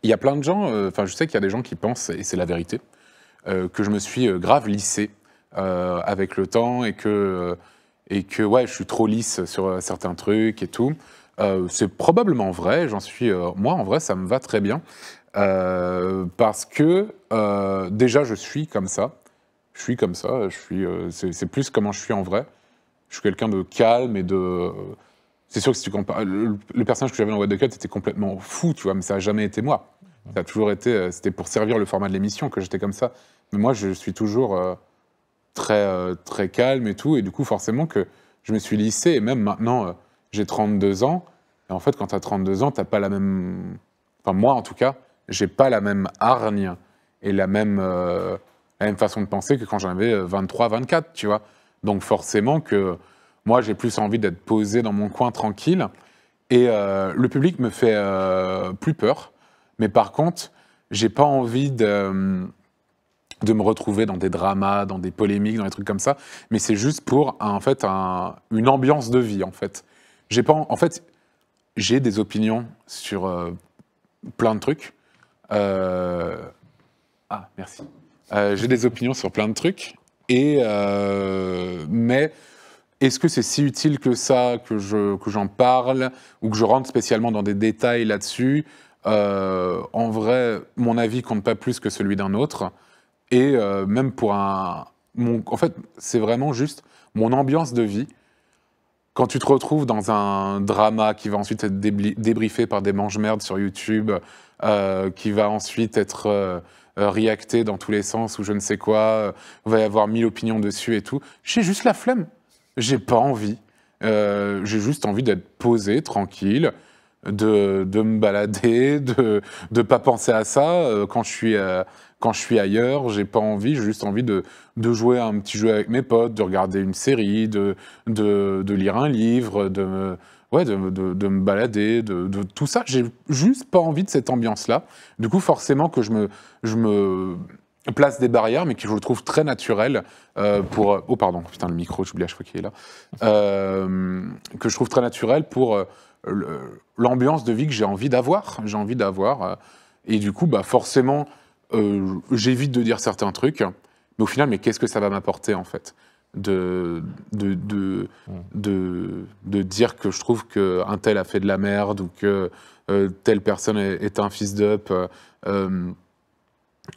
il y a plein de gens, enfin je sais qu'il y a des gens qui pensent, et c'est la vérité, que je me suis grave lissé avec le temps et que et que ouais, je suis trop lisse sur euh, certains trucs et tout. Euh, c'est probablement vrai, j'en suis. Euh, moi, en vrai, ça me va très bien. parce que déjà, je suis comme ça. Je suis comme ça. Je suis, c'est, plus comment je suis en vrai. Je suis quelqu'un de calme et de. C'est sûr que si tu compares. Le, personnage que j'avais dans What the Cut était complètement fou, tu vois, mais ça n'a jamais été moi. Ça a toujours été. C'était pour servir le format de l'émission que j'étais comme ça. Mais moi, je suis toujours très, euh, très calme et tout. Et du coup, forcément, que je me suis lissé. Et même maintenant, euh, j'ai 32 ans. Et en fait, quand tu as 32 ans, tu pas la même. Enfin, moi, en tout cas, j'ai pas la même hargne et la même, euh, même façon de penser que quand j'en avais 23, 24, tu vois. Donc, forcément, que moi, j'ai plus envie d'être posé dans mon coin tranquille. Et le public me fait plus peur. Mais par contre, j'ai pas envie de, de me retrouver dans des dramas, dans des polémiques, dans des trucs comme ça, mais c'est juste pour en fait une ambiance de vie en fait. J'ai pas en fait j'ai des opinions sur euh, plein de trucs. Euh, ah merci. Euh, j'ai des opinions sur plein de trucs et mais est-ce que c'est si utile que ça que je que j'en parle ou que je rentre spécialement dans des détails là-dessus En vrai, mon avis compte pas plus que celui d'un autre. Et euh, même pour un. en fait, c'est vraiment juste mon ambiance de vie. Quand tu te retrouves dans un drama qui va ensuite être débriefé par des mange-merdes sur YouTube, euh, qui va ensuite être reacté euh, réacté dans tous les sens ou je ne sais quoi, il va y avoir mille opinions dessus et tout, j'ai juste la flemme. J'ai pas envie. j'ai juste envie d'être posé, tranquille, de, me balader, de ne pas penser à ça. Euh, quand je suis, euh, quand je suis ailleurs, j'ai pas envie, j'ai juste envie de, jouer à un petit jeu avec mes potes, de regarder une série, de, de, lire un livre, de me, ouais, de, de, me balader, de, tout ça. J'ai juste pas envie de cette ambiance-là. Du coup, forcément que je me, je me place des barrières, mais que je trouve très naturel euh, pour... Oh, pardon, putain, le micro, j'oublie à chaque fois qu'il est là. que je trouve très naturel pour l'ambiance de vie que j'ai envie d'avoir. J'ai envie d'avoir. Euh, et du coup, bah, forcément, euh, j'évite de dire certains trucs. Mais au final, mais qu'est-ce que ça va m'apporter, en fait de de, de, mm. dire que je trouve qu'un tel a fait de la merde ou que euh, telle personne est, un fils d'up.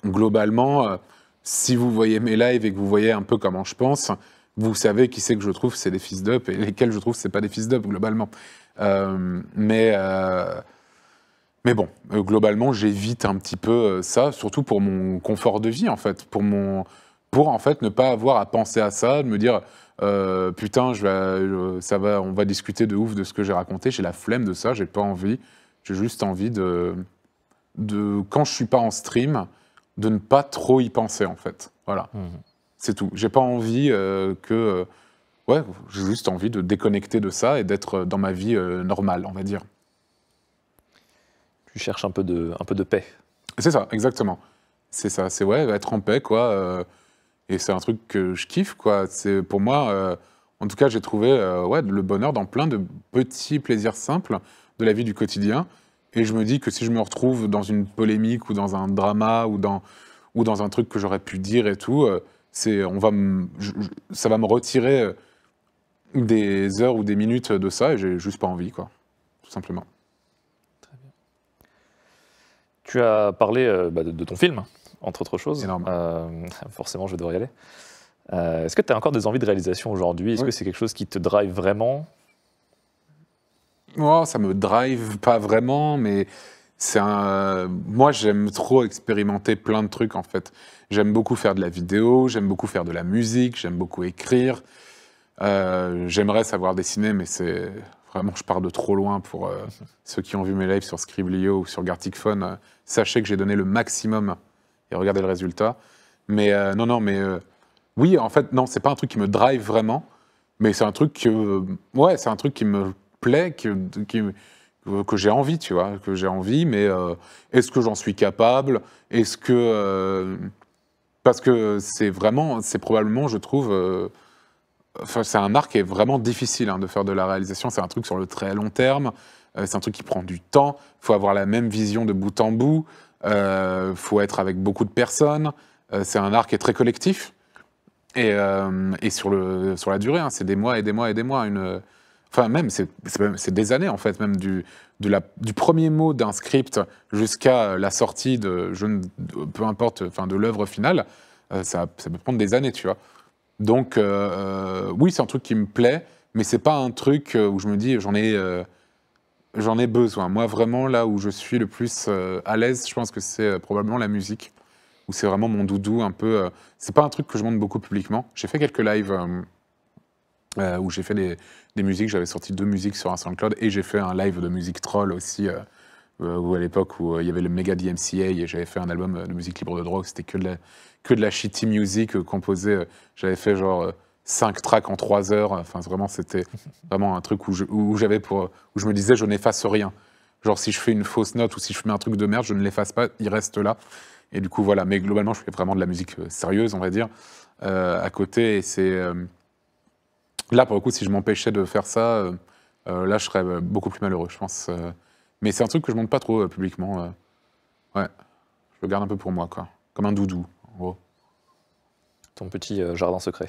globalement, si vous voyez mes lives et que vous voyez un peu comment je pense, vous savez qui c'est que je trouve, c'est des fils d'up et lesquels je trouve, c'est pas des fils d'up globalement. Euh, mais. Euh, mais bon, euh, globalement, j'évite un petit peu ça, surtout pour mon confort de vie, en fait, pour mon, pour en fait ne pas avoir à penser à ça, de me dire putain, je ça va, on va discuter de ouf de ce que j'ai raconté. J'ai la flemme de ça, j'ai pas envie. J'ai juste envie de, de quand je suis pas en stream, de ne pas trop y penser, en fait. Voilà, mmh. c'est tout. J'ai pas envie que ouais, j'ai juste envie de déconnecter de ça et d'être euh, dans ma vie euh, normale, on va dire. Tu cherches un peu de, un peu de paix. C'est ça, exactement. C'est ça, c'est ouais, être en paix, quoi. Euh, et c'est un truc que je kiffe, quoi. C'est pour moi, en tout cas, j'ai trouvé ouais, le bonheur dans plein de petits plaisirs simples de la vie du quotidien. Et je me dis que si je me retrouve dans une polémique ou dans un drama ou dans, ou dans un truc que j'aurais pu dire et tout, c'est, on va ça va me retirer des heures ou des minutes de ça et j'ai juste pas envie, quoi, tout simplement. Tu as parlé euh, bah, de, ton film, entre autres choses. Euh, forcément, je devrais y aller. Euh, est-ce que tu as encore des envies de réalisation aujourd'hui Est-ce que c'est quelque chose qui te drive vraiment Moi, ça me drive pas vraiment, mais c'est Moi, j'aime trop expérimenter plein de trucs en fait. J'aime beaucoup faire de la vidéo, j'aime beaucoup faire de la musique, j'aime beaucoup écrire. Euh, j'aimerais savoir dessiner, mais c'est vraiment, je pars de trop loin pour euh, ceux qui ont vu mes lives sur Scriblio ou sur Gartic Phone. Euh, sachez que j'ai donné le maximum et regardez le résultat. Mais non, non, mais oui, en fait, non, c'est pas un truc qui me drive vraiment, mais c'est un truc que, ouais, c'est un truc qui me plaît, qui, que j'ai envie, tu vois, que j'ai envie, mais est-ce que j'en suis capable Est-ce que... parce que c'est vraiment, c'est probablement, je trouve, c'est un arc qui est vraiment difficile hein, de faire de la réalisation. C'est un truc sur le très long terme. Euh, c'est un truc qui prend du temps. Il faut avoir la même vision de bout en bout. Il euh, faut être avec beaucoup de personnes. Euh, c'est un arc qui est très collectif. Et, sur, la durée, hein, c'est des mois et des mois et des mois. enfin, même, c'est des années, en fait, même du, premier mot d'un script jusqu'à la sortie de, je ne, peu importe, enfin, de l'œuvre finale, ça, ça peut prendre des années, tu vois. Donc, euh, euh, oui, c'est un truc qui me plaît, mais c'est pas un truc euh, où je me dis j'en ai, besoin. Moi, vraiment, là où je suis le plus à l'aise, je pense que c'est probablement la musique, où c'est vraiment mon doudou un peu. c'est pas un truc que je montre beaucoup publiquement. J'ai fait quelques lives où j'ai fait des, des musiques. J'avais sorti deux musiques sur un SoundCloud et j'ai fait un live de musique troll aussi euh, ou à l'époque où euh, il y avait le méga DMCA et j'avais fait un album euh, de musique libre de drogue, c'était que de la, que de la shitty music composée. j'avais fait genre 5 tracks en 3 heures. Enfin, vraiment, c'était vraiment un truc où je, j'avais pour, où je me disais, je n'efface rien. Genre, si je fais une fausse note ou si je mets un truc de merde, je ne l'efface pas, il reste là. Et du coup, voilà. Mais globalement, je fais vraiment de la musique sérieuse, on va dire, à côté. Et c'est. là, pour le coup, si je m'empêchais de faire ça, là, je serais beaucoup plus malheureux, je pense. Mais c'est un truc que je montre pas trop euh, publiquement. Euh. Ouais. Je le garde un peu pour moi, quoi. Comme un doudou, en gros. Ton petit euh, jardin secret.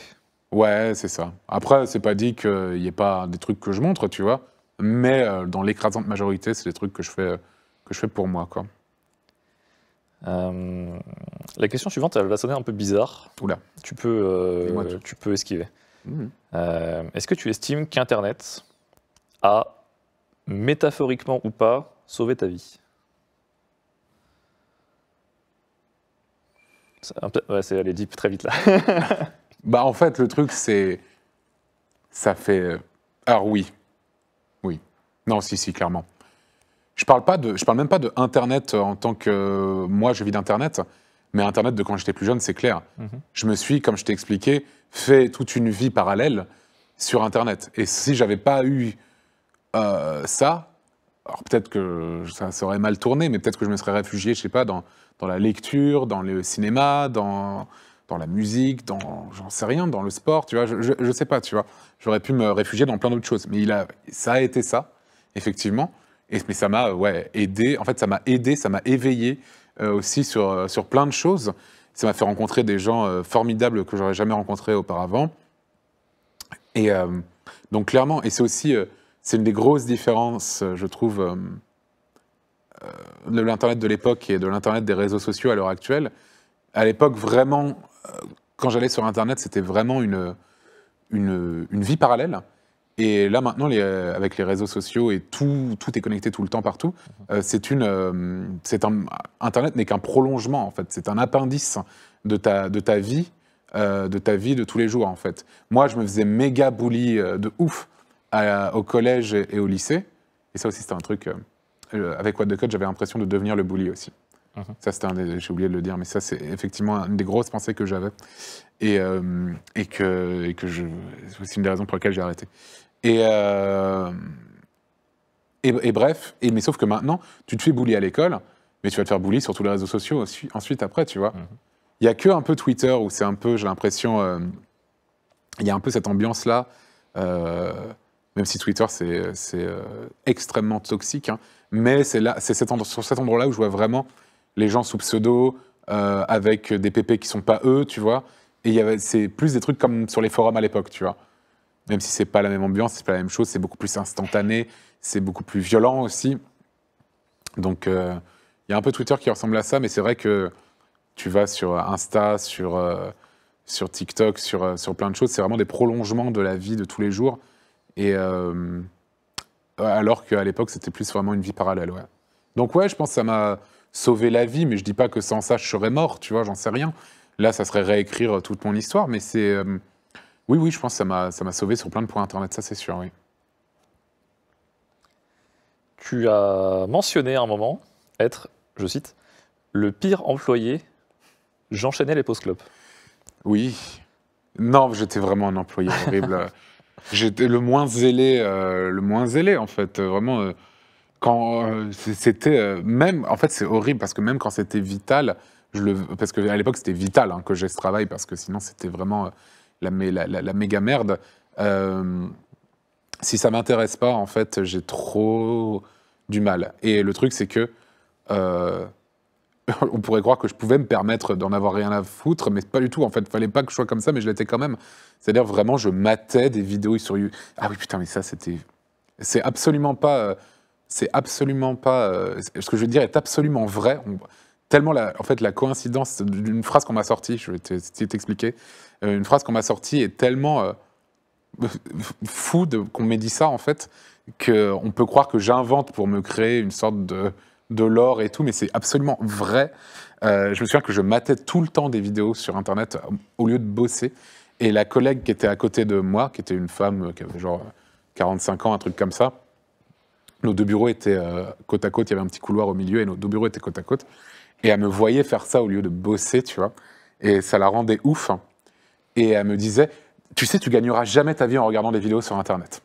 Ouais, c'est ça. Après, c'est pas dit qu'il n'y ait pas des trucs que je montre, tu vois. Mais dans l'écrasante majorité, c'est des trucs que je fais, que je fais pour moi, quoi. la question suivante, elle va sonner un peu bizarre. Oula. Tu peux, tu peux esquiver. Mhm. Est-ce que tu estimes qu'Internet a métaphoriquement ou pas, sauver ta vie. ouais, c'est allé deep très vite là. bah en fait le truc c'est ça fait Ah, oui oui non si si clairement. Je parle pas de je parle même pas de internet en tant que moi je vis d'internet mais internet de quand j'étais plus jeune c'est clair. Mhm. Je me suis comme je t'ai expliqué fait toute une vie parallèle sur internet et si j'avais pas eu euh, ça, alors peut-être que ça serait mal tourné, mais peut-être que je me serais réfugié, je sais pas, dans, dans la lecture, dans le cinéma, dans, dans la musique, dans, j'en sais rien, dans le sport, tu vois, je, je, sais pas, tu vois. J'aurais pu me réfugier dans plein d'autres choses. Mais il a, ça a été ça, effectivement. Et, mais ça m'a ouais, aidé, en fait, ça m'a aidé, ça m'a éveillé euh, aussi sur, euh, sur plein de choses. Ça m'a fait rencontrer des gens formidables que j'aurais jamais rencontrés auparavant. Et donc, clairement, et c'est aussi c'est une des grosses différences, euh, je trouve, euh, euh, de l'Internet de l'époque et de l'Internet des réseaux sociaux à l'heure actuelle. À l'époque, vraiment, quand j'allais sur Internet, c'était vraiment une, une, vie parallèle. Et là maintenant, avec les réseaux sociaux et tout, est connecté tout le temps partout, c'est une, c'est un, Internet n'est qu'un prolongement en fait, c'est un appendice de ta, de ta vie, de ta vie de tous les jours en fait. Moi, je me faisais méga bully de ouf au collège et, au lycée. Et ça aussi, c'était un truc. Euh, euh, avec What the Code, j'avais l'impression de devenir le bully aussi. Mhm. Ça, c'était un J'ai oublié de le dire, mais ça, c'est effectivement une des grosses pensées que j'avais. Et, euh, et, que, que C'est aussi une des raisons pour lesquelles j'ai arrêté. Et, et. bref, et, mais sauf que maintenant, tu te fais bully à l'école, mais tu vas te faire bully sur tous les réseaux sociaux ensuite, après, tu vois. Mhm. Il n'y a que un peu Twitter où c'est un peu, j'ai l'impression, il y a un peu cette ambiance-là même si Twitter, c'est euh, extrêmement toxique. Hein. mais c'est sur cet endroit-là où je vois vraiment les gens sous pseudo, euh, avec des PP qui sont pas eux, tu vois. Et c'est plus des trucs comme sur les forums à l'époque, tu vois. Même si c'est pas la même ambiance, c'est pas la même chose, c'est beaucoup plus instantané, c'est beaucoup plus violent aussi. Donc, euh, il y a un peu Twitter qui ressemble à ça, mais c'est vrai que tu vas sur Insta, sur, sur TikTok, sur plein de choses, c'est vraiment des prolongements de la vie de tous les jours. Et euh, alors qu'à l'époque, c'était plus vraiment une vie parallèle. Ouais. Donc ouais, je pense que ça m'a sauvé la vie, mais je dis pas que sans ça, je serais mort, tu vois, j'en sais rien. Là, ça serait réécrire toute mon histoire, mais c'est... Euh, oui, oui, je pense que ça m'a, ça m'a sauvé sur plein de points Internet, ça c'est sûr, oui. Tu as mentionné à un moment être, je cite, le pire employé, j'enchaînais les post-clubs ». Oui. Non, j'étais vraiment un employé horrible. J'étais le moins zélé, euh, le moins zélé en fait, euh, vraiment. Euh, quand c'était même, en fait, c'est horrible parce que même quand c'était vital, je le, parce que à l'époque c'était vital hein, que j'ai ce travail parce que sinon c'était vraiment la, la, la, méga merde. si ça m'intéresse pas, en fait, j'ai trop du mal. Et le truc, c'est que on pourrait croire que je pouvais me permettre d'en avoir rien à foutre, mais pas du tout. En fait, Il fallait pas que je sois comme ça, mais je l'étais quand même. C'est-à-dire vraiment, je matais des vidéos sur YouTube. Ah oui, putain, mais ça, c'était. C'est absolument pas. Euh, c'est absolument pas. Euh, ce que je veux dire est absolument vrai. Tellement la, en fait la coïncidence d'une phrase qu'on m'a sortie, je vais t'expliquer, euh, une phrase qu'on m'a sortie est tellement fou fou qu'on m'ait dit ça en fait qu'on peut croire que j'invente pour me créer une sorte de de l'or et tout, mais c'est absolument vrai. Euh, je me souviens que je matais tout le temps des vidéos sur Internet euh, au lieu de bosser. Et la collègue qui était à côté de moi, qui était une femme euh, qui avait genre 45 ans, un truc comme ça, nos deux bureaux étaient côte à côte, il y avait un petit couloir au milieu et nos deux bureaux étaient côte à côte. Et elle me voyait faire ça au lieu de bosser, tu vois. Et ça la rendait ouf. Hein. Et elle me disait, tu sais, tu gagneras jamais ta vie en regardant des vidéos sur Internet.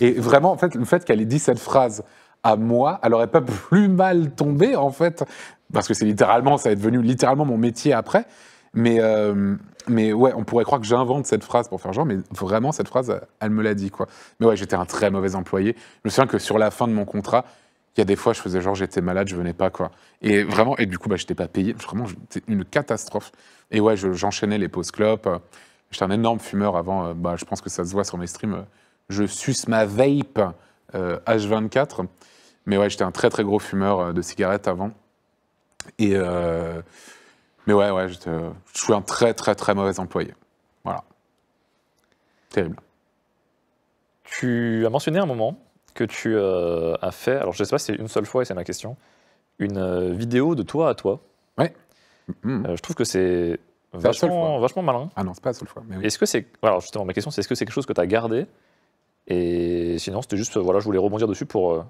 Et vraiment, en fait, le fait qu'elle ait dit cette phrase à moi, elle n'aurait pas plus mal tombé, en fait, parce que c'est littéralement, ça est devenu littéralement mon métier après. Mais, euh, mais ouais, on pourrait croire que j'invente cette phrase pour faire genre, mais vraiment, cette phrase, elle me l'a dit, quoi. Mais ouais, j'étais un très mauvais employé. Je me souviens que sur la fin de mon contrat, il y a des fois, je faisais genre, j'étais malade, je venais pas, quoi. Et vraiment, et du coup, bah, j'étais pas payé. Vraiment, c'était une catastrophe. Et ouais, j'enchaînais les pauses clopes. J'étais un énorme fumeur avant, euh, bah, je pense que ça se voit sur mes streams. Je suce ma vape H24. Euh, mais ouais, j'étais un très très gros fumeur euh, de cigarettes avant. Et euh, mais ouais, ouais, euh, je suis un très très très mauvais employé. Voilà. Terrible. Tu as mentionné un moment que tu as fait, alors je ne sais pas si c'est une seule fois et c'est ma question, une vidéo de toi à toi. Ouais. Mm-hmm. je trouve que c'est vachement, vachement malin. Ah non, c'est pas la seule fois. Est-ce que c'est. Alors justement, ma question c'est est-ce que c'est quelque chose que tu as gardé Et sinon, c'était juste, voilà, je voulais rebondir dessus pour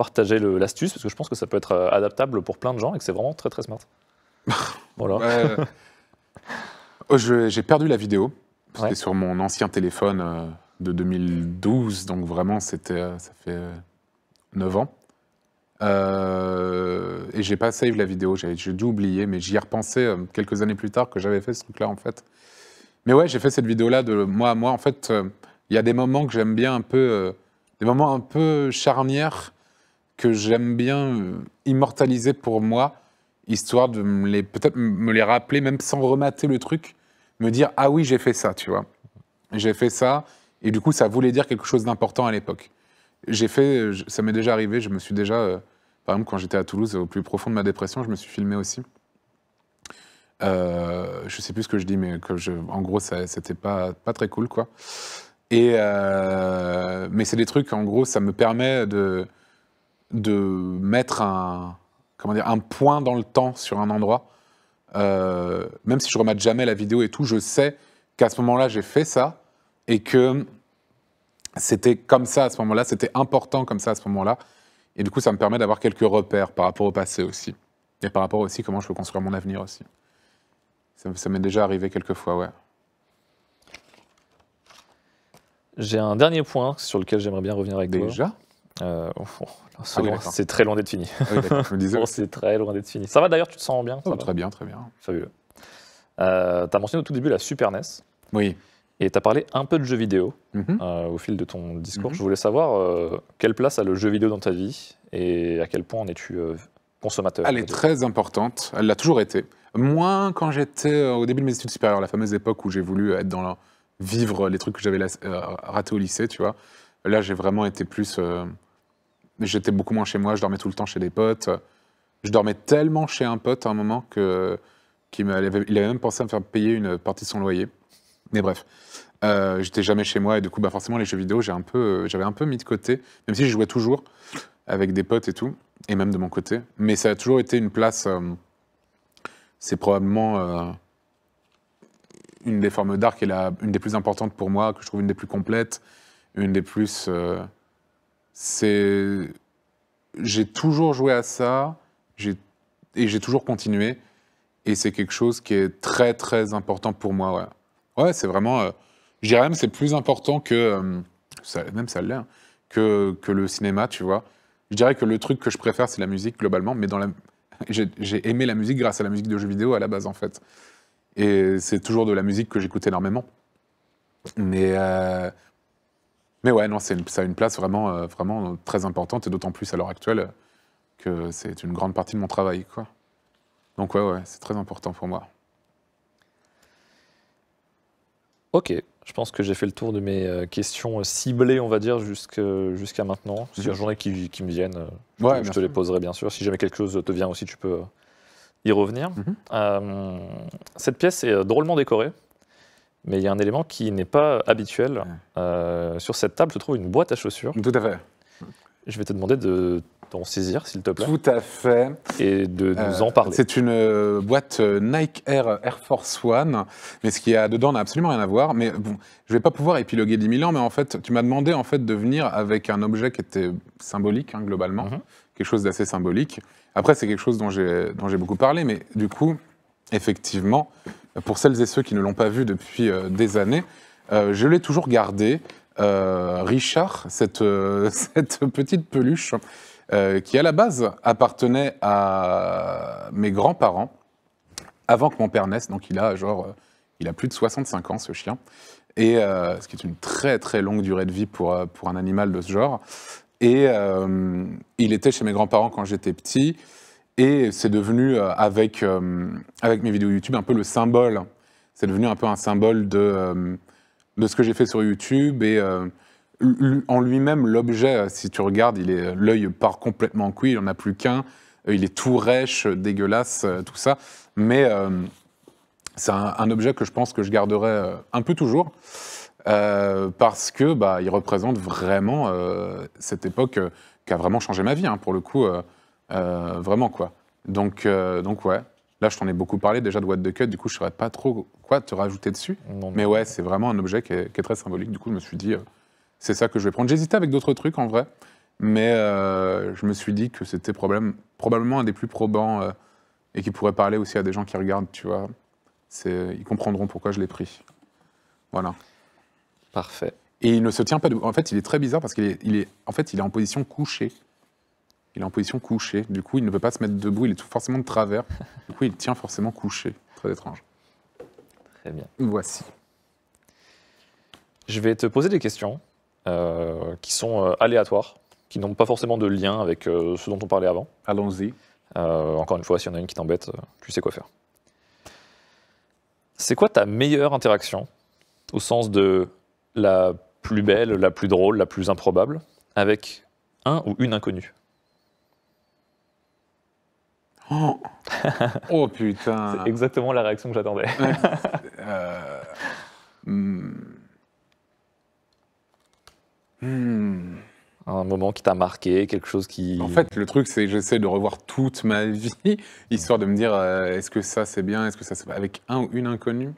partager l'astuce, parce que je pense que ça peut être euh, adaptable pour plein de gens et que c'est vraiment très très smart. voilà. Oh, j'ai perdu la vidéo. C'était sur mon ancien téléphone euh, de 2012, donc vraiment, c'était, euh, ça fait 9 ans. et j'ai pas save la vidéo, j'ai dû oublier, mais j'y ai repensé quelques années plus tard que j'avais fait ce truc-là en fait. Mais ouais, j'ai fait cette vidéo-là de moi à moi. En fait, il y a des moments que j'aime bien un peu, des moments un peu charnières que j'aime bien euh, immortaliser pour moi, histoire de me les, peut-être me les rappeler, même sans remater le truc, me dire Ah oui, j'ai fait ça, tu vois. J'ai fait ça, et du coup, ça voulait dire quelque chose d'important à l'époque. J'ai fait, ça m'est déjà arrivé, je me suis déjà, euh, par exemple, quand j'étais à Toulouse, au plus profond de ma dépression, je me suis filmé aussi. Euh, je sais plus ce que je dis, mais que en gros, c'était pas, pas très cool, quoi. Et, euh, mais c'est des trucs, en gros, ça me permet de, de mettre un, comment dire, un point dans le temps sur un endroit. Euh, même si je remets jamais la vidéo et tout, je sais qu'à ce moment-là, j'ai fait ça et que c'était comme ça à ce moment-là, c'était important comme ça à ce moment-là. Et du coup, ça me permet d'avoir quelques repères par rapport au passé aussi. Et par rapport aussi comment je peux construire mon avenir aussi. Ça, m'est déjà arrivé quelques fois, ouais. J'ai un dernier point sur lequel j'aimerais bien revenir avec toi. Déjà euh, ah, ah c'est très loin d'être fini. Ah c'est très loin d'être fini. Ça va d'ailleurs, tu te sens bien Très bien, très bien. Fabuleux. Euh, tu as mentionné au tout début la Super NES. Oui. Et tu as parlé un peu de jeux vidéo mhm. euh, au fil de ton discours. Mhm. Je voulais savoir quelle place a le jeu vidéo dans ta vie et à quel point en es-tu consommateur Elle est très importante, elle l'a toujours été. Moins quand j'étais au début de mes études supérieures, la fameuse époque où j'ai voulu être dans la... vivre les trucs que j'avais ratés au lycée, tu vois. Là, j'ai vraiment été plus j'étais beaucoup moins chez moi, je dormais tout le temps chez des potes. Je dormais tellement chez un pote à un moment que qu'il avait, il même pensé à me faire payer une partie de son loyer. Mais bref, euh, j'étais jamais chez moi et du coup, bah forcément, les jeux vidéo, j'ai un peu, j'avais un peu mis de côté, même si je jouais toujours avec des potes et tout, et même de mon côté. Mais ça a toujours été une place. Euh, c'est probablement euh, une des formes d'art qui est la, une des plus importantes pour moi, que je trouve une des plus complètes, une des plus c'est. J'ai toujours joué à ça et j'ai toujours continué. Et c'est quelque chose qui est très, très important pour moi. Ouais, ouais c'est vraiment. Euh, je dirais même c'est plus important que. Euh, même ça l'est, hein, que, que le cinéma, tu vois. Je dirais que le truc que je préfère, c'est la musique globalement, mais dans la. J'ai aimé la musique grâce à la musique de jeux vidéo à la base, en fait. Et c'est toujours de la musique que j'écoute énormément. Mais euh, mais ouais, non, ça a une place vraiment, euh, vraiment euh, très importante, et d'autant plus à l'heure actuelle euh, que c'est une grande partie de mon travail. Quoi. Donc ouais, ouais, c'est très important pour moi. Ok, je pense que j'ai fait le tour de mes questions ciblées, on va dire, jusqu'à maintenant. Si y a mhm. journée qui, qui me viennent, je, ouais, te, je te les poserai bien sûr. Si jamais quelque chose te vient aussi, tu peux y revenir. Mhm. cette pièce est drôlement décorée. Mais il y a un élément qui n'est pas habituel. Euh, sur cette table se trouve une boîte à chaussures. Tout à fait. Je vais te demander de t'en saisir, s'il te plaît. Tout à fait. Et de euh, nous en parler. C'est une euh, boîte Nike Air Air Force One, mais ce qu'il y a dedans n'a absolument rien à voir. Mais bon, je vais pas pouvoir épiloguer 10 000 ans, mais en fait, tu m'as demandé en fait de venir avec un objet qui était symbolique hein, globalement, mhm. quelque chose d'assez symbolique. Après, c'est quelque chose dont j'ai dont j'ai beaucoup parlé, mais du coup, effectivement, pour celles et ceux qui ne l'ont pas vu depuis euh, des années, euh, je l'ai toujours gardé. Euh, Richard, cette, petite peluche qui à la base appartenait à mes grands-parents avant que mon père naisse, donc il a genre, il a plus de 65 ans ce chien, et ce qui est une très très longue durée de vie pour, pour un animal de ce genre. Et il était chez mes grands-parents quand j'étais petit. Et c'est devenu, euh, avec, euh, avec mes vidéos YouTube, un peu le symbole. C'est devenu un peu un symbole de, euh, de ce que j'ai fait sur YouTube et en lui-même, l'objet, si tu regardes, il est l'œil part complètement en couille, il n'y en a plus qu'un, il est tout rêche, dégueulasse, tout ça. Mais c'est un, objet que je pense que je garderai un peu toujours, parce que bah, il représente vraiment cette époque qui a vraiment changé ma vie. Hein, pour le coup, euh, vraiment, quoi. Donc, euh, donc, ouais. Là, je t'en ai beaucoup parlé déjà de What the Cut, du coup, je ne saurais pas trop quoi te rajouter dessus. mais ouais, c'est vraiment un objet qui est, très symbolique. Du coup, je me suis dit, euh, c'est ça que je vais prendre. J'hésitais avec d'autres trucs en vrai, mais je me suis dit que c'était probablement un des plus probants et qui pourrait parler aussi à des gens qui regardent, tu vois. Ils comprendront pourquoi je l'ai pris. Voilà. Parfait. Et il ne se tient pas debout. En fait, il est très bizarre parce qu'il est, il est, en fait, il est en position couchée il est en position couchée. Du coup, il ne peut pas se mettre debout, il est forcément de travers. Du coup, il tient forcément couché. Très étrange. Très bien. Voici. Je vais te poser des questions euh, qui sont euh, aléatoires, qui n'ont pas forcément de lien avec euh, ce dont on parlait avant. Allons-y. encore une fois, s'il y en a une qui t'embête, tu sais quoi faire. C'est quoi ta meilleure interaction, au sens de la plus belle, la plus drôle, la plus improbable, avec un ou une inconnue Oh. oh, putain C'est exactement la réaction que j'attendais. Euh, hmm. Hmm. Un moment qui t'a marqué, quelque chose qui... En fait, le truc, c'est que j'essaie de revoir toute ma vie, histoire de me dire, euh, est-ce que ça c'est bien, est-ce que ça c'est pas... Avec un ou une inconnue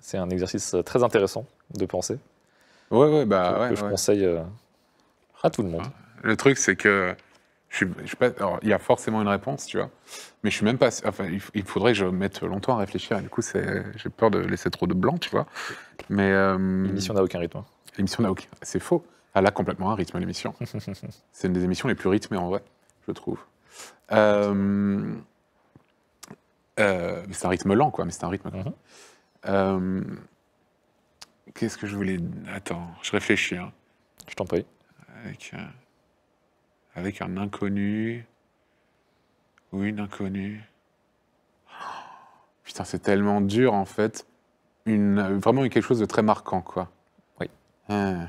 C'est un exercice euh, très intéressant de penser. Ouais, ouais, bah... je conseille à tout le monde. Le truc, c'est que pas, il y a forcément une réponse, tu vois. Mais je suis même pas. Enfin, il faudrait que je mette longtemps à réfléchir. Et du coup, j'ai peur de laisser trop de blanc, tu vois. Mais euh, l'émission n'a aucun rythme. L'émission n'a aucun. C'est faux. Elle a complètement un rythme l'émission. c'est une des émissions les plus rythmées en vrai, je trouve. Euh, euh c'est un rythme lent, quoi. Mais c'est un rythme. Mhm. Euh, qu'est-ce que je voulais Attends, je réfléchis. Hein. Je t'en prie. Avec, avec un inconnu ou une inconnue. putain, c'est tellement dur en fait. Une, vraiment quelque chose de très marquant, quoi. Oui. Hein.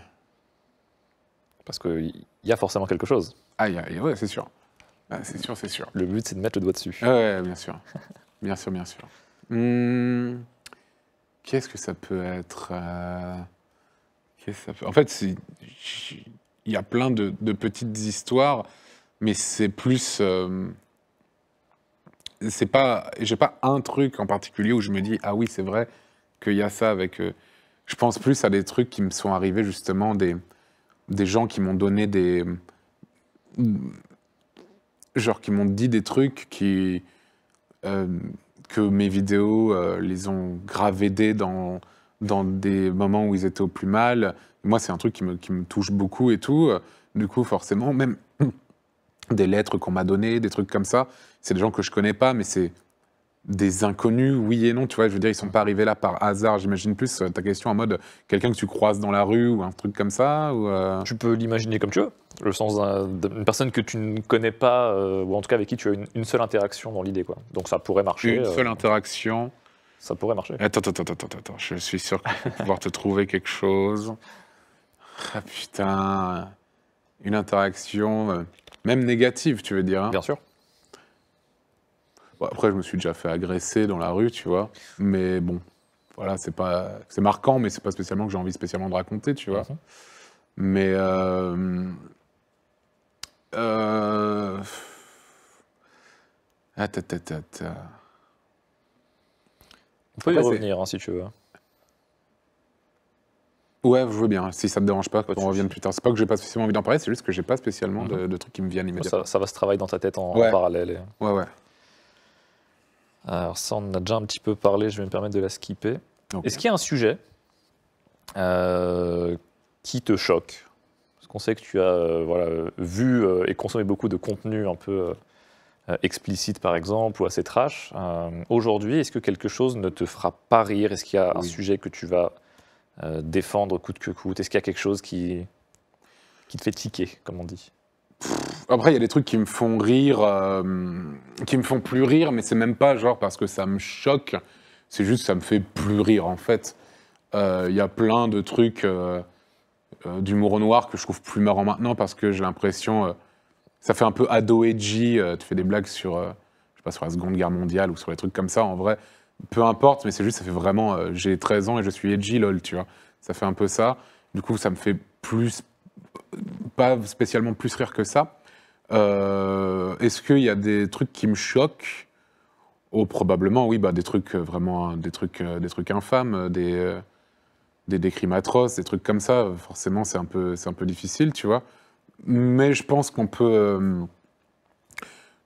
Parce qu'il y a forcément quelque chose. Ah, y c'est sûr. Bah, c'est sûr, c'est sûr. Le but, c'est de mettre le doigt dessus. ouais, bien sûr. bien sûr, bien hum, sûr. Qu'est-ce que ça peut être euh, que En fait, c'est il y a plein de, petites histoires, mais c'est plus. Euh, c'est pas. J'ai pas un truc en particulier où je me dis, ah oui, c'est vrai qu'il y a ça avec. Euh, je pense plus à des trucs qui me sont arrivés justement, des, des gens qui m'ont donné des. Genre qui m'ont dit des trucs qui. Euh, que mes vidéos les ont gravédés dans, dans des moments où ils étaient au plus mal, moi, c'est un truc qui me, qui me, touche beaucoup et tout. Euh, du coup, forcément, même des lettres qu'on m'a données, des trucs comme ça, c'est des gens que je connais pas, mais c'est des inconnus, oui et non. Tu vois, je veux dire, ils sont pas arrivés là par hasard. J'imagine plus euh, ta question en mode quelqu'un que tu croises dans la rue ou un truc comme ça. Ou euh, Tu peux l'imaginer comme tu veux. Le sens d'une personne que tu ne connais pas, ou en tout cas avec qui tu as une, seule interaction dans l'idée. quoi. Donc ça pourrait marcher. Une seule interaction ça pourrait marcher. Attends, attends, attends, attends, je suis sûr de pouvoir te trouver quelque chose. Ah putain, une interaction, euh, même négative, tu veux dire. Hein. Bien sûr. Bon, après, je me suis déjà fait agresser dans la rue, tu vois. Mais bon, voilà, c'est pas, c'est marquant, mais c'est pas spécialement que j'ai envie spécialement de raconter, tu vois. Mhm. Mais euh, euh ah, ta, On peut y revenir hein, si tu veux. Ouais, je veux bien, si ça te dérange pas, on revienne plus tard. C'est pas que j'ai pas spécialement envie d'en parler, c'est juste que j'ai pas spécialement de, mhm. trucs qui me viennent immédiatement. Ça, va se travailler dans ta tête en, parallèle. Ouais, ouais. Alors ça, on en a déjà un petit peu parlé, je vais me permettre de la skipper. Est-ce qu'il y a un sujet euh, qui te choque Parce qu'on sait que tu as euh, euh, vu et consommé beaucoup de contenu un peu explicite, par exemple, ou assez trash. Aujourd'hui, est-ce que quelque chose ne te fera pas rire Est-ce qu'il y a un sujet que tu vas euh, défendre coûte que coûte Est-ce qu'il y a quelque chose qui, qui te fait tiquer, comme on dit après, il y a des trucs qui me font rire, euh, qui me font plus rire, mais c'est même pas genre parce que ça me choque, c'est juste que ça me fait plus rire en fait. Euh, il y a plein de trucs euh, d'humour noir que je trouve plus marrant maintenant parce que j'ai l'impression. ça fait un peu ado edgy, tu fais des blagues sur, je sais pas, sur la Seconde Guerre mondiale ou sur les trucs comme ça en vrai peu importe, mais c'est juste, ça fait vraiment. Euh, j'ai 13 ans et je suis edgy, lol, tu vois. Ça fait un peu ça. Du coup, ça me fait plus. pas spécialement plus rire que ça. Euh, est-ce qu'il y a des trucs qui me choquent Oh, probablement, oui, bah, des trucs euh, vraiment. des trucs, des trucs infâmes, des, des, crimes atroces, des trucs comme ça. Forcément, c'est un, peu, un peu difficile, tu vois. Mais je pense qu'on peut.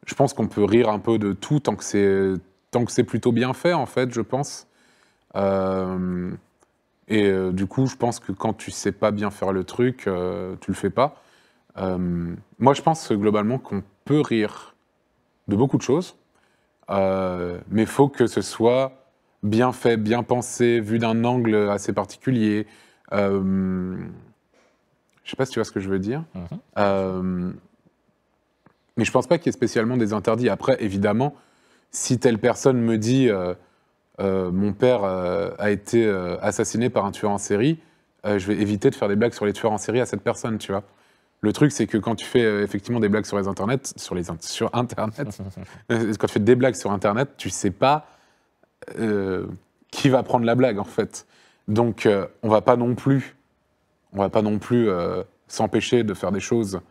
je pense qu'on peut rire un peu de tout tant que c'est donc c'est plutôt bien fait, en fait, je pense. Euh, et euh, du coup, je pense que quand tu sais pas bien faire le truc, euh, tu le fais pas. moi, je pense globalement qu'on peut rire de beaucoup de choses, mais faut que ce soit bien fait, bien pensé, vu d'un angle assez particulier. je sais pas si tu vois ce que je veux dire. Mhm. mais je pense pas qu'il y ait spécialement des interdits. Après, évidemment, si telle personne me dit euh, euh, mon père euh, a été assassiné par un tueur en série, je vais éviter de faire des blagues sur les tueurs en série à cette personne, tu vois. Le truc, c'est que quand tu fais effectivement des blagues sur les internets, sur les sur internet, quand tu fais des blagues sur internet, tu sais pas qui va prendre la blague en fait. Donc, on va pas non plus, on va pas non plus s'empêcher de faire des choses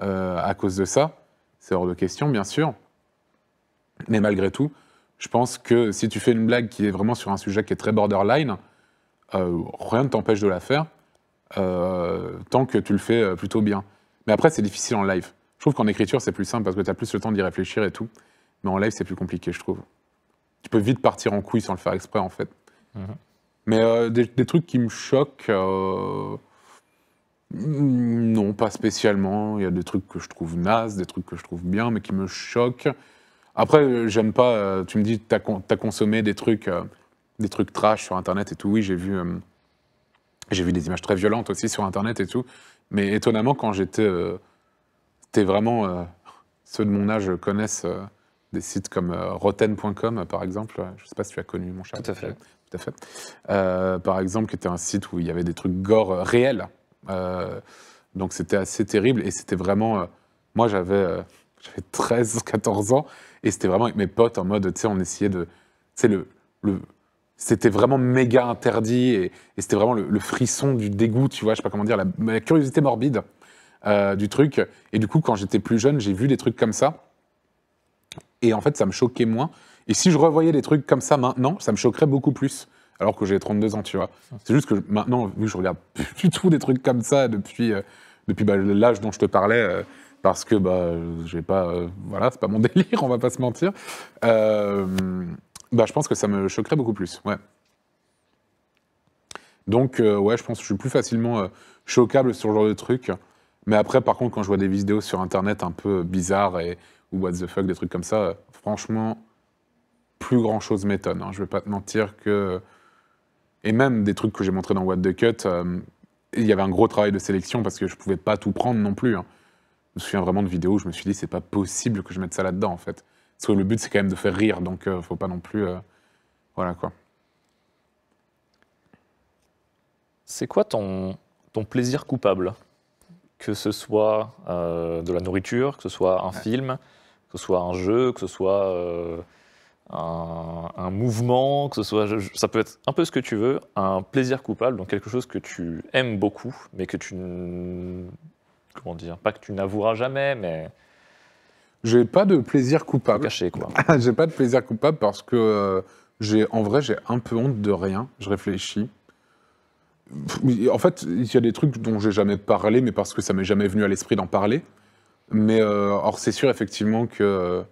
à cause de ça. C'est hors de question, bien sûr. Mais malgré tout, je pense que si tu fais une blague qui est vraiment sur un sujet qui est très borderline, euh, rien ne t'empêche de la faire, euh, tant que tu le fais euh, plutôt bien. Mais après, c'est difficile en live. Je trouve qu'en écriture, c'est plus simple parce que tu as plus le temps d'y réfléchir et tout. Mais en live, c'est plus compliqué, je trouve. Tu peux vite partir en couille sans le faire exprès, en fait. Mhm. Mais des, trucs qui me choquent, non, pas spécialement. Il y a des trucs que je trouve nazes, des trucs que je trouve bien, mais qui me choquent. Après, euh, j'aime pas. Euh, tu me dis, tu as consommé des trucs, euh, des trucs trash sur Internet et tout. Oui, j'ai vu, j'ai vu des images très violentes aussi sur Internet et tout. Mais étonnamment, quand j'étais, c'était vraiment ceux de mon âge connaissent des sites comme Rotten.com, par exemple. Je ne sais pas si tu as connu, mon cher. Tout à fait. Tout à fait. par exemple, qui était un site où il y avait des trucs gore réels. donc c'était assez terrible et c'était vraiment. moi, j'avais 13, 14 ans et c'était vraiment avec mes potes en mode, tu sais, on essayait de. Tu sais, le, le c'était vraiment méga interdit et, c'était vraiment le, frisson du dégoût, tu vois, je sais pas comment dire, la, curiosité morbide euh, du truc. Et du coup, quand j'étais plus jeune, j'ai vu des trucs comme ça. Et en fait, ça me choquait moins. Et si je revoyais des trucs comme ça maintenant, ça me choquerait beaucoup plus. Alors que j'ai 32 ans, tu vois. C'est juste que maintenant, vu que je regarde plus du tout des trucs comme ça depuis, euh, depuis bah, l'âge dont je te parlais. Euh, parce que bah, je pas, euh, voilà, c'est pas mon délire, on va pas se mentir. Euh, bah, je pense que ça me choquerait beaucoup plus. Ouais. Donc, euh, ouais, je pense que je suis plus facilement choquable sur ce genre de trucs. Mais après, par contre, quand je vois des vidéos sur Internet un peu bizarres et ou what the fuck, des trucs comme ça, franchement, plus grand chose m'étonne. Je hein. Je vais pas te mentir que. Et même des trucs que j'ai montrés dans What the Cut, il y avait un gros travail de sélection parce que je pouvais pas tout prendre non plus. Hein me souviens vraiment de vidéos où je me suis dit, c'est pas possible que je mette ça là-dedans, en fait. Parce que le but, c'est quand même de faire rire, donc euh, faut pas non plus. Euh, voilà quoi. C'est quoi ton, ton plaisir coupable Que ce soit euh, de la nourriture, que ce soit un film, que ce soit un jeu, que ce soit un, mouvement, que ce soit. ça peut être un peu ce que tu veux, un plaisir coupable, donc quelque chose que tu aimes beaucoup, mais que tu comment dire, pas que tu n'avoueras jamais, mais. J'ai pas de plaisir coupable. Caché, quoi. j'ai pas de plaisir coupable parce que euh, j'ai, en vrai, j'ai un peu honte de rien. Je réfléchis. En fait, il y a des trucs dont j'ai jamais parlé, mais parce que ça m'est jamais venu à l'esprit d'en parler. Mais euh, or, c'est sûr effectivement que euh,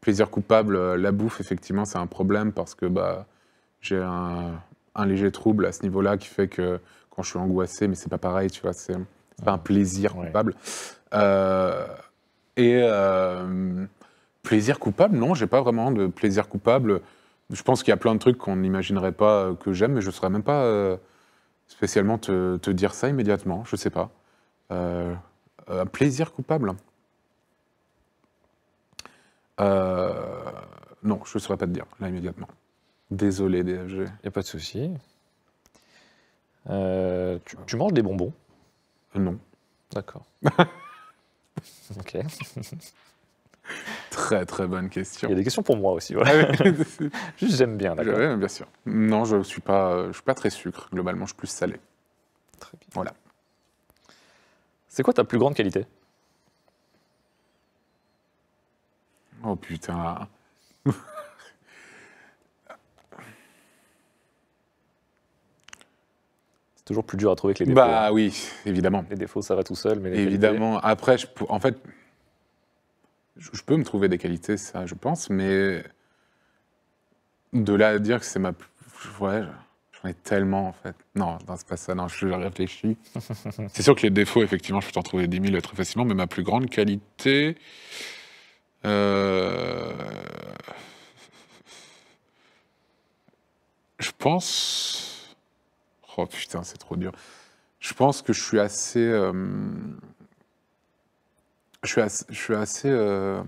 plaisir coupable, la bouffe, effectivement, c'est un problème parce que bah, j'ai un, léger trouble à ce niveau-là qui fait que quand je suis angoissé, mais c'est pas pareil, tu vois. C'est pas un plaisir coupable. Euh, et euh, plaisir coupable, non, j'ai pas vraiment de plaisir coupable. Je pense qu'il y a plein de trucs qu'on n'imaginerait pas que j'aime, mais je ne saurais même pas euh, spécialement te, dire ça immédiatement. Je sais pas. un plaisir coupable. non, je ne saurais pas te dire là immédiatement. Désolé, DFG. Il a pas de souci. tu, manges des bonbons non. D'accord. ok. Très très bonne question. Il y a des questions pour moi aussi. Ah j'aime bien, bien sûr. Non, je suis pas, suis pas très sucre. Globalement, je suis plus salé. Très bien. Voilà. C'est quoi ta plus grande qualité Oh putain. toujours plus dur à trouver que les défauts. Bah hein. oui, évidemment. Les défauts, ça va tout seul. Mais évidemment. Après, je, en fait, je, peux me trouver des qualités, ça, je pense, mais de là à dire que c'est ma Ouais, j'en ai tellement, en fait. Non, non c'est pas ça, non, je réfléchis. c'est sûr que les défauts, effectivement, je peux t'en trouver 10 000 très facilement, mais ma plus grande qualité. Euh, je pense Oh putain, c'est trop dur. Je pense que je suis assez. Euh, je suis assez. Je suis assez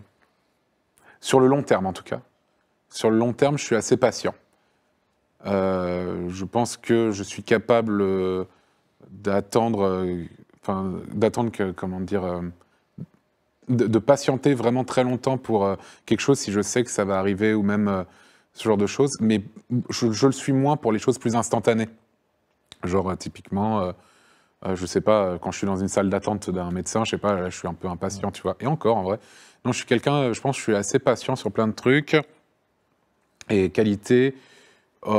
sur le long terme, en tout cas. Sur le long terme, je suis assez patient. Euh, je pense que je suis capable euh, d'attendre. Enfin, d'attendre que. Comment dire. De, patienter vraiment très longtemps pour quelque chose si je sais que ça va arriver ou même ce genre de choses. Mais je le suis moins pour les choses plus instantanées. Genre, euh, typiquement, euh, euh, je sais pas, quand je suis dans une salle d'attente d'un médecin, je sais pas, je suis un peu impatient, tu vois. Et encore, en vrai. Non, je suis quelqu'un, je pense, que je suis assez patient sur plein de trucs. Et qualité, je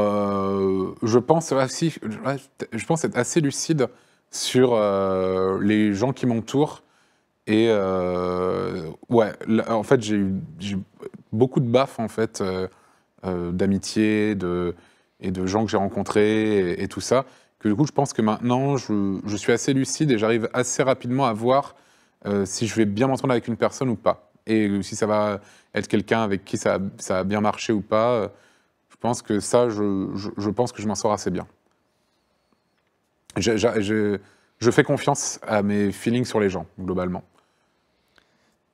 pense je pense être assez lucide sur les gens qui m'entourent. Et ouais, en fait, j'ai eu, beaucoup de baffes, en fait, d'amitié, de, et de gens que j'ai rencontrés et, et tout ça du coup, je pense que maintenant, je, suis assez lucide et j'arrive assez rapidement à voir euh, si je vais bien m'entendre avec une personne ou pas. Et euh, si ça va être quelqu'un avec qui ça, a bien marché ou pas. Euh, je pense que ça, je, pense que je m'en sors assez bien. Je, fais confiance à mes feelings sur les gens, globalement.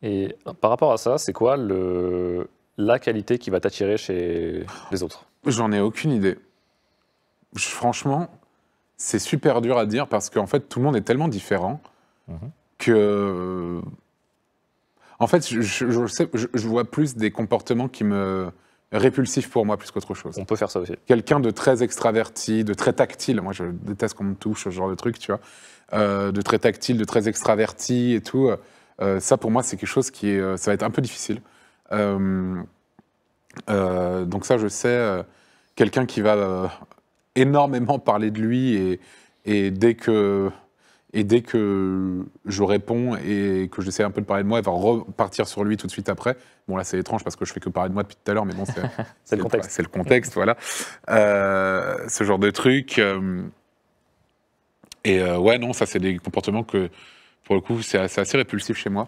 Et par rapport à ça, c'est quoi le, la qualité qui va t'attirer chez les autres J'en ai aucune idée. franchement, c'est super dur à dire parce qu'en fait, tout le monde est tellement différent mhm. que. En fait, je, sais, je, vois plus des comportements qui me répulsifs pour moi plus qu'autre chose. On peut faire ça aussi. Quelqu'un de très extraverti, de très tactile. Moi, je déteste qu'on me touche, ce genre de truc, tu vois. Euh, de très tactile, de très extraverti et tout. Euh, euh, ça, pour moi, c'est quelque chose qui est, ça va être un peu difficile. donc ça, je sais. Quelqu'un qui va énormément parler de lui et, dès que et dès que je réponds et que j'essaie un peu de parler de moi, elle va repartir sur lui tout de suite après. Bon, là, c'est étrange parce que je fais que parler de moi depuis tout à l'heure, mais bon, c'est, le contexte. C'est le contexte, voilà. Euh, ce genre de truc. Euh, et euh, ouais, non, ça, c'est des comportements que, pour le coup, c'est assez, assez répulsif chez moi.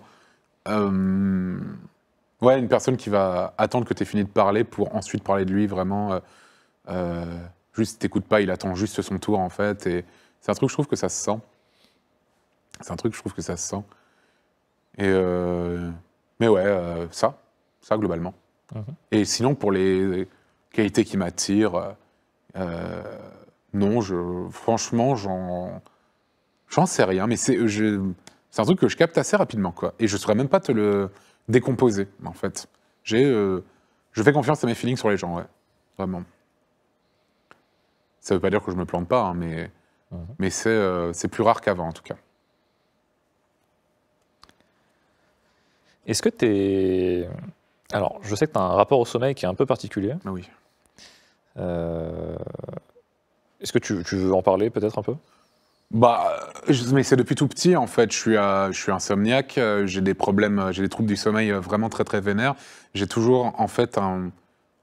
ouais, une personne qui va attendre que tu aies fini de parler pour ensuite parler de lui, vraiment juste t'écoute pas, il attend juste son tour en fait. Et c'est un truc, je trouve que ça se sent. C'est un truc, je trouve que ça se sent. Et euh, mais ouais, euh, ça, ça globalement. Mhm. Et sinon, pour les qualités qui m'attirent, euh, non, je, franchement, j'en, j'en sais rien. Mais c'est, c'est un truc que je capte assez rapidement, quoi. Et je saurais même pas te le décomposer, en fait. J'ai, je fais confiance à mes feelings sur les gens, ouais, vraiment. Ça ne veut pas dire que je me plante pas, hein, mais, mhm. mais euh, c'est plus rare qu'avant en tout cas. Est-ce que tu es. Alors, je sais que tu as un rapport au sommeil qui est un peu particulier. Ah oui. Euh, est-ce que tu, veux en parler peut-être un peu bah, euh, mais c'est depuis tout petit en fait. Je suis, je suis insomniaque, j'ai des problèmes, j'ai des troubles du sommeil vraiment très très vénères. J'ai toujours en fait un,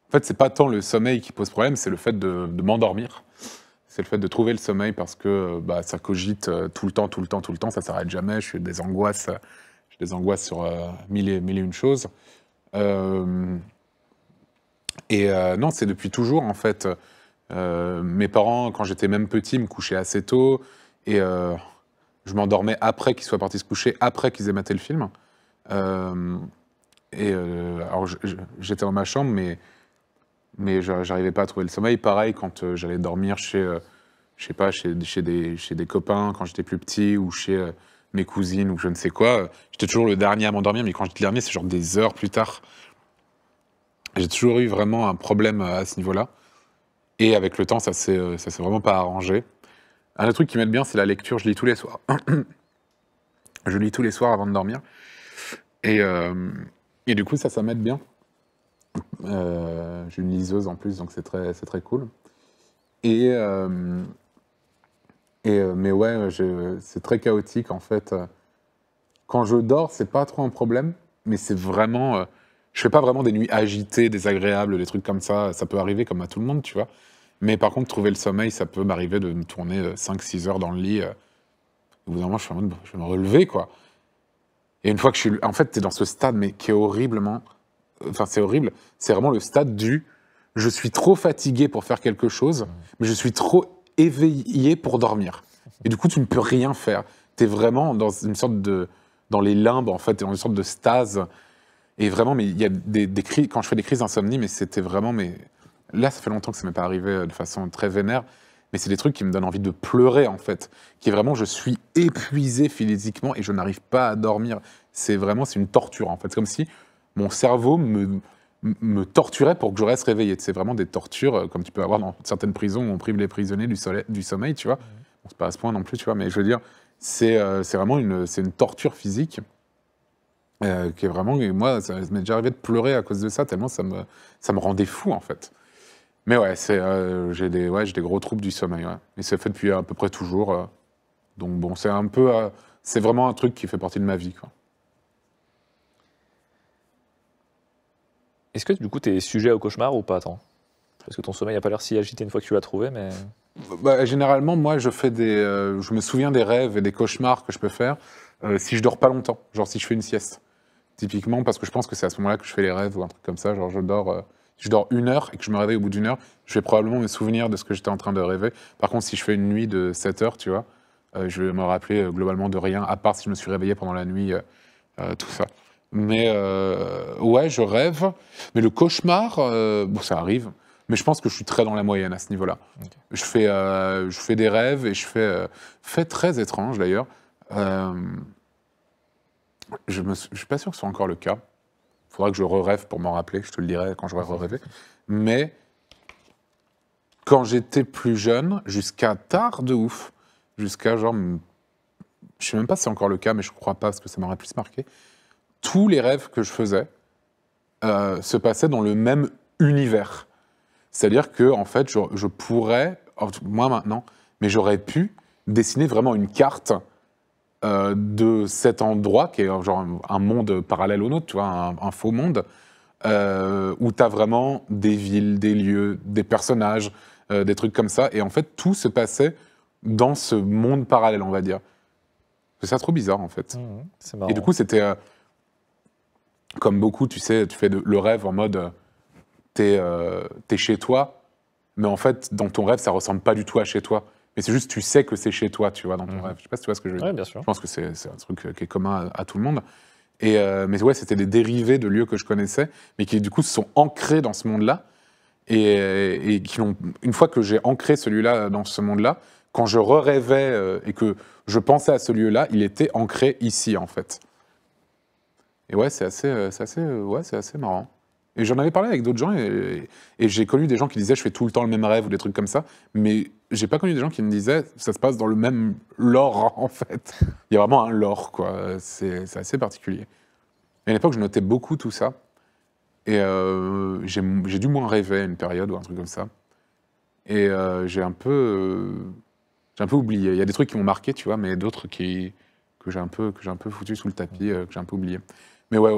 en fait, c'est pas tant le sommeil qui pose problème, c'est le fait de, m'endormir. C'est le fait de trouver le sommeil parce que bah, ça cogite euh, tout le temps, tout le temps, tout le temps, ça s'arrête jamais. Je suis des angoisses, euh, j'ai des angoisses sur euh, mille, et, mille, une choses. et non, c'est depuis toujours en fait. mes parents, quand j'étais même petit, me couchaient assez tôt et je m'endormais après qu'ils soient partis se coucher, après qu'ils aient maté le film. et alors j'étais dans ma chambre, mais mais j'arrivais pas à trouver le sommeil. Pareil, quand euh, j'allais dormir chez, euh, je sais pas, chez, chez, des, chez des copains quand j'étais plus petit ou chez euh, mes cousines ou je ne sais quoi, j'étais toujours le dernier à m'endormir, mais quand j'étais le dernier, c'est genre des heures plus tard. J'ai toujours eu vraiment un problème à ce niveau-là. Et avec le temps, ça s'est vraiment pas arrangé. Un autre truc qui m'aide bien, c'est la lecture. Je lis tous les soirs. je lis tous les soirs avant de dormir. Et, et du coup, ça, ça m'aide bien. Euh, j'ai une liseuse en plus, donc c'est très, très cool. Et, euh, et euh, mais ouais, c'est très chaotique en fait. Quand je dors, c'est pas trop un problème, mais c'est vraiment. je fais pas vraiment des nuits agitées, désagréables, des trucs comme ça. Ça peut arriver comme à tout le monde, tu vois. Mais par contre, trouver le sommeil, ça peut m'arriver de me tourner 5-6 heures dans le lit. Au bout d'un moment, je suis en mode, je vais me relever, quoi. Et une fois que je suis. En fait, tu es dans ce stade, mais qui est horriblement c'est horrible, c'est vraiment le stade du je suis trop fatigué pour faire quelque chose, mais je suis trop éveillé pour dormir. Et du coup, tu ne peux rien faire. Tu es vraiment dans une sorte de. dans les limbes, en fait, dans une sorte de stase. Et vraiment, mais il y a des, Quand je fais des crises d'insomnie, mais c'était vraiment. Mais là, ça fait longtemps que ça m'est pas arrivé euh, de façon très vénère. Mais c'est des trucs qui me donnent envie de pleurer, en fait. Qui est vraiment, je suis épuisé physiquement et je n'arrive pas à dormir. C'est vraiment, c'est une torture, en fait. C'est comme si mon cerveau me, me torturait pour que je reste réveillé. C'est vraiment des tortures euh, comme tu peux avoir dans certaines prisons où on prive les prisonniers du, sommeil, tu vois. on se c'est pas à ce point non plus, tu vois, mais je veux dire, c'est euh, vraiment une, une torture physique euh, qui est vraiment. moi, ça m'est déjà arrivé de pleurer à cause de ça, tellement ça me, ça me rendait fou, en fait. Mais ouais, j'ai des, ouais, des gros troubles du sommeil, ouais. Et c'est fait depuis à peu près toujours. donc bon, c'est un peu. c'est vraiment un truc qui fait partie de ma vie, quoi. Est-ce que du coup, tu es sujet au cauchemar ou pas tant Parce que ton sommeil n'a pas l'air si agité une fois que tu l'as trouvé, mais. Bah, généralement, moi, je fais des, euh, je me souviens des rêves et des cauchemars que je peux faire euh, si je dors pas longtemps, genre si je fais une sieste, typiquement, parce que je pense que c'est à ce moment-là que je fais les rêves ou un truc comme ça. Genre, je dors, euh, je dors une heure et que je me réveille au bout d'une heure, je vais probablement me souvenir de ce que j'étais en train de rêver. Par contre, si je fais une nuit de 7 heures, tu vois, je vais me rappeler globalement de rien, à part si je me suis réveillé pendant la nuit, tout ça. Mais euh, ouais, je rêve. Mais le cauchemar, euh, bon, ça arrive. Mais je pense que je suis très dans la moyenne à ce niveau-là. Je, fais, euh, je fais des rêves et je fais, fait très étrange d'ailleurs. je ne suis pas sûr que ce soit encore le cas. Il faudra que je re-rêve pour m'en rappeler. Je te le dirai quand j'aurai re-rêvé. Mais quand j'étais plus jeune, jusqu'à tard de ouf, jusqu'à genre. Je ne sais même pas si c'est encore le cas, mais je ne crois pas parce que ça m'aurait plus marqué tous les rêves que je faisais euh, se passaient dans le même univers. C'est-à-dire que, en fait, je, pourrais, moi maintenant, mais j'aurais pu dessiner vraiment une carte euh, de cet endroit, qui est genre un monde parallèle au nôtre, tu vois, un, faux monde, euh, où tu as vraiment des villes, des lieux, des personnages, des trucs comme ça. Et en fait, tout se passait dans ce monde parallèle, on va dire. C'est ça trop bizarre, en fait. Mmh, Et du coup, c'était comme beaucoup, tu sais, tu fais le rêve en mode euh, t'es chez toi, mais en fait, dans ton rêve, ça ressemble pas du tout à chez toi. Mais c'est juste, tu sais que c'est chez toi, tu vois, dans ton mhm. rêve. Je sais pas si tu vois ce que je veux Bien sûr. Je pense que c'est un truc euh, qui est commun à, tout le monde. Et euh, mais ouais, c'était des dérivés de lieux que je connaissais, mais qui du coup se sont ancrés dans ce monde-là. Et, qui ont, une fois que j'ai ancré celui-là dans ce monde-là, quand je rêvais et que je pensais à ce lieu-là, il était ancré ici en fait. Et ouais, c'est assez, euh, assez, euh, ouais, assez marrant. Et j'en avais parlé avec d'autres gens et, j'ai connu des gens qui disaient je fais tout le temps le même rêve ou des trucs comme ça, mais j'ai pas connu des gens qui me disaient ça se passe dans le même lore en fait. Il y a vraiment un lore quoi, c'est assez particulier. Et à l'époque je notais beaucoup tout ça et euh, j'ai du moins rêvé à une période ou un truc comme ça. Et j'ai un peu j'ai un peu oublié. Il y a des trucs qui m'ont marqué tu vois, mais d'autres qui que j'ai un peu que j'ai un peu foutu sous le tapis, que j'ai un peu oublié. Mais ouais,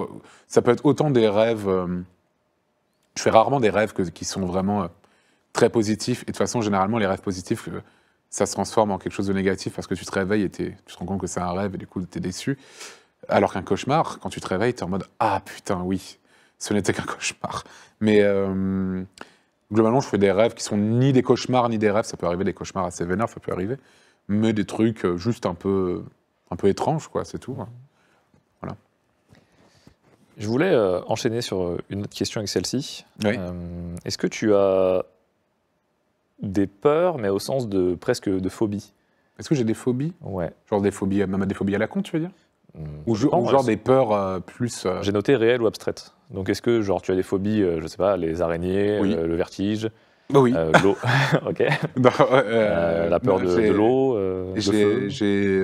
ça peut être autant des rêves. Euh, je fais rarement des rêves qui sont vraiment euh, très positifs. Et de toute façon, généralement, les rêves positifs, euh, ça se transforme en quelque chose de négatif parce que tu te réveilles et tu te rends compte que c'est un rêve et du coup, tu es déçu. Alors qu'un cauchemar, quand tu te réveilles, tu es en mode Ah putain, oui, ce n'était qu'un cauchemar. Mais globalement, je fais des rêves qui sont ni des cauchemars ni des rêves. Ça peut arriver des cauchemars assez vénères, ça peut arriver. Mais des trucs juste un peu, un peu étranges, quoi, c'est tout. Hein. Je voulais euh, enchaîner sur euh, une autre question avec celle-ci. Euh, est-ce que tu as des peurs, mais au sens de presque de phobie Est-ce que j'ai des phobies Ouais. Genre des phobies, même des phobies à la con, tu veux dire hmm, ou, genre des peurs plus. J'ai noté réelles ou abstraites. Donc est-ce que genre tu as des phobies, je je sais pas, les araignées, le, vertige bah Oui. l'eau. ok. la peur de, de l'eau. J'ai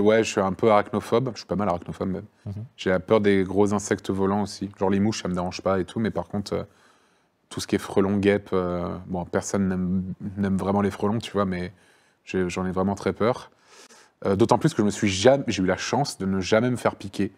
ouais, je suis un peu arachnophobe. Je suis pas mal arachnophobe même. Mhm. J'ai peur des gros insectes volants aussi. Genre les mouches, ça me dérange pas et tout. Mais par contre, euh, tout ce qui est frelons, guêpes, euh, bon, personne n'aime vraiment les frelons, tu vois, mais j'en ai, vraiment très peur. Euh, d'autant plus que je me suis jamais, j'ai eu la chance de ne jamais me faire piquer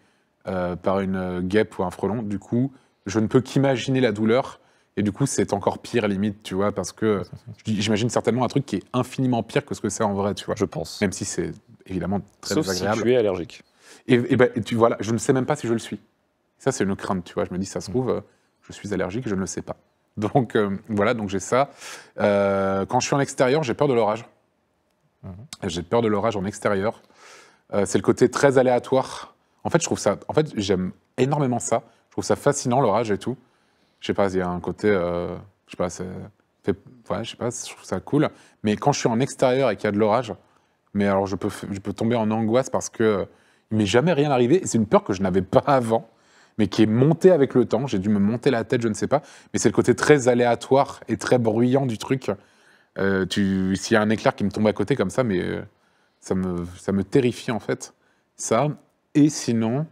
par une guêpe ou un frelon. Du coup, je ne peux qu'imaginer la douleur et du coup, c'est encore pire limite, tu vois, parce que j'imagine certainement un truc qui est infiniment pire que ce que c'est en vrai, tu vois. Je pense. Même si c'est évidemment très Sauf désagréable. tu es allergique. Et, ben, tu vois, je ne sais même pas si je le suis. Ça, c'est une crainte, tu vois. Je me dis, ça se mm. trouve, euh, je suis allergique, je ne le sais pas. Donc euh, voilà, donc j'ai ça. Euh, quand je suis en extérieur, j'ai peur de l'orage. Mm-hmm. J'ai peur de l'orage en extérieur. c'est le côté très aléatoire. En fait, je trouve ça. En fait, j'aime énormément ça. Je trouve ça fascinant l'orage et tout je sais pas, il y a un côté, euh, je sais pas, je sais pas, je trouve ça cool. Mais quand je suis en extérieur et qu'il y a de l'orage, mais alors je peux, je peux tomber en angoisse parce que ne il m'est jamais rien arrivé. C'est une peur que je n'avais pas avant, mais qui est montée avec le temps. J'ai dû me monter la tête, je ne sais pas. Mais c'est le côté très aléatoire et très bruyant du truc. Euh, S'il y a un éclair qui me tombe à côté comme ça, mais euh, ça me, ça me terrifie en fait. Ça. Et sinon,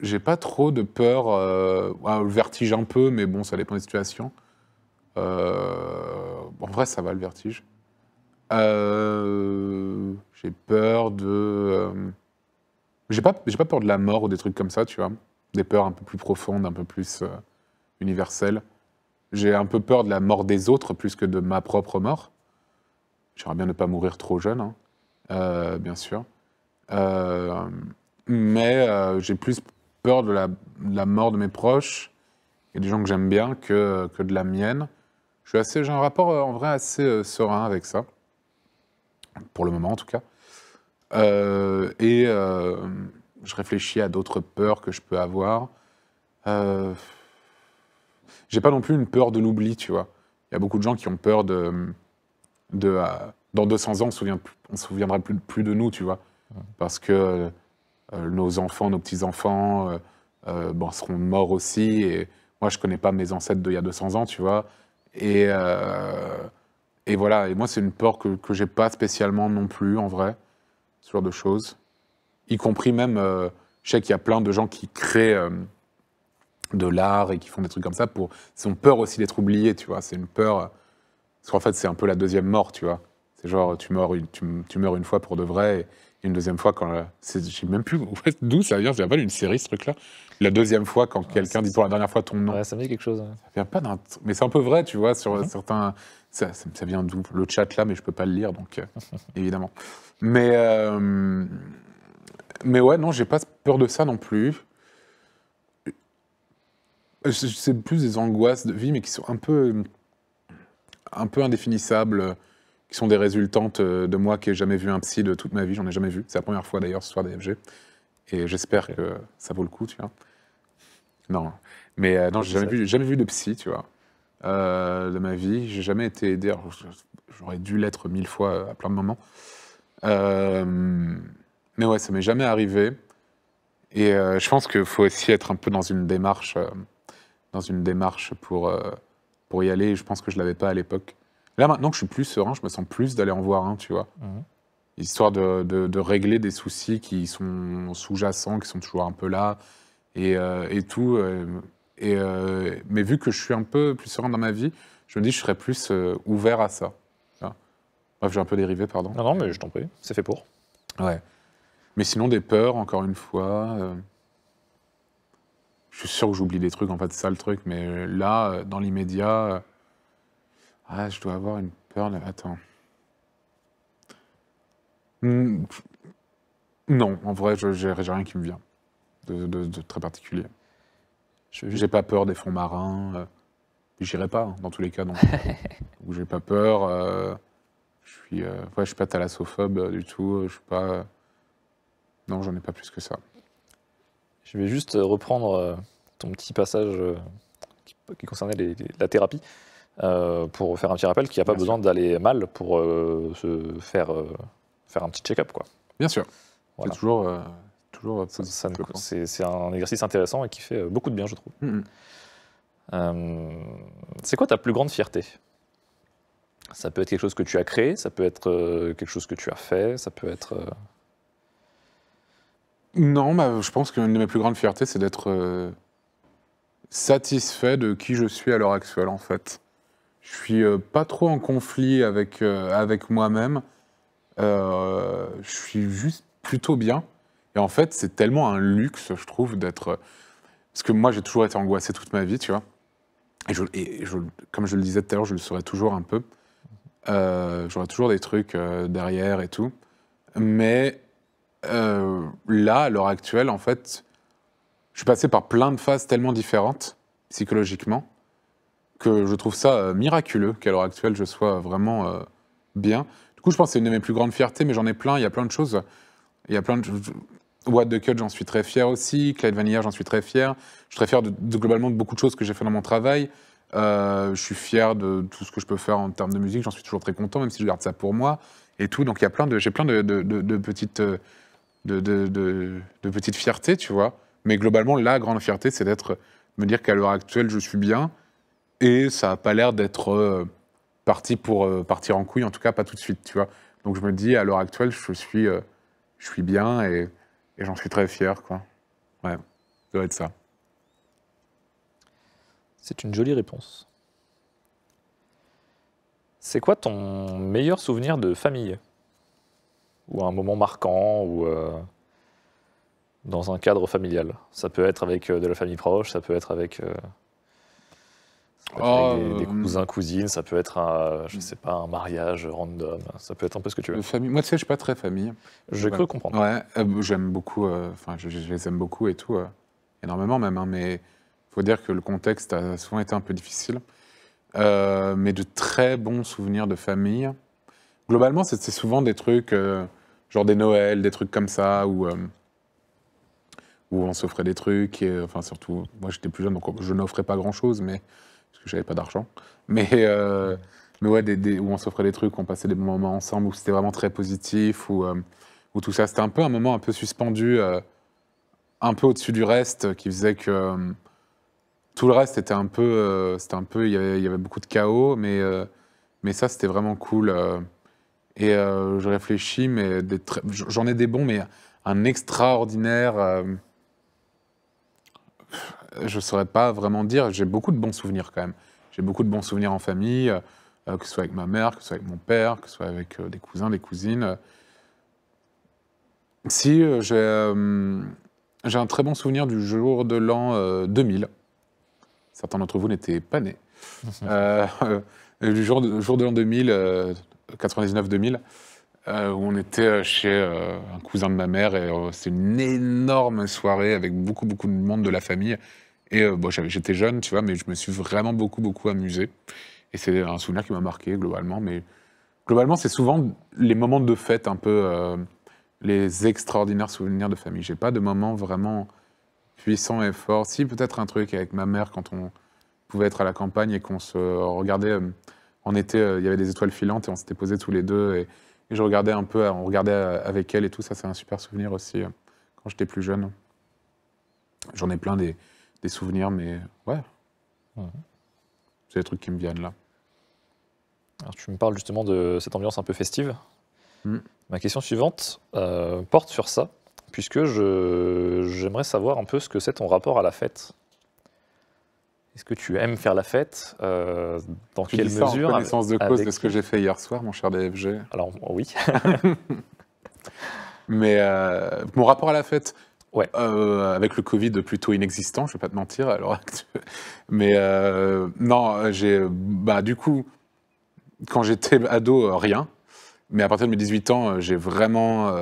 j'ai pas trop de peur. Euh, ah, le vertige un peu, mais bon, ça dépend des situations. Euh, en vrai, ça va le vertige. Euh, j'ai peur de. Euh, j'ai pas, j'ai pas peur de la mort ou des trucs comme ça, tu vois. Des peurs un peu plus profondes, un peu plus universelles. J'ai un peu peur de la mort des autres plus que de ma propre mort. J'aimerais bien ne pas mourir trop jeune, hein. bien sûr. mais j'ai plus peur de la, mort de mes proches et des gens que j'aime bien que, que, de la mienne. Je suis assez, j'ai un rapport euh, en vrai assez euh, serein avec ça, pour le moment en tout cas. Euh, et je réfléchis à d'autres peurs que je peux avoir. Euh, j'ai pas non plus une peur de l'oubli, tu vois. Il y a beaucoup de gens qui ont peur de. de dans 200 ans, on ne se souviendra plus, plus, de nous, tu vois. Parce que euh, nos enfants, nos petits-enfants euh, euh, ben, seront morts aussi. Et moi, je ne connais pas mes ancêtres d'il y a 200 ans, tu vois. Et, et voilà, et moi, c'est une peur que, je n'ai pas spécialement non plus, en vrai, ce genre de choses. Y compris même, je sais qu'il y a plein de gens qui créent de l'art et qui font des trucs comme ça pour. Ils ont peur aussi d'être oubliés, tu vois. C'est une peur. Parce qu'en fait, c'est un peu la deuxième mort, tu vois. C'est genre, tu meurs, tu, meurs une fois pour de vrai, une deuxième fois quand. Euh, je ne sais même plus d'où ça vient, ça vient pas d'une série ce truc-là. La deuxième fois quand ah, quelqu'un dit pour la dernière fois ton nom. ça me dit quelque chose. Ça vient pas d'un. Mais c'est un peu vrai, tu vois, sur mhm. certains. Ça, ça, vient d'où Le chat là, mais je peux pas le lire, donc euh, évidemment. Mais. Euh, mais ouais, non, j'ai pas peur de ça non plus. C'est plus des angoisses de vie, mais qui sont un peu. un peu indéfinissables qui sont des résultantes euh, de moi qui n'ai jamais vu un psy de toute ma vie, j'en ai jamais vu. C'est la première fois d'ailleurs ce soir FG. Et j'espère que ça vaut le coup, tu vois. Non, mais euh, non, j'ai jamais vu, jamais vu de psy, tu vois, euh, de ma vie. J'ai jamais été aidé. J'aurais dû l'être mille fois à plein de moments. mais ouais, ça m'est jamais arrivé. Et je pense qu'il faut aussi être un peu dans une démarche, dans une démarche pour, pour y aller. Je pense que je l'avais pas à l'époque. Là, maintenant que je suis plus serein, je me sens plus d'aller en voir un, tu vois. Mhm. Histoire de, régler des soucis qui sont sous-jacents, qui sont toujours un peu là, et, euh, tout. Euh, et, euh, mais vu que je suis un peu plus serein dans ma vie, je me dis que je serais plus ouvert à ça. Bref, j'ai un peu dérivé, pardon. Non, non, mais je t'en prie, c'est fait pour. Ouais. Mais sinon, des peurs, encore une fois. je suis sûr que j'oublie des trucs, en fait, c'est ça le truc. Mais là, dans l'immédiat ah, je dois avoir une peur de... Attends. Hmm. Non, en vrai, j'ai rien qui me vient de, très particulier. J'ai pas peur des fonds marins. Euh, j'irai pas, hein, dans tous les cas, non. Ou j'ai pas peur. Euh, je suis, euh, je suis pas thalassophobe du tout. Je suis pas. non, j'en ai pas plus que ça. Je vais juste reprendre ton petit passage qui, concernait la thérapie. Euh, pour faire un petit rappel qu'il n'y a pas besoin d'aller mal pour euh, se faire, euh, faire un petit check-up. Quoi. Bien sûr. C'est toujours, toujours c'est, un exercice intéressant et qui fait beaucoup de bien, je trouve. Mm-hmm. c'est quoi ta plus grande fierté Ça peut être quelque chose que tu as créé, ça peut être quelque chose que tu as fait, ça peut être... Non, bah, je pense qu'une de mes plus grandes fiertés, c'est d'être satisfait de qui je suis à l'heure actuelle, en fait. Je suis euh, pas trop en conflit avec, euh, avec moi-même. Euh, je suis juste plutôt bien. Et en fait, c'est tellement un luxe, je trouve, d'être. Parce que moi, j'ai toujours été angoissé toute ma vie, tu vois. Et, je, comme je le disais tout à l'heure, je le serai toujours un peu. J'aurai toujours des trucs derrière et tout. Mais là, à l'heure actuelle, en fait, je suis passé par plein de phases tellement différentes, psychologiquement, que je trouve ça euh, miraculeux qu'à l'heure actuelle je sois vraiment euh, bien. Du coup, je pense que c'est une de mes plus grandes fiertés, mais j'en ai plein. Il y a plein de choses. Il y a plein de What the Cut, j'en suis très fier aussi. Clyde Vanilla, j'en suis très fier. Je suis très fier de, globalement de beaucoup de choses que j'ai fait dans mon travail. Euh, je suis fier de tout ce que je peux faire en termes de musique. J'en suis toujours très content, même si je garde ça pour moi et tout. Donc il y a plein de, j'ai plein de, de petites, de, petites fiertés, tu vois. Mais globalement, la grande fierté, c'est d'être, me dire qu'à l'heure actuelle, je suis bien et ça n'a pas l'air d'être euh, parti pour euh, partir en couille, en tout cas pas tout de suite, tu vois. Donc je me dis, à l'heure actuelle, je suis, euh, je suis bien et, et j'en suis très fier, quoi. Ouais, ça doit être ça. C'est une jolie réponse. C'est quoi ton meilleur souvenir de famille Ou un moment marquant ou dans un cadre familial Ça peut être avec de la famille proche, ça peut être avec des, ah, euh, hum. cousins, cousines, ça peut être un, je hum. sais pas, un mariage random, ça peut être un peu ce que tu veux. Famille. Moi, tu sais, je suis pas très famille. je cru comprendre. Euh, j'aime beaucoup, euh, enfin, je, les aime beaucoup et tout, énormément même, hein, mais il faut dire que le contexte a souvent été un peu difficile. mais de très bons souvenirs de famille. Globalement, c'est souvent des trucs, genre des Noëls, des trucs comme ça, où où on s'offrait des trucs. Et, enfin, surtout, moi j'étais plus jeune, donc je n'offrais pas grand-chose, mais parce que j'avais pas d'argent. Mais, euh, mais ouais, où on s'offrait des trucs, on passait des moments ensemble, où c'était vraiment très positif, où, euh, tout ça. C'était un peu un moment un peu suspendu, euh, un peu au-dessus du reste, qui faisait que tout le reste était un peu. c'était un peu il, y avait, beaucoup de chaos, mais, mais ça, c'était vraiment cool. et je réfléchis, mais j'en ai des bons, mais un extraordinaire. Euh, je ne saurais pas vraiment dire. J'ai beaucoup de bons souvenirs quand même. J'ai beaucoup de bons souvenirs en famille, euh, euh, que ce soit avec ma mère, que ce soit avec mon père, que ce soit avec des cousins, des cousines. Si, j'ai, un très bon souvenir du jour de l'an 2000. Certains d'entre vous n'étaient pas nés. du jour, jour de l'an 2000, 99-2000 où euh, on était euh, chez euh, un cousin de ma mère et c'est une énorme soirée avec beaucoup beaucoup de monde de la famille et bon j'étais jeune tu vois mais je me suis vraiment beaucoup beaucoup amusé et c'est un souvenir qui m'a marqué globalement mais globalement c'est souvent les moments de fête un peu les extraordinaires souvenirs de famille j'ai pas de moments vraiment puissants et fort. si peut-être un truc avec ma mère quand on pouvait être à la campagne et qu'on se regardait en été il y avait des étoiles filantes et on s'était posé tous les deux et et je regardais un peu, euh, on regardait euh, avec elle et tout, ça c'est un super souvenir aussi euh, quand j'étais plus jeune. J'en ai plein des, souvenirs, mais ouais. Mhm. C'est des trucs qui me viennent là. Alors tu me parles justement de cette ambiance un peu festive. Hmm. Ma question suivante porte sur ça, puisque j'aimerais savoir un peu ce que c'est ton rapport à la fête. Est-ce que tu aimes faire la fête euh, Dans quelle mesure en connaissance de cause de ce que j'ai fait hier soir, mon cher DFG. Alors oui. Mais euh, mon rapport à la fête, ouais. Euh, avec le Covid plutôt inexistant, je ne vais pas te mentir. Alors, mais non, j'ai bah du coup, quand j'étais ado, rien. Mais à partir de mes 18 ans, j'ai vraiment,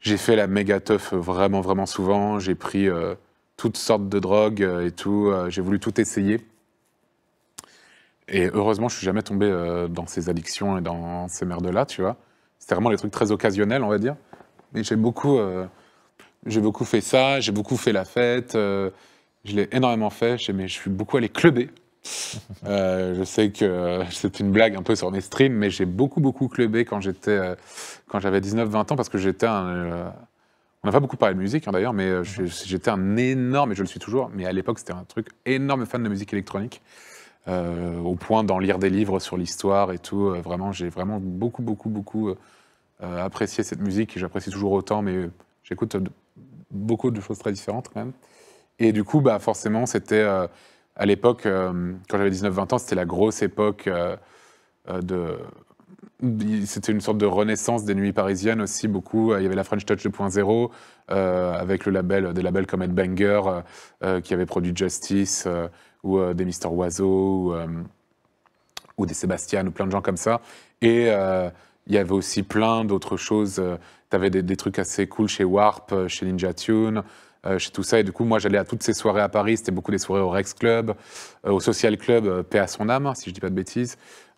j'ai fait la méga teuf vraiment vraiment souvent. J'ai pris toutes sortes de drogues euh, et tout. Euh, j'ai voulu tout essayer. Et heureusement, je suis jamais tombé euh, dans ces addictions et dans ces merdes-là, tu vois. C'était vraiment des trucs très occasionnels, on va dire. Mais j'ai beaucoup, j'ai beaucoup fait ça, j'ai beaucoup fait la fête. je l'ai énormément fait, mais je suis beaucoup allé clubber. je sais que c'est une blague un peu sur mes streams, mais j'ai beaucoup, beaucoup clubé quand j'étais, quand j'avais 19-20 ans parce que j'étais un on n'a pas beaucoup parlé de musique, hein, d'ailleurs, mais euh, j'étais un énorme, et je le suis toujours, mais à l'époque, c'était un truc énorme fan de musique électronique, euh, au point d'en lire des livres sur l'histoire et tout. Euh, vraiment, j'ai vraiment beaucoup, beaucoup, beaucoup apprécié cette musique, et j'apprécie toujours autant, mais j'écoute beaucoup de choses très différentes, quand même. Et du coup, bah, forcément, c'était, à l'époque, quand j'avais 19-20 ans, c'était la grosse époque de c'était une sorte de renaissance des nuits parisiennes aussi, beaucoup. Il y avait la French Touch 2.0, euh, avec le label, des labels comme Headbanger, euh, euh qui avait produit Justice, euh, ou des Mister Oiseau, ou, des Sébastien, ou plein de gens comme ça. Et il y avait aussi plein d'autres choses. Tu avais des, des, trucs assez cool chez Warp, chez Ninja Tune, chez tout ça. Et du coup, moi, j'allais à toutes ces soirées à Paris. C'était beaucoup des soirées au Rex Club, au Social Club, paix à son âme, si je dis pas de bêtises.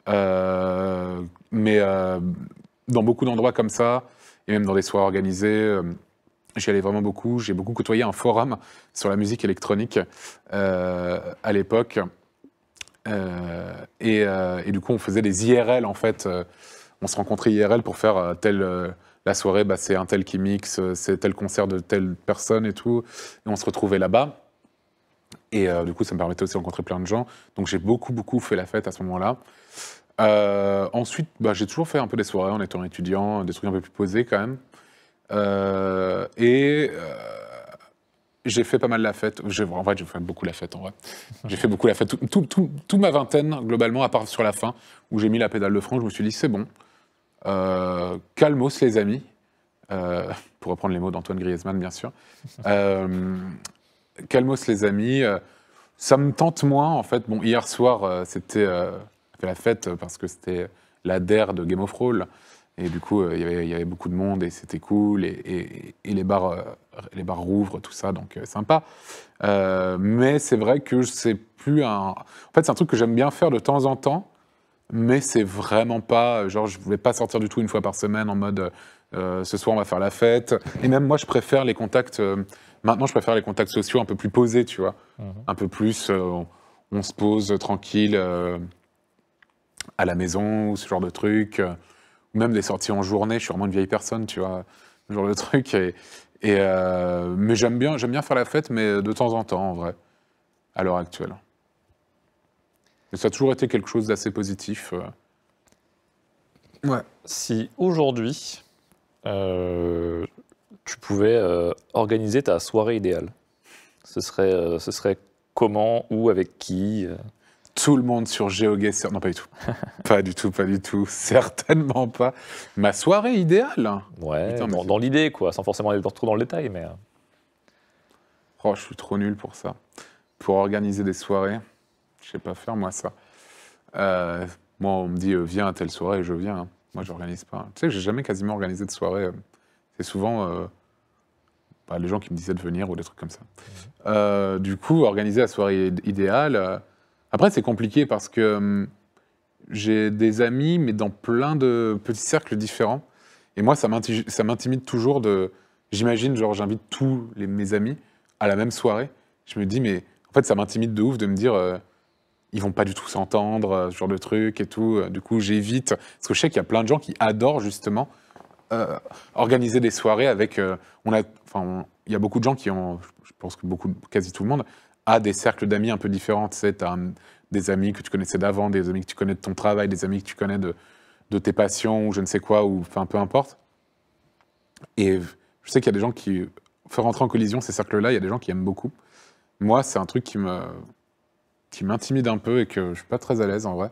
Euh, mais euh, dans beaucoup d'endroits comme ça, et même dans des soirées organisées, euh, j'y allais vraiment beaucoup. J'ai beaucoup côtoyé un forum sur la musique électronique à l'époque. Et, du coup, on faisait des IRL en fait. on se rencontrait IRL pour faire telle la soirée, bah, c'est un tel qui mixe, c'est tel concert de telle personne et tout. Et on se retrouvait là-bas. Et du coup, ça me permettait aussi de rencontrer plein de gens. Donc j'ai beaucoup, beaucoup fait la fête à ce moment-là. Euh, ensuite, bah, j'ai toujours fait un peu des soirées en étant étudiant, des trucs un peu plus posés quand même. Euh, et euh, j'ai fait pas mal la fête. En vrai, j'ai fait beaucoup la fête, en vrai. J'ai fait beaucoup la fête. Tout, ma vingtaine, globalement, à part sur la fin, où j'ai mis la pédale de frein je me suis dit, c'est bon. calmos, les amis. pour reprendre les mots d'Antoine Griezmann, bien sûr. calmos, les amis. ça me tente moins, en fait. Bon, hier soir, c'était fait la fête parce que c'était la DER de Game of Thrones. Et du coup, euh, il y, avait, beaucoup de monde et c'était cool. Et, les, bars, euh, les bars rouvrent, tout ça, donc euh, sympa. mais c'est vrai que c'est plus un. En fait, c'est un truc que j'aime bien faire de temps en temps, mais c'est vraiment pas. Genre, je voulais pas sortir du tout une fois par semaine en mode ce soir on va faire la fête. Et même moi, je préfère les contacts. maintenant, je préfère les contacts sociaux un peu plus posés, tu vois. Mhm. Un peu plus. On, on se pose tranquille à la maison ou ce genre de truc, euh, ou même des sorties en journée. Je suis vraiment une vieille personne, tu vois, ce genre de truc. Et, euh, mais j'aime bien, j'aime bien faire la fête, mais de temps en temps, en vrai, à l'heure actuelle. ça a toujours été quelque chose d'assez positif. Euh. Ouais. Si aujourd'hui, tu pouvais organiser ta soirée idéale, ce serait, ce serait comment, où, avec qui tout le monde sur GeoGuessr. Non, pas du tout. pas du tout, pas du tout. Certainement pas. Ma soirée idéale. Ouais, dans, l'idée, quoi, sans forcément aller trop dans le détail, mais. Euh. Oh, je suis trop nul pour ça. Pour organiser des soirées, je sais pas faire, moi, ça. Euh, moi, on me dit, euh, viens à telle soirée, et je viens. Hein. Moi, je n'organise pas. Tu sais que j'ai jamais quasiment organisé de soirée. C'est souvent. Bah, les gens qui me disaient de venir ou des trucs comme ça. Mmh. du coup, organiser la soirée idéale, après, c'est compliqué parce que hum, j'ai des amis, mais dans plein de petits cercles différents. Et moi, ça m'intimide toujours de. J'imagine, genre, j'invite tous mes amis à la même soirée. Je me dis, mais en fait, ça m'intimide de ouf de me dire, ils euh, ils vont pas du tout s'entendre, euh, ce genre de truc et tout. Euh, du coup, j'évite. Parce que je sais qu'il y a plein de gens qui adorent justement organiser des soirées avec. on a, enfin, il y a beaucoup de gens qui ont, je pense que beaucoup, quasi tout le monde, à des cercles d'amis un peu différents. Tu sais, tu as hum, des amis que tu connaissais d'avant, des amis que tu connais de ton travail, des amis que tu connais de, tes passions ou je ne sais quoi, ou enfin peu importe. Et je sais qu'il y a des gens qui font rentrer en collision ces cercles-là, il y a des gens qui aiment beaucoup. Moi, c'est un truc qui me qui m'intimide un peu et que je suis pas très à l'aise en vrai.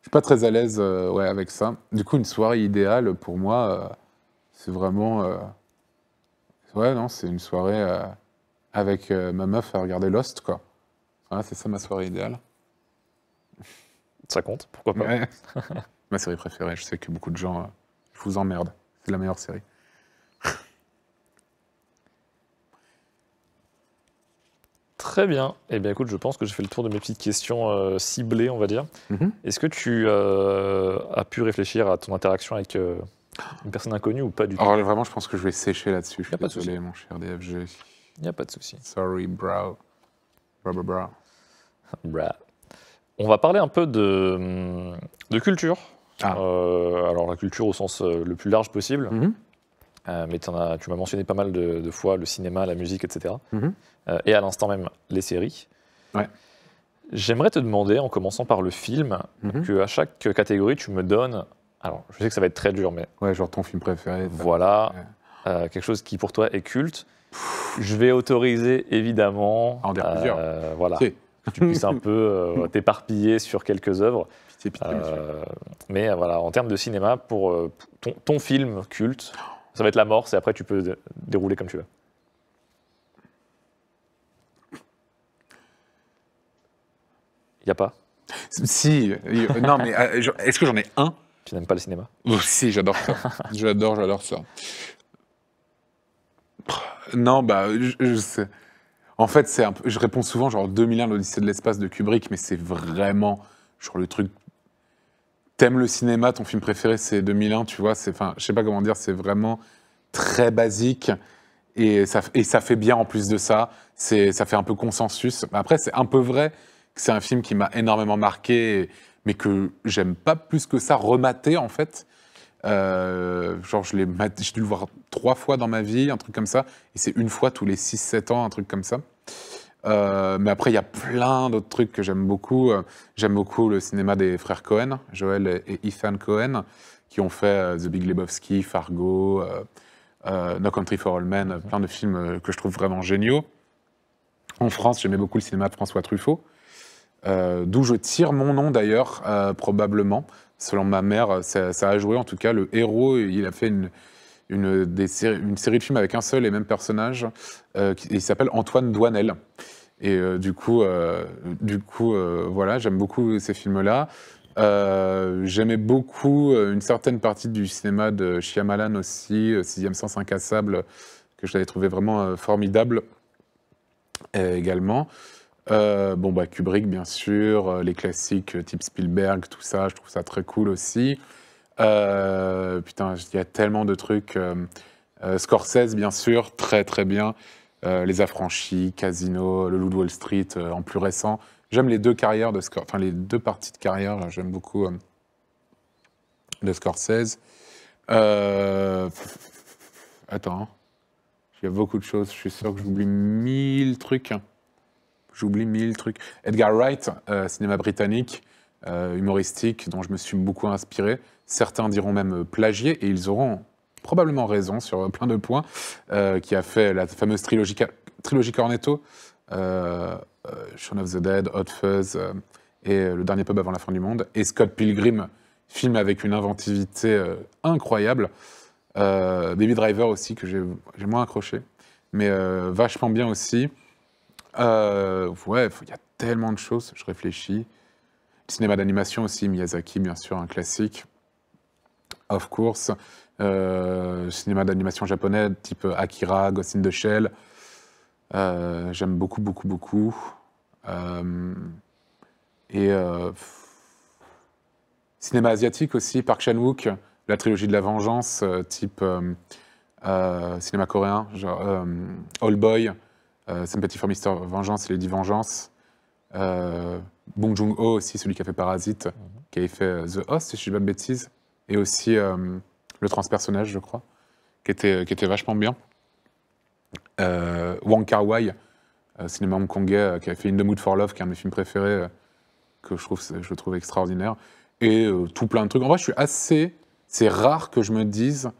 Je suis pas très à l'aise euh, ouais, avec ça. Du coup, une soirée idéale pour moi, euh, c'est vraiment euh, ouais non, c'est une soirée avec euh, ma meuf à regarder Lost, quoi. c'est ça ma soirée idéale. Ça compte, pourquoi pas. ma série préférée, je sais que beaucoup de gens euh, vous emmerdent. C'est la meilleure série. Très bien. Eh bien, écoute, je pense que j'ai fait le tour de mes petites questions euh, ciblées, on va dire. Mm-hmm. Est-ce que tu as pu réfléchir à ton interaction avec une personne inconnue ou pas du oh, tout Alors, vraiment, je pense que je vais sécher là-dessus. Je suis désolé, mon cher DFG. Il n'y a pas de souci. Sorry, bro. Bra, bro, bro. On va parler un peu de, culture. Ah. Euh, alors, la culture au sens euh, le plus large possible. Mm-hmm. Euh, mais tu m'as mentionné pas mal de, fois le cinéma, la musique, etc. Mm-hmm. et à l'instant même, les séries. Ouais. J'aimerais te demander, en commençant par le film, mm-hmm. que à chaque catégorie, tu me donnes. Alors, je sais que ça va être très dur, mais. Ouais, genre ton film préféré. Voilà. quelque chose qui pour toi est culte. Je vais autoriser évidemment. en euh, plusieurs. voilà. Que tu puisses un peu euh, t'éparpiller sur quelques œuvres. Pitié, pitié, euh, mais voilà, en termes de cinéma, pour ton, film culte, ça va être la mort, et après tu peux dérouler comme tu veux. Il n'y a pas Si, non mais est-ce que j'en ai un Tu n'aimes pas le cinéma Si, j'adore ça. j'adore, j'adore ça. Non, bah, je, en fait, c'est je réponds souvent genre 2001, l'Odyssée de l'espace de Kubrick, mais c'est vraiment genre le truc. T'aimes le cinéma, ton film préféré c'est 2001, tu vois. C'est, enfin, je sais pas comment dire, c'est vraiment très basique et ça, fait bien en plus de ça. C'est, ça fait un peu consensus. Après, c'est un peu vrai que c'est un film qui m'a énormément marqué, mais que j'aime pas plus que ça remater en fait. Euh, genre, je l'ai dû le voir trois fois dans ma vie, un truc comme ça. Et c'est une fois tous les 6-7 ans, un truc comme ça. Euh, mais après, il y a plein d'autres trucs que j'aime beaucoup. Euh, j'aime beaucoup le cinéma des frères Cohen, Joel et Ethan Cohen, qui ont fait euh, The Big Lebowski, Fargo, No Country for All Men, plein de films que je trouve vraiment géniaux. En France, j'aimais beaucoup le cinéma de François Truffaut. d'où je tire mon nom d'ailleurs, probablement selon ma mère, ça, a joué. En tout cas, le héros, il a fait une, une, série de films avec un seul et même personnage. Euh, qui, il s'appelle Antoine Douanel. Et euh, du coup, euh, du coup voilà, j'aime beaucoup ces films-là. J'aimais beaucoup une certaine partie du cinéma de Shyamalan aussi, Sixième Sens Incassable, que je l'avais trouvé vraiment formidable également. Euh, bon, bah, Kubrick, bien sûr, euh, les classiques euh, type Spielberg, tout ça, je trouve ça très cool aussi. putain, il y a tellement de trucs. Euh, Scorsese, bien sûr, très très bien. les Affranchis, Casino, Le Loup de Wall Street, en plus récent. J'aime les deux carrières de enfin les deux parties de carrière, j'aime beaucoup de Scorsese. Attends, hein. il y a beaucoup de choses, je suis sûr que j'oublie mille trucs j'oublie mille trucs. Edgar Wright, euh, cinéma britannique, euh, humoristique, dont je me suis beaucoup inspiré. Certains diront même euh, plagié, et ils auront probablement raison sur plein de points, qui a fait la fameuse trilogie, trilogie Cornetto, Shaun of the Dead, Hot Fuzz, et Le Dernier Pub avant la fin du monde, et Scott Pilgrim, film avec une inventivité incroyable. Baby Driver aussi, que j'ai moins accroché, mais vachement bien aussi. Euh, ouais, il y a tellement de choses, je réfléchis. cinéma d'animation aussi, Miyazaki, bien sûr, un classique. Of course. Euh, cinéma d'animation japonais, type Akira, Ghost in the Shell. Euh, j'aime beaucoup, beaucoup, beaucoup. et cinéma asiatique aussi, Park Chan-wook, la trilogie de la vengeance, type cinéma coréen, genre All Boy. Euh, Sympathy for Mr. Vengeance, Lady Vengeance. Euh, Bong Joon-ho aussi, celui qui a fait Parasite, mhm. qui a fait euh, The Host, si je ne dis pas de bêtises. Et aussi euh, Le Transpersonnage, je crois, qui était, qui était vachement bien. Wong Kar-wai, cinéma hongkongais, qui a fait In the Mood for Love, qui est un de mes films préférés, que je trouve, je trouve extraordinaire. Et tout plein de trucs. En vrai, je suis assez... C'est rare que je me dise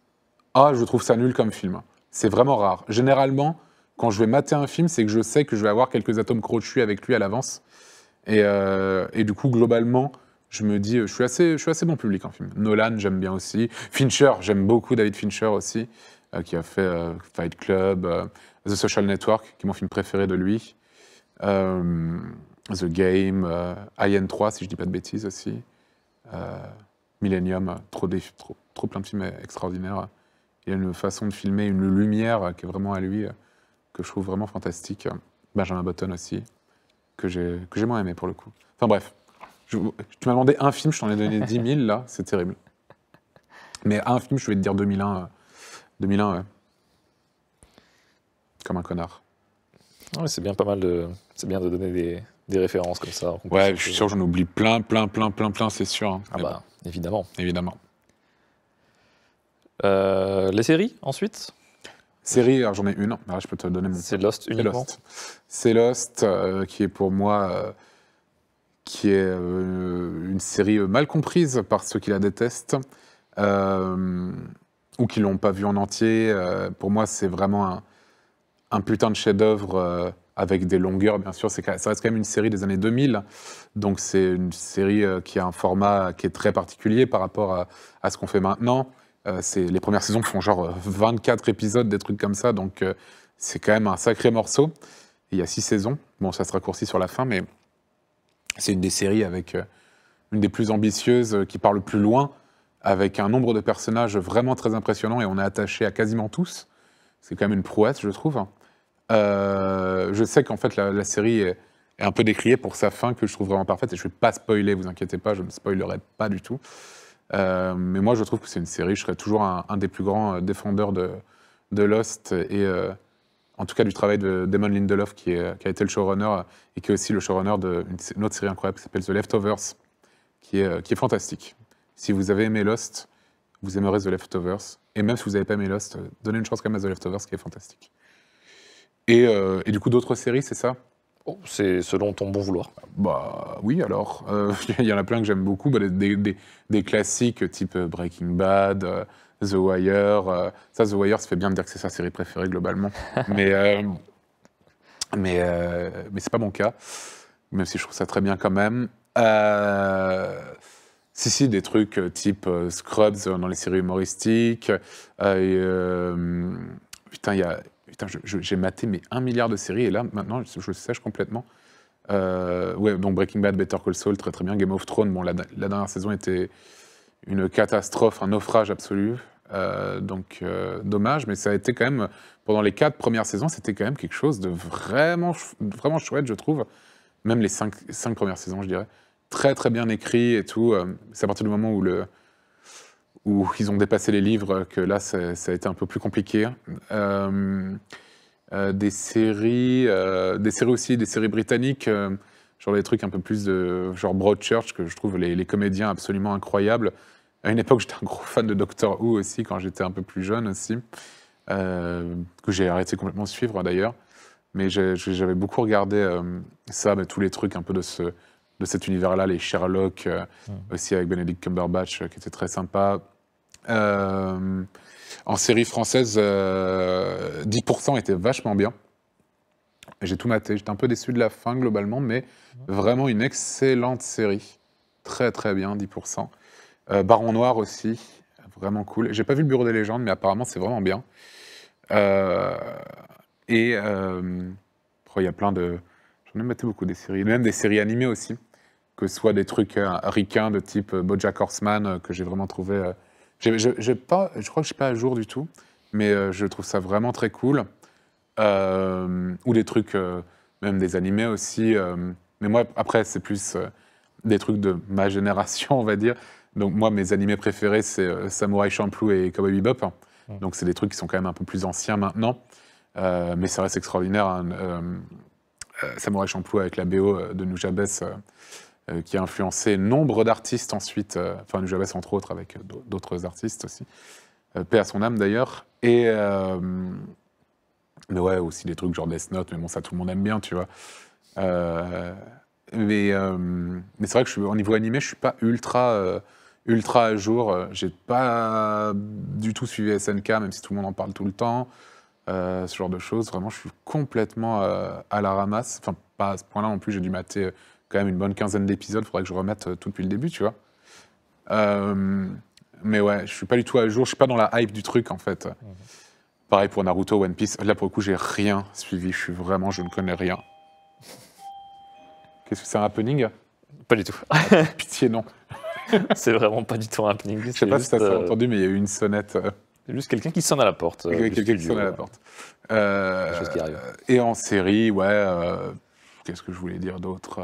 « Ah, je trouve ça nul comme film ». C'est vraiment rare. Généralement, quand je vais mater un film, c'est que je sais que je vais avoir quelques atomes crochus avec lui à l'avance. Euh, et, du coup, globalement, je me dis, je suis assez, je suis assez bon public en film. Nolan, j'aime bien aussi. Fincher, j'aime beaucoup David Fincher aussi, euh, qui a fait euh, Fight Club, The Social Network, qui est mon film préféré de lui. The Game, Alien 3, si je dis pas de bêtises aussi. Millennium, trop, trop, trop, plein de films extraordinaires. Il y a une façon de filmer, une lumière qui est vraiment à lui que je trouve vraiment fantastique. Benjamin Button aussi, que j'ai moins aimé pour le coup. Enfin bref, tu m'as demandé un film, je t'en ai donné 10 000 là, c'est terrible. Mais un film, je vais te dire 2001. 2001, euh, ouais. Comme un connard. c'est bien pas mal de. C'est bien de donner des, références comme ça. Ouais, je suis sûr, j'en oublie plein, plein, plein, plein, plein, c'est sûr. Hein. Ah bah, évidemment. Évidemment. Euh, les séries, ensuite Série, j'en ai une. Ah, je peux te donner mon. C'est Lost uniquement. C'est Lost, euh, qui est pour moi euh, qui est euh, une série mal comprise par ceux qui la détestent ou qui l'ont pas vue en entier. pour moi, c'est vraiment un, putain de chef-d'œuvre avec des longueurs, bien sûr. Ça reste quand même une série des années 2000, donc c'est une série qui a un format qui est très particulier par rapport à, à ce qu'on fait maintenant. Euh, les premières saisons qui font genre 24 euh, épisodes, des trucs comme ça, donc euh, c'est quand même un sacré morceau. Il y a 6 saisons, bon ça se raccourcit sur la fin, mais c'est une des séries avec une des plus ambitieuses, qui part plus loin, avec un nombre de personnages vraiment très impressionnant, et on est attaché à quasiment tous. C'est quand même une prouesse, je trouve. je sais qu'en fait, la, série est, est, un peu décriée pour sa fin, que je trouve vraiment parfaite, et je ne vais pas spoiler, vous inquiétez pas, je ne spoilerai pas du tout. Euh, mais moi, je trouve que c'est une série. Je serai toujours un, des plus grands euh, défendeurs de, Lost et euh, en tout cas du travail de Damon Lindelof, qui, qui a été le showrunner et qui est aussi le showrunner d'une autre série incroyable qui s'appelle The Leftovers, qui est, qui est fantastique. Si vous avez aimé Lost, vous aimerez The Leftovers. Et même si vous n'avez pas aimé Lost, donnez une chance quand même à The Leftovers, qui est fantastique. et du coup, d'autres séries, c'est ça Oh, c'est selon ton bon vouloir. Bah oui, alors. Euh, il y en a plein que j'aime beaucoup. Bah, des, classiques type euh, Breaking Bad, euh, The Wire. ça, The Wire, ça fait bien de dire que c'est sa série préférée globalement. mais mais, mais c'est pas mon cas. Même si je trouve ça très bien quand même. Si, si, des trucs type Scrubs dans les séries humoristiques. putain, il y a Putain, j'ai maté mes 1 milliard de séries et là, maintenant, je, le sèche complètement. Euh, ouais, donc Breaking Bad, Better Call Saul, très très bien. Game of Thrones, bon, la, la dernière saison était une catastrophe, un naufrage absolu. Euh, donc euh, dommage, mais ça a été quand même, pendant les 4 premières saisons, c'était quand même quelque chose de vraiment, vraiment chouette, je trouve. Même les 5 cinq premières saisons, je dirais. Très très bien écrit et tout. C'est à partir du moment où le, où ils ont dépassé les livres, que là, ça, a été un peu plus compliqué. Euh, euh, des séries, euh, des séries aussi, des séries britanniques, genre des trucs un peu plus de genre Broadchurch, que je trouve les, comédiens absolument incroyables. À une époque, j'étais un gros fan de Doctor Who aussi, quand j'étais un peu plus jeune aussi, que j'ai arrêté complètement de suivre d'ailleurs. Mais j'avais beaucoup regardé ça, tous les trucs un peu de ce, de cet univers-là, les Sherlock, mmh. aussi avec Benedict Cumberbatch, qui était très sympa. Euh, en série française, 10% euh, était vachement bien. J'ai tout maté. J'étais un peu déçu de la fin globalement, mais vraiment une excellente série. Très très bien, 10%. Euh, Baron Noir aussi, vraiment cool. J'ai pas vu le Bureau des légendes, mais apparemment c'est vraiment bien. et euh, il y a plein de. J'en ai maté beaucoup des séries, même des séries animées aussi, que ce soit des trucs ricains de type Bojack Horseman, que j'ai vraiment trouvé je, crois que je ne suis pas à jour du tout, mais euh, je trouve ça vraiment très cool. Euh, ou des trucs, euh, même des animés aussi. mais moi, après, c'est plus des trucs de ma génération, on va dire. Donc moi, mes animés préférés, c'est Samurai Champloo et Cowboy Bebop. Donc c'est des trucs qui sont quand même un peu plus anciens maintenant. mais ça reste extraordinaire. Hein, Samurai Champloo avec la BO de Nujabes, euh, qui a influencé nombre d'artistes ensuite, euh, enfin du Jabès entre autres, avec euh, d'autres artistes aussi. paix à son âme d'ailleurs. Et. mais ouais, aussi des trucs genre Death Note, mais bon, ça tout le monde aime bien, tu vois. mais mais c'est vrai que je suis, au niveau animé, je suis pas ultra ultra à jour. J'ai pas du tout suivi SNK, même si tout le monde en parle tout le temps. ce genre de choses. Vraiment, je suis complètement à la ramasse. Enfin, pas à ce point-là non plus. J'ai dû mater quand même une bonne quinzaine d'épisodes, faudrait que je remette euh, tout depuis le début, tu vois. Euh, mais ouais, je suis pas du tout à jour, je suis pas dans la hype du truc en fait. Mhm. Pareil pour Naruto, One Piece. Là pour le coup, j'ai rien suivi, je suis vraiment, je ne connais rien. Qu'est-ce que c'est un happening Pas du tout. Ah, pitié, non. c'est vraiment pas du tout un happening. Je sais pas si ça s'est euh, entendu, mais il y a eu une sonnette. C'est Juste quelqu'un qui sonne à la porte. quelqu'un qui sonne à la porte. Euh, qui arrive. Et en série, ouais. Qu'est-ce que je voulais dire d'autre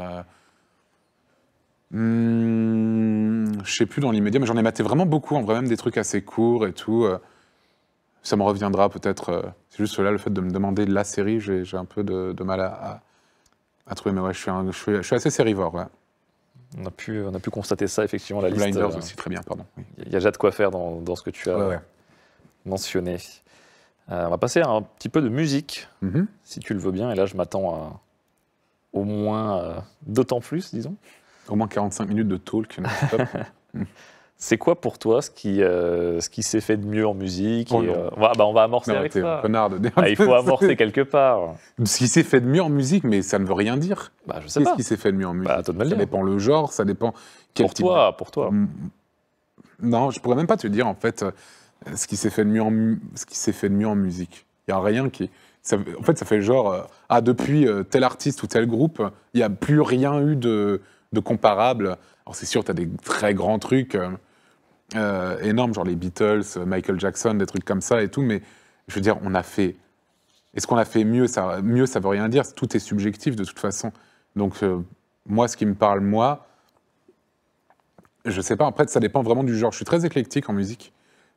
Hmm, je ne sais plus dans l'immédiat, mais j'en ai maté vraiment beaucoup, en vrai, même des trucs assez courts et tout. Euh. Ça me reviendra peut-être. Euh. C'est juste cela, le fait de me demander de la série, j'ai un peu de, mal à, trouver. Mais ouais, je suis, assez sérivore, On a, pu, on a pu constater ça, effectivement, la Blinders liste. Euh, aussi, très bien, pardon. Il y a déjà de quoi faire dans, ce que tu as mentionné. on va passer à un petit peu de musique, mm-hmm. si tu le veux bien. Et là, je m'attends à au moins d'autant plus, disons. Au moins 45 minutes de talk. C'est quoi pour toi ce qui, euh, ce qui s'est fait de mieux en musique oh euh, bah, on, va, amorcer avec ça. Ah, il faut amorcer quelque part. Ce qui s'est fait de mieux en musique, mais ça ne veut rien dire. Bah, je sais Qu'est-ce qui s'est fait de mieux en bah, musique Ça dépend le genre, ça dépend pour Toi, pour mm. toi. Non, je pourrais même pas te dire en fait euh, ce qui s'est fait de mieux en, ce qui s'est fait de mieux en musique. Il y a rien qui. en fait, ça fait genre ah depuis tel artiste ou tel groupe, il n'y a plus rien eu de de comparables. Alors c'est sûr, tu as des très grands trucs euh, euh, énormes, genre les Beatles, euh, Michael Jackson, des trucs comme ça et tout, mais je veux dire, on a fait... Est-ce qu'on a fait mieux Mieux, ça veut rien dire. Tout est subjectif de toute façon. Donc, moi, ce qui me parle, moi, je sais pas. Après, ça dépend vraiment du genre. Je suis très éclectique en musique.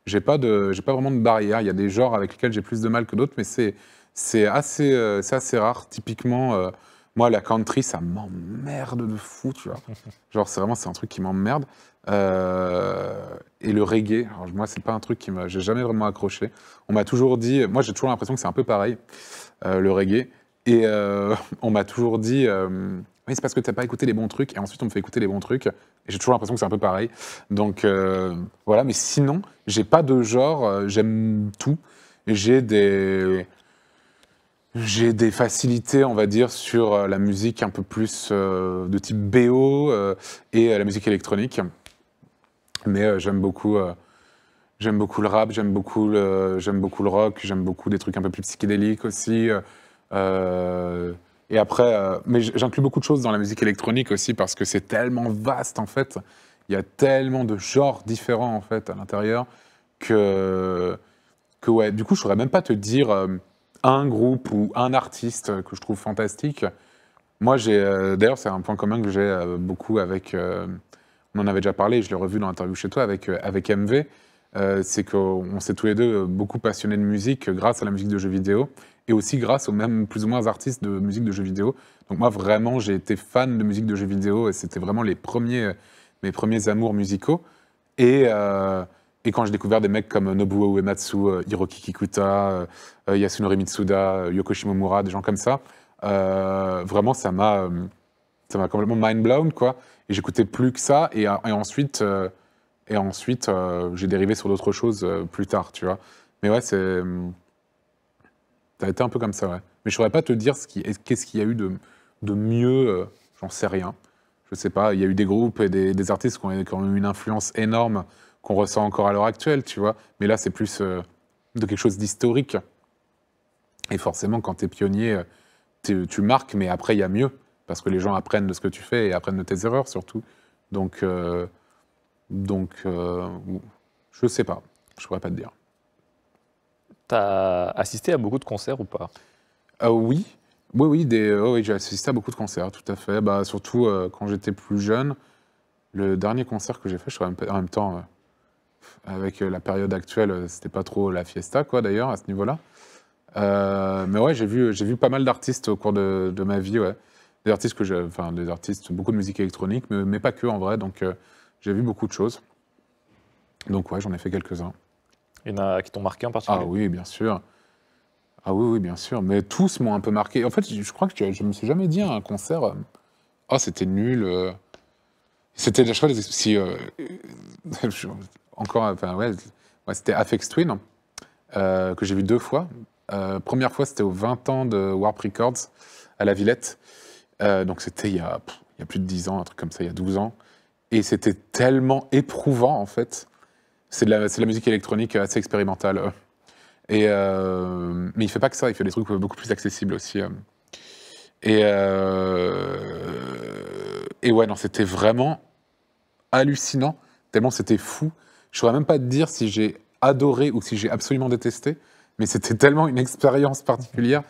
J'ai pas de, j'ai pas vraiment de barrière. Il y a des genres avec lesquels j'ai plus de mal que d'autres, mais c'est assez, rare. Typiquement, moi, la country, ça m'emmerde de fou, tu vois. Genre, c'est vraiment, c'est un truc qui m'emmerde. Euh, et le reggae, moi, c'est pas un truc qui m'a. J'ai jamais vraiment accroché. On m'a toujours dit. Moi, j'ai toujours l'impression que c'est un peu pareil, euh, le reggae. Et euh, on m'a toujours dit. oui, c'est parce que t'as pas écouté les bons trucs. Et ensuite, on me fait écouter les bons trucs. Et j'ai toujours l'impression que c'est un peu pareil. Donc, voilà. Mais sinon, j'ai pas de genre. J'aime tout. J'ai des. J'ai des facilités, on va dire, sur euh, la musique un peu plus euh, de type BO euh, et la musique électronique. Mais j'aime beaucoup, j'aime beaucoup le rap, j'aime beaucoup le, j'aime beaucoup le rock, j'aime beaucoup des trucs un peu plus psychédéliques aussi. et après, mais j'inclus beaucoup de choses dans la musique électronique aussi parce que c'est tellement vaste en fait. Il y a tellement de genres différents en fait à l'intérieur que, que ouais. Du coup, je saurais même pas te dire un groupe ou un artiste que je trouve fantastique. Moi, j'ai. Euh, d'ailleurs, c'est un point commun que j'ai euh, beaucoup avec. Euh, on en avait déjà parlé, je l'ai revu dans l'interview chez toi avec, avec MV. c'est qu'on s'est tous les deux beaucoup passionnés de musique grâce à la musique de jeux vidéo et aussi grâce aux mêmes plus ou moins artistes de musique de jeux vidéo. Donc, moi, vraiment, j'ai été fan de musique de jeux vidéo et c'était vraiment les premiers, mes premiers amours musicaux. Et. Et quand j'ai découvert des mecs comme Nobuo Uematsu, euh, Hiroki Kikuta, euh, euh, Yasunori Mitsuda, Yoko Shimomura, des gens comme ça, vraiment, ça m'a ça m'a complètement mind blown, quoi. Et j'écoutais plus que ça. Et, ensuite, et ensuite j'ai dérivé sur d'autres choses plus tard, tu vois. Mais ouais, c'est. Hmm, ça a été un peu comme ça, ouais. Mais je saurais pas te dire ce qui, qu'est-ce qu'il y a eu de, de mieux, j'en sais rien. Je sais pas, il y a eu des groupes et des, artistes qui ont, qui ont eu une influence énorme qu'on ressent encore à l'heure actuelle, tu vois. Mais là, c'est plus euh, de quelque chose d'historique. Et forcément, quand euh, tu es pionnier, tu marques, mais après, il y a mieux. Parce que les gens apprennent de ce que tu fais et apprennent de tes erreurs, surtout. Donc, euh, donc je sais pas. Je pourrais pas te dire. Tu as assisté à beaucoup de concerts ou pas Oui. Oui, oui, oh, oui j'ai assisté à beaucoup de concerts, tout à fait. Bah, surtout quand j'étais plus jeune. Le dernier concert que j'ai fait, je suis en même temps avec euh, la période actuelle, euh, c'était pas trop la fiesta, quoi, d'ailleurs, à ce niveau-là. Euh, mais ouais, j'ai vu, j'ai vu pas mal d'artistes au cours de, ma vie, ouais. Des artistes que j'ai, enfin, des artistes, beaucoup de musique électronique, mais, pas que en vrai. Donc, j'ai vu beaucoup de choses. Donc, ouais, j'en ai fait quelques-uns. Il y en a qui t'ont marqué en particulier Ah oui, bien sûr. Ah oui, oui, bien sûr. Mais tous m'ont un peu marqué. En fait, je crois que je me suis jamais dit à un concert, ah, oh, c'était nul. C'était à Si, encore, ouais, c'était Afex Twin, euh, que j'ai vu deux fois. Euh, première fois, c'était aux 20 ans de Warp Records à la Villette. Euh, donc c'était il, y a plus de 10 ans, un truc comme ça, il y a 12 ans. Et c'était tellement éprouvant, en fait. C'est de, la musique électronique assez expérimentale. Et, mais il fait pas que ça, il fait des trucs beaucoup plus accessibles aussi. Et, et ouais, non, c'était vraiment hallucinant, tellement c'était fou. Je ne saurais même pas te dire si j'ai adoré ou si j'ai absolument détesté, mais c'était tellement une expérience particulière,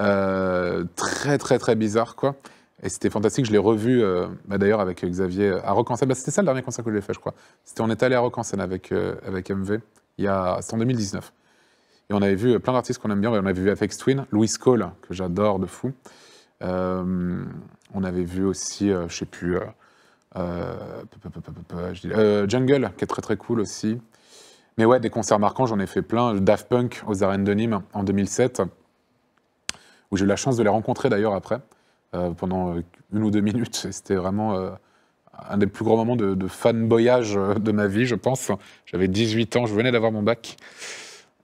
euh, très très très bizarre quoi. Et c'était fantastique, je l'ai revu euh, bah, d'ailleurs avec Xavier à Rock en scène. c'était ça le dernier concert que j'ai fait, je crois. C'était, on est allé à Rock en scène avec, euh, avec MV, il y a, c'était en 2019. Et on avait vu plein d'artistes qu'on aime bien. On avait vu avec Twin, Louis Cole, que j'adore de fou. on avait vu aussi, je ne sais plus, euh, euh, Jungle, qui est très très cool aussi. Mais ouais, des concerts marquants, j'en ai fait plein. Daft Punk aux arènes de Nîmes en 2007, où j'ai eu la chance de les rencontrer d'ailleurs après, euh, pendant une ou deux minutes. C'était vraiment un des plus grands moments de, de fanboyage de ma vie, je pense. J'avais 18 ans, je venais d'avoir mon bac.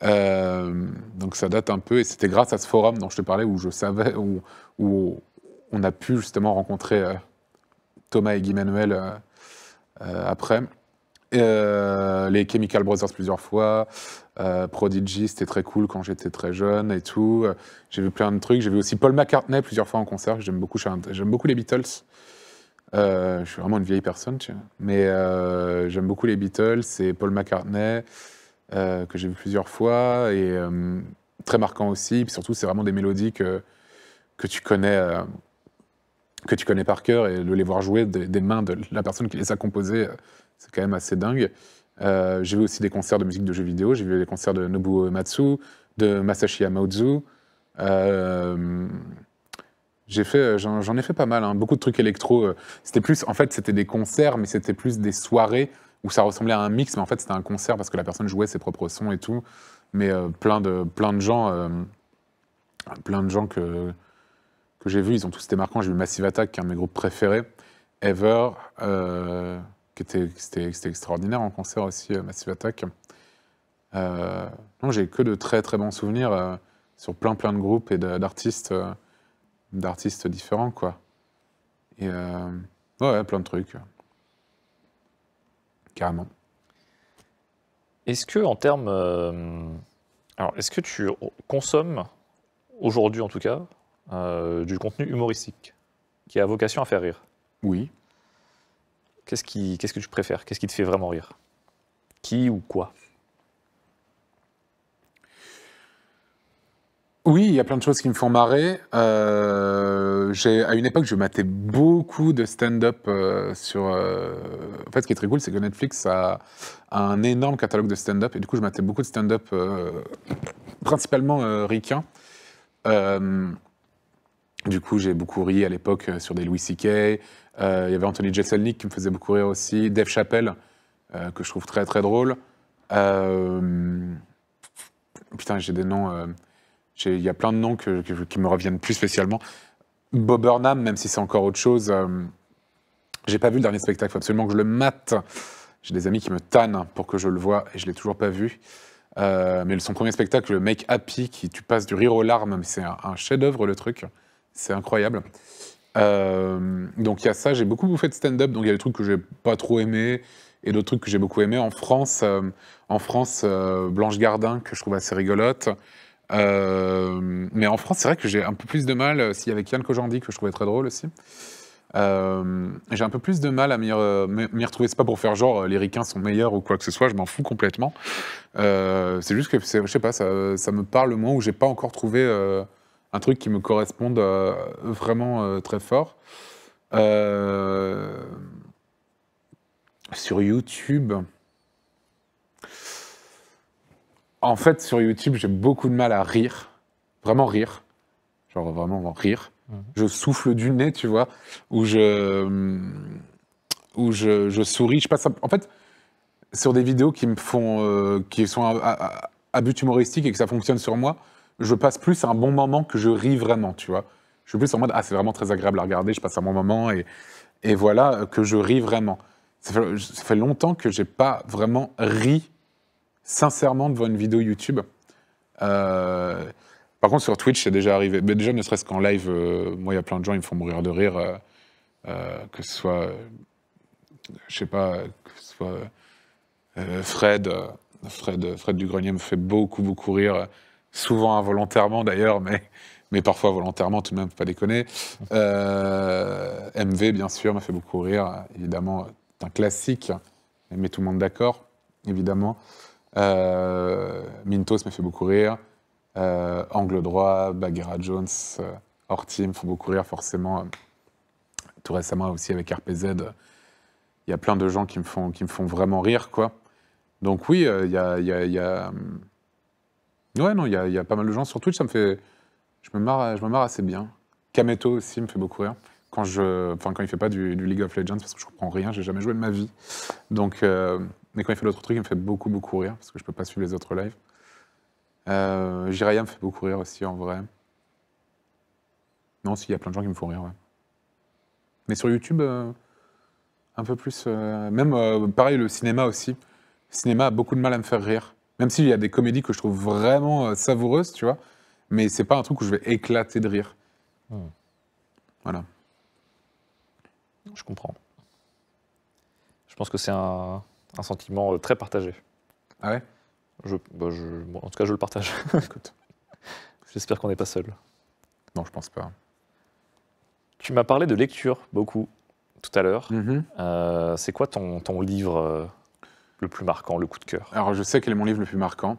donc ça date un peu, et c'était grâce à ce forum dont je te parlais, où je savais, où, où on a pu justement rencontrer Thomas et Guy Manuel euh, euh, après. Euh, les Chemical Brothers plusieurs fois, Prodigy, c'était très cool quand j'étais très jeune et tout. J'ai vu plein de trucs. J'ai vu aussi Paul McCartney plusieurs fois en concert. J'aime beaucoup, j'aime beaucoup les Beatles. je suis vraiment une vieille personne, tu vois. Mais j'aime beaucoup les Beatles et Paul McCartney, que j'ai vu plusieurs fois, et très marquant aussi. Et puis surtout, c'est vraiment des mélodies que, que tu connais que tu connais par cœur et de les voir jouer des, mains de la personne qui les a composées, euh, c'est quand même assez dingue. Euh, j'ai vu aussi des concerts de musique de jeux vidéo, j'ai vu des concerts de Nobuo Matsu, de Masashi Yamaozu. Euh, j'ai fait, j'en, j'en ai fait pas mal, hein, beaucoup de trucs électro. C'était plus, en fait, c'était des concerts, mais c'était plus des soirées où ça ressemblait à un mix, mais en fait, c'était un concert parce que la personne jouait ses propres sons et tout. Mais plein de plein de gens, plein de gens que j'ai vu, ils ont tous été marquants. J'ai vu Massive Attack, qui est un de mes groupes préférés, Ever, euh, qui était, extraordinaire en concert aussi, euh, Massive Attack. Euh, j'ai que de très très bons souvenirs sur plein plein de groupes et d'artistes, d'artistes différents, quoi. Et ouais, plein de trucs. Carrément. Est-ce que en termes, alors est-ce que tu consommes aujourd'hui en tout cas euh, du contenu humoristique qui a vocation à faire rire. Oui. Qu'est-ce qui, qu'est-ce que tu préfères Qu'est-ce qui te fait vraiment rire Qui ou quoi Oui, il y a plein de choses qui me font marrer. Euh, à une époque, je matais beaucoup de stand-up euh, sur. en fait, ce qui est très cool, c'est que Netflix a, un énorme catalogue de stand-up. Et du coup, je matais beaucoup de stand-up, principalement ricains. Du coup, j'ai beaucoup ri à l'époque euh, sur des Louis C.K. Il euh, y avait Anthony Jeselnik qui me faisait beaucoup rire aussi. Dave Chappelle, euh, que je trouve très très drôle. Putain, j'ai des noms. Il y a plein de noms qui me reviennent plus spécialement. Bob Burnham, même si c'est encore autre chose. J'ai pas vu le dernier spectacle, faut absolument que je le mate. J'ai des amis qui me tannent pour que je le voie et je l'ai toujours pas vu. mais son premier spectacle, le Make Happy, qui tu passes du rire aux larmes, c'est un chef-d'œuvre le truc. C'est incroyable. Euh, donc il y a ça, j'ai beaucoup bouffé de stand-up, donc il y a des trucs que j'ai pas trop aimé et d'autres trucs que j'ai beaucoup aimé. En France, euh, en France euh, Blanche Gardin, que je trouve assez rigolote. mais en France, c'est vrai que j'ai un peu plus de mal, s'il y avait Yann Kojandi, que je trouvais très drôle aussi. j'ai un peu plus de mal à m'y retrouver. C'est pas pour faire genre les ricains sont meilleurs ou quoi que ce soit, je m'en fous complètement. c'est juste que, je sais pas, ça, me parle moins ou j'ai pas encore trouvé un truc qui me correspond euh, vraiment euh, très fort. Euh, sur YouTube. En fait, sur YouTube, j'ai beaucoup de mal à rire. Vraiment rire. Genre vraiment rire. Mhm. Je souffle du nez, tu vois. Ou je. je, souris. Je En fait, sur des vidéos qui me font. qui sont à, but humoristique et que ça fonctionne sur moi, je passe plus un bon moment que je ris vraiment, tu vois. Je suis plus en mode, ah, c'est vraiment très agréable à regarder, je passe un bon moment et, et voilà, euh, que je ris vraiment. Ça fait, longtemps que n'ai pas vraiment ri sincèrement devant une vidéo YouTube. Euh, par contre, sur Twitch, c'est déjà arrivé. Mais déjà, ne serait-ce qu'en live, euh, moi, il y a plein de gens, ils me font mourir de rire. que ce soit, je sais pas, que ce soit Fred, Fred, Fred du Grenier me fait beaucoup, beaucoup rire souvent involontairement d'ailleurs, mais, mais parfois volontairement, tout de même, pas déconner. Euh, MV, bien sûr, m'a fait beaucoup rire, évidemment, c'est un classique, mais tout le monde d'accord, évidemment. Euh, Mintos m'a fait beaucoup rire. Euh, Angle droit, Bagheera Jones, Horty me font beaucoup rire, forcément. Tout récemment aussi avec RPZ, il y a plein de gens qui me font, qui me font vraiment rire, quoi. Donc oui, il y a hum, Ouais, non, il y, a pas mal de gens sur Twitch, ça me fait. Je me marre, je me marre assez bien. Kameto aussi me fait beaucoup rire. Quand, je, enfin, quand il fait pas du, League of Legends, parce que je comprends rien, j'ai jamais joué de ma vie. Donc, euh, mais quand il fait l'autre truc, il me fait beaucoup, beaucoup rire, parce que je peux pas suivre les autres lives. Euh, Jiraya me fait beaucoup rire aussi, en vrai. Non, s'il y a plein de gens qui me font rire, ouais. Mais sur YouTube, euh, un peu plus. Euh, même, pareil, le cinéma aussi. Le cinéma a beaucoup de mal à me faire rire. Même s'il y a des comédies que je trouve vraiment euh, savoureuses, tu vois, mais c'est pas un truc où je vais éclater de rire. Hmm. Voilà. Je comprends. Je pense que c'est un, sentiment euh, très partagé. Ah ouais je, bah, En tout cas, je le partage. J'espère qu'on n'est pas seul. Non, je pense pas. Tu m'as parlé de lecture beaucoup tout à l'heure. Mm-hmm. Euh, c'est quoi ton livre le plus marquant, le coup de cœur Alors, je sais quel est mon livre le plus marquant,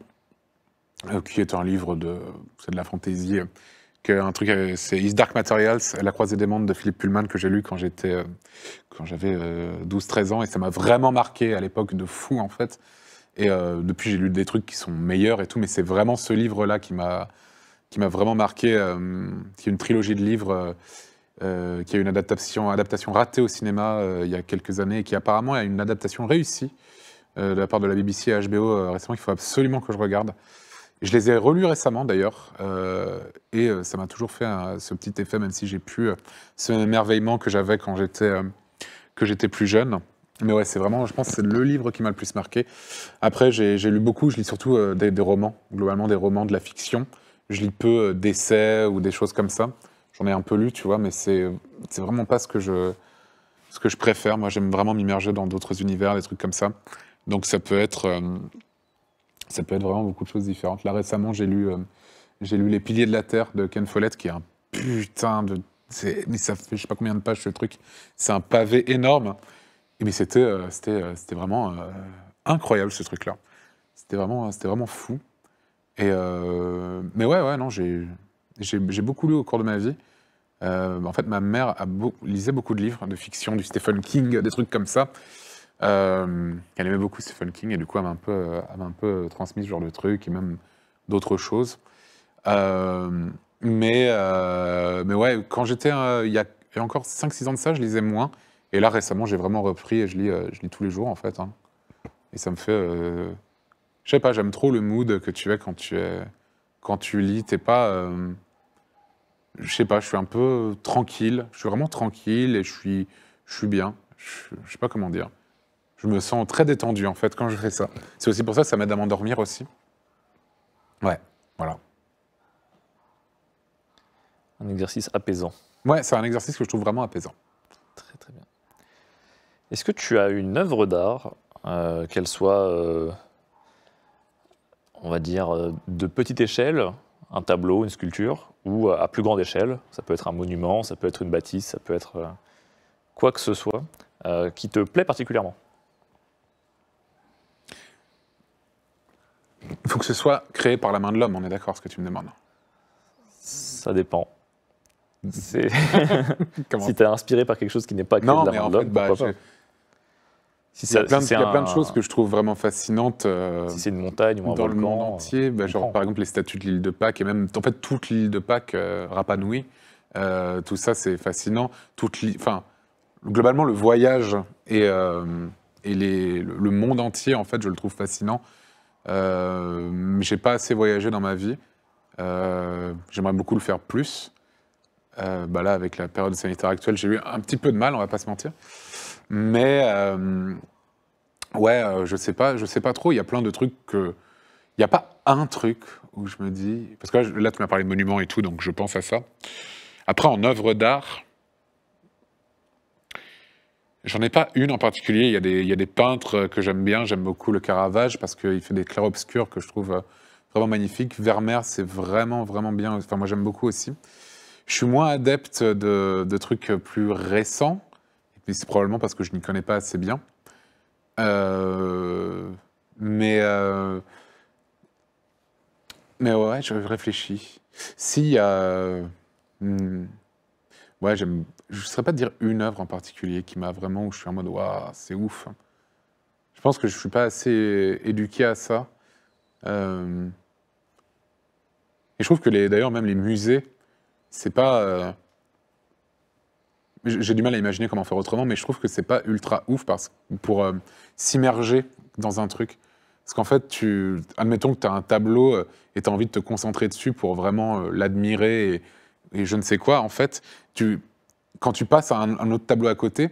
euh, qui est un livre de, c'est de la fantaisie, un truc, euh, c'est Is Dark Materials, La croisée des mondes de Philippe Pullman, que j'ai lu quand j'étais, euh, quand j'avais 12-13 ans, et ça m'a vraiment marqué à l'époque de fou, en fait. Et depuis, j'ai lu des trucs qui sont meilleurs et tout, mais c'est vraiment ce livre-là qui m'a, qui m'a vraiment marqué, qui est une trilogie de livres. qui a une adaptation, adaptation ratée au cinéma il y a quelques années et qui apparemment a une adaptation réussie euh, de la part de la BBC et HBO euh, récemment qu'il faut absolument que je regarde. Je les ai relus récemment d'ailleurs, euh, et ça m'a toujours fait ce petit effet, même si j'ai plus ce émerveillement que j'avais quand j'étais que j'étais plus jeune. Mais ouais, c'est vraiment, je pense, c'est le livre qui m'a le plus marqué. Après, j'ai lu beaucoup, je lis surtout des, des, romans, globalement des romans de la fiction. Je lis peu d'essais ou des choses comme ça. J'en ai un peu lu, tu vois, mais c'est vraiment pas ce que je ce que je préfère. Moi, j'aime vraiment m'immerger dans d'autres univers, des trucs comme ça. Donc ça peut être, euh, ça peut être vraiment beaucoup de choses différentes. Là récemment, j'ai lu, euh, j'ai lu Les Piliers de la Terre de Ken Follett, qui est un putain de, mais ça fait je sais pas combien de pages ce truc. C'est un pavé énorme. Et mais c'était, euh, c'était, vraiment incroyable ce truc-là. C'était vraiment, c'était vraiment fou. Et mais ouais, ouais, non, j'ai, beaucoup lu au cours de ma vie. en fait, ma mère a lisait beaucoup de livres de fiction, du Stephen King, des trucs comme ça. Euh, elle aimait beaucoup Stephen King et du coup, elle m'a un peu, euh, un peu euh, transmis ce genre de truc et même d'autres choses. mais, mais ouais, quand j'étais, il y a encore 5-6 ans de ça, je lisais moins. Et là, récemment, j'ai vraiment repris et je lis, je lis tous les jours, en fait. Hein. Et ça me fait. je sais pas, j'aime trop le mood que tu as quand tu, es, quand tu lis. T'es pas. je sais pas, je suis un peu tranquille. Je suis vraiment tranquille et je suis, je suis bien. Je, je sais pas comment dire je me sens très détendu en fait quand je fais ça. C'est aussi pour ça que ça m'aide à m'endormir aussi. Ouais, voilà. Un exercice apaisant. Ouais, c'est un exercice que je trouve vraiment apaisant. Très très bien. Est-ce que tu as une œuvre d'art, euh, qu'elle soit, euh, on va dire, euh, de petite échelle, un tableau, une sculpture, ou à plus grande échelle, ça peut être un monument, ça peut être une bâtisse, ça peut être quoi que ce soit, qui te plaît particulièrement Il faut que ce soit créé par la main de l'homme, on est d'accord ce que tu me demandes Ça dépend. si t'es inspiré par quelque chose qui n'est pas créé par la main l'homme, bah, il, y a plein, de, choses que je trouve vraiment fascinantes. Euh, si c'est une montagne ou un Dans le monde entier, bah, par exemple les statues de l'île de Pâques, et même en fait toute l'île de Pâques, euh, rapanouie. Euh, tout ça c'est fascinant. Toute enfin, globalement le voyage et, le monde entier, en fait, je le trouve fascinant. Euh, j'ai pas assez voyagé dans ma vie. Euh, j'aimerais beaucoup le faire plus. Euh, bah là, avec la période sanitaire actuelle, j'ai eu un petit peu de mal, on va pas se mentir. Mais euh, ouais, je sais pas, je sais pas trop. Il y a plein de trucs que, il n'y a pas un truc où je me dis, parce que là tu m'as parlé de monuments et tout, donc je pense à ça. Après, en œuvre d'art, J'en ai pas une en particulier. Il y a des, il y a des peintres que j'aime bien. J'aime beaucoup le Caravage parce qu'il fait des clairs-obscurs que je trouve euh, vraiment magnifiques. Vermeer, c'est vraiment, vraiment bien. Enfin, moi, j'aime beaucoup aussi. Je suis moins adepte de, de trucs plus récents. Et c'est probablement parce que je n'y connais pas assez bien. Euh, mais. Euh, mais ouais, je réfléchis. Si, y a. Hmm, ouais, j'aime je ne saurais pas dire une œuvre en particulier qui m'a vraiment, où je suis en mode, waouh, c'est ouf. Je pense que je ne suis pas assez éduqué à ça. Euh, et je trouve que d'ailleurs, même les musées, c'est pas. Euh, j'ai du mal à imaginer comment faire autrement, mais je trouve que c'est pas ultra ouf parce, pour euh, s'immerger dans un truc. Parce qu'en fait, tu, admettons que tu as un tableau et tu as envie de te concentrer dessus pour vraiment l'admirer et, et, je ne sais quoi. En fait, tu, quand tu passes à un, autre tableau à côté,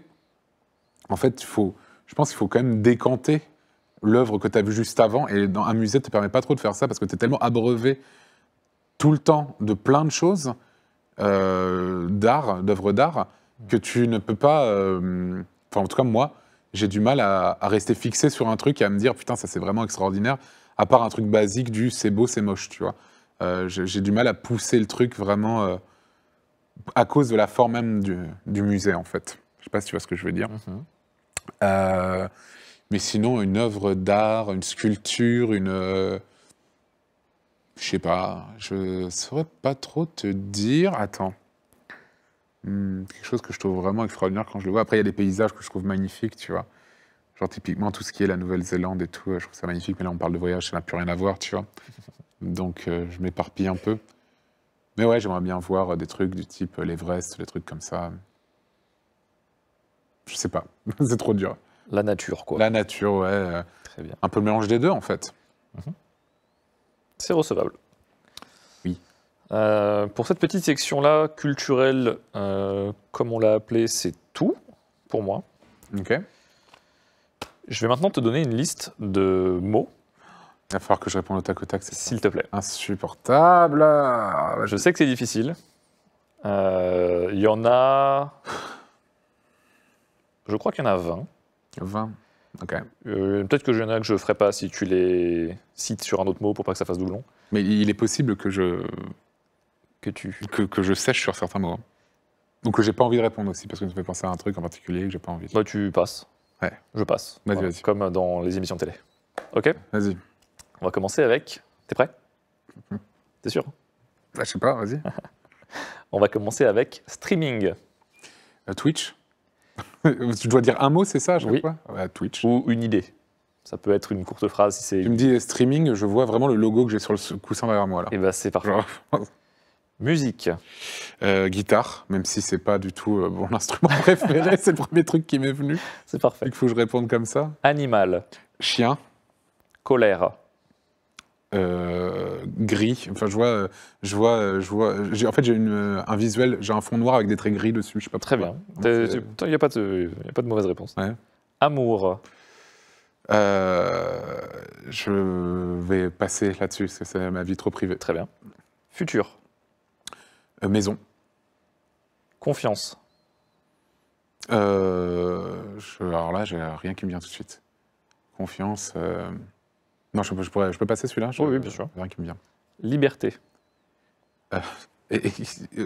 en fait, il faut, je pense qu'il faut quand même décanter l'œuvre que tu as vue juste avant. Et dans un musée, ne te permet pas trop de faire ça parce que tu es tellement abreuvé tout le temps de plein de choses, euh, d'art, d'œuvres d'art, que tu ne peux pas. Euh, enfin, en tout cas, moi, j'ai du mal à, rester fixé sur un truc et à me dire putain, ça c'est vraiment extraordinaire, à part un truc basique du c'est beau, c'est moche, tu vois. Euh, j'ai du mal à pousser le truc vraiment à cause de la forme même du, du musée, en fait. Je ne sais pas si tu vois ce que je veux dire. Mhm. Euh, mais sinon, une œuvre d'art, une sculpture, une. Je euh, je sais pas, je saurais pas trop te dire. Attends. Hmm, quelque chose que je trouve vraiment extraordinaire quand je le vois. Après, il y a des paysages que je trouve magnifiques, tu vois. Genre, typiquement, tout ce qui est la Nouvelle-Zélande et tout, je trouve ça magnifique. Mais là, on parle de voyage, ça n'a plus rien à voir, tu vois. Donc, euh, je m'éparpille un peu. Mais ouais, j'aimerais bien voir euh, des trucs du type euh, l'Everest, des trucs comme ça. Je sais pas, c'est trop dur. La nature, quoi. La nature, ouais. Euh, Très bien. Un peu le mélange des deux, en fait. Mhm. C'est recevable. Oui. pour cette petite section-là, culturelle, comme on l'a appelé, c'est tout pour moi. Ok. Je vais maintenant te donner une liste de mots il va falloir que je réponde au tac au tac. S'il te plaît. Insupportable. Je sais que c'est difficile. Euh, il y en a. Je crois qu'il y en a 20. 20. Ok. Euh, peut-être que y en que je ne ferai pas si tu les cites sur un autre mot pour pas que ça fasse doublon. Mais il est possible que je. Que tu. Que, que je sèche sur certains mots. Donc que j'ai pas envie de répondre aussi, parce que ça me fait penser à un truc en particulier que j'ai pas envie. Bah, tu passes. Ouais. Je passe. Vas-y, vas-y. Comme dans les émissions de télé. Ok Vas-y. On va commencer avec. T'es prêt mhm. T'es sûr ah, Je sais pas, vas-y. On va commencer avec streaming. Euh, Twitch Tu dois dire un mot, c'est ça, je oui. Twitch. Ou une idée. Ça peut être une courte phrase si c'est. Tu me dis euh, streaming, je vois vraiment le logo que j'ai sur le coussin derrière moi là. Et eh bah ben, c'est parfait. Musique. Euh, guitare, même si c'est pas du tout mon instrument préféré, c'est le premier truc qui m'est venu. C'est parfait. Il faut que je réponde comme ça. Animal. Chien. Colère. Euh, gris. Enfin, je vois, je vois, je vois. en fait, j'ai un visuel, j'ai un fond noir avec des traits gris dessus. Je sais pas. Très bien. Il n'y a pas de, pas de mauvaise réponse. Amour. Euh, je vais passer là-dessus c'est ma vie trop privée. Très bien. Futur. Euh, maison. Confiance. alors là, j'ai rien qui me vient tout de suite. Confiance. Non, je, peux passer celui-là Oui, bien sûr. Rien qui me vient. Liberté. Euh,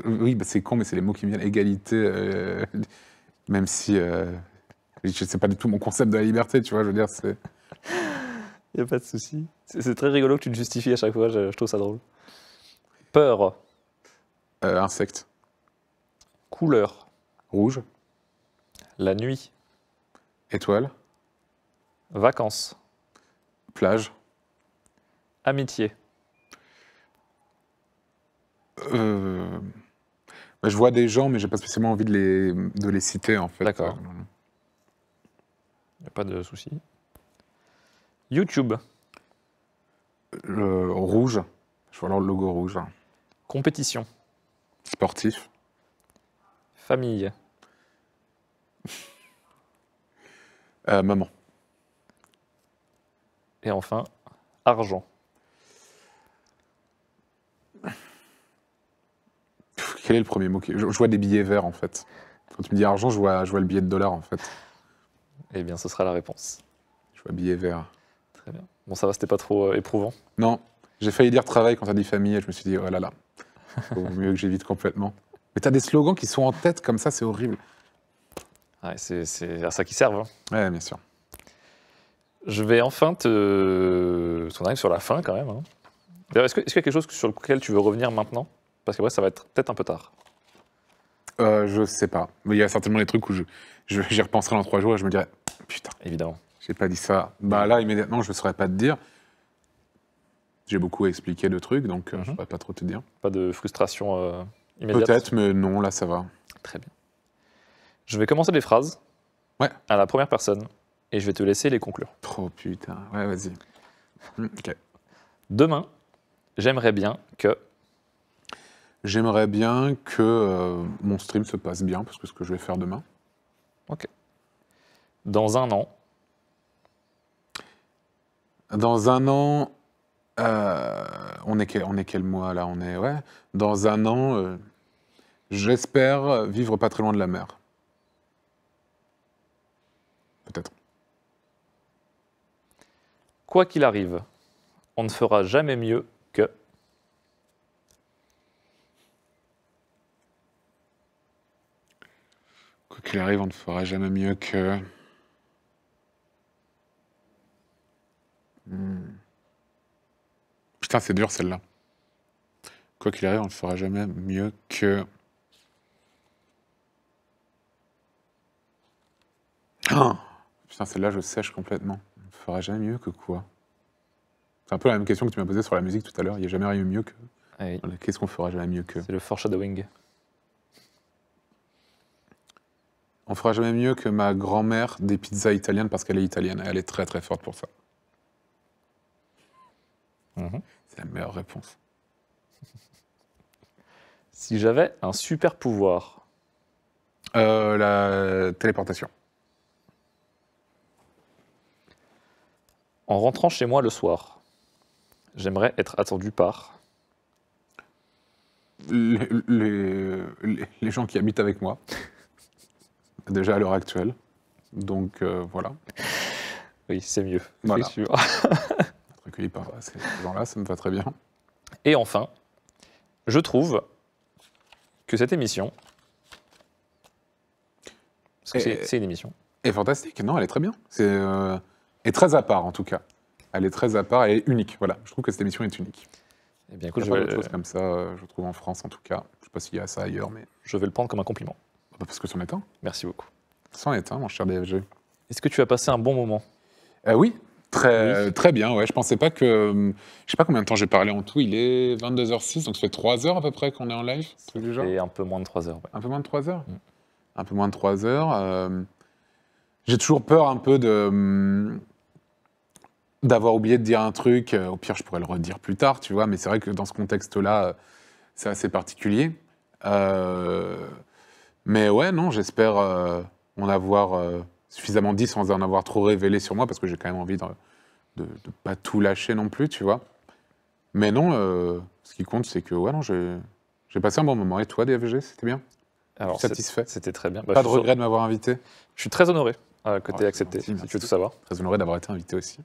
oui, bah, c'est con, mais c'est les mots qui me viennent. Égalité, euh, même si euh, je sais pas du tout mon concept de la liberté, tu vois, je veux dire, c'est... Il n'y a pas de souci. C'est très rigolo que tu te justifies à chaque fois, je, je trouve ça drôle. Peur. Euh, insecte. Couleur. Rouge. La nuit. Étoile. Vacances. Plage. Amitié. Euh, bah, je vois des gens, mais j'ai pas spécialement envie de les, de les citer en fait. D'accord. Il euh, a pas de souci. YouTube. Le rouge. Je vois alors le logo rouge. Compétition. Sportif. Famille. Euh, maman. Et enfin, argent. Quel est le premier mot je, vois des billets verts, en fait. Quand tu me dis argent, je vois, je vois le billet de dollar, en fait. Eh bien, ce sera la réponse. Je vois billets verts. Très bien. Bon, ça va, c'était pas trop euh, éprouvant Non. J'ai failli dire travail quand t'as dit famille, et je me suis dit, oh là là, vaut mieux que j'évite complètement. Mais t'as des slogans qui sont en tête comme ça, c'est horrible. Ouais, c'est à ça qu'ils servent. Hein. Ouais, bien sûr. Je vais enfin te. On arrive sur la fin quand même. Hein. Est-ce qu'il y a quelque chose sur lequel tu veux revenir maintenant parce qu'après, ça va être peut-être un peu tard. Euh, je sais pas. Mais il y a certainement des trucs où j'y je, repenserai dans trois jours et je me dirai Putain. Évidemment. J'ai pas dit ça. Bah là, immédiatement, je ne saurais pas te dire. J'ai beaucoup expliqué le truc, donc euh, je ne mhm. pourrais pas trop te dire. Pas de frustration euh, immédiate Peut-être, mais non, là, ça va. Très bien. Je vais commencer les phrases ouais. à la première personne et je vais te laisser les conclure. Oh putain, ouais, vas-y. Hmm, Demain, j'aimerais bien que. J'aimerais bien que euh, mon stream se passe bien, parce que ce que je vais faire demain. Ok. Dans un an Dans un an, euh, on, est quel, on est quel mois là On est ouais. Dans un an, euh, j'espère vivre pas très loin de la mer. Peut-être. Quoi qu'il arrive, on ne fera jamais mieux Quoi qu'il arrive, on ne fera jamais mieux que... Hmm. Putain, c'est dur celle-là. Quoi qu'il arrive, on ne fera jamais mieux que... Ah Putain, celle-là, je sèche complètement. On ne fera jamais mieux que quoi C'est un peu la même question que tu m'as posée sur la musique tout à l'heure. Il n'y a jamais rien mieux que... Ah qu'est-ce qu'on fera jamais mieux que C'est le foreshadowing. On fera jamais mieux que ma grand-mère des pizzas italiennes parce qu'elle est italienne. Elle est très très forte pour ça. Mhm. C'est la meilleure réponse. si j'avais un super pouvoir. Euh, la téléportation. En rentrant chez moi le soir, j'aimerais être attendu par. les, gens qui habitent avec moi déjà à l'heure actuelle. Donc euh, voilà. Oui, c'est mieux, c'est sûr. Être par ces gens-là, ça me va très bien. Et enfin, je trouve que cette émission, parce que c'est, une émission. Est fantastique, non, elle est très bien. C'est euh, est très à part en tout cas. Elle est très à part, elle est unique. Voilà, je trouve que cette émission est unique. et eh bien, écoute, je pas vais... choses comme ça, euh, je trouve en France en tout cas. Je ne sais pas s'il y a ça ailleurs, mais je vais le prendre comme un compliment parce que c'en est un. Merci beaucoup. C'en est un, mon cher DFG. Est-ce que tu as passé un bon moment euh, Oui, Très, euh, très bien, ouais. Je pensais pas que. Euh, je sais pas combien de temps j'ai parlé en tout. Il est 22h06, donc ça fait 3 heures à peu près qu'on est en live. C'est un peu moins de 3 heures. Un peu moins de 3 heures mm. Un peu moins de 3 heures. J'ai toujours peur un peu de. Mm, d'avoir oublié de dire un truc. Au pire, je pourrais le redire plus tard, tu vois. Mais c'est vrai que dans ce contexte-là, c'est assez particulier. Euh... Mais ouais, non, j'espère euh, en avoir euh, suffisamment dit sans en avoir trop révélé sur moi, parce que j'ai quand même envie de ne pas tout lâcher non plus, tu vois. Mais non, euh, ce qui compte, c'est que ouais, non, j'ai passé un bon moment. Et toi, DFG, c'était bien Alors, Satisfait C'était très bien. pas bah, de regret de m'avoir invité Je suis très honoré que tu aies accepté, si tu veux tout savoir. Très honoré d'avoir été invité aussi.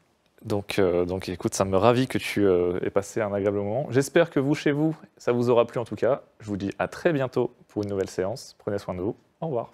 Donc, euh, donc écoute, ça me ravit que tu euh, aies passé un agréable moment. J'espère que vous, chez vous, ça vous aura plu en tout cas. Je vous dis à très bientôt pour une nouvelle séance. Prenez soin de vous. Au revoir.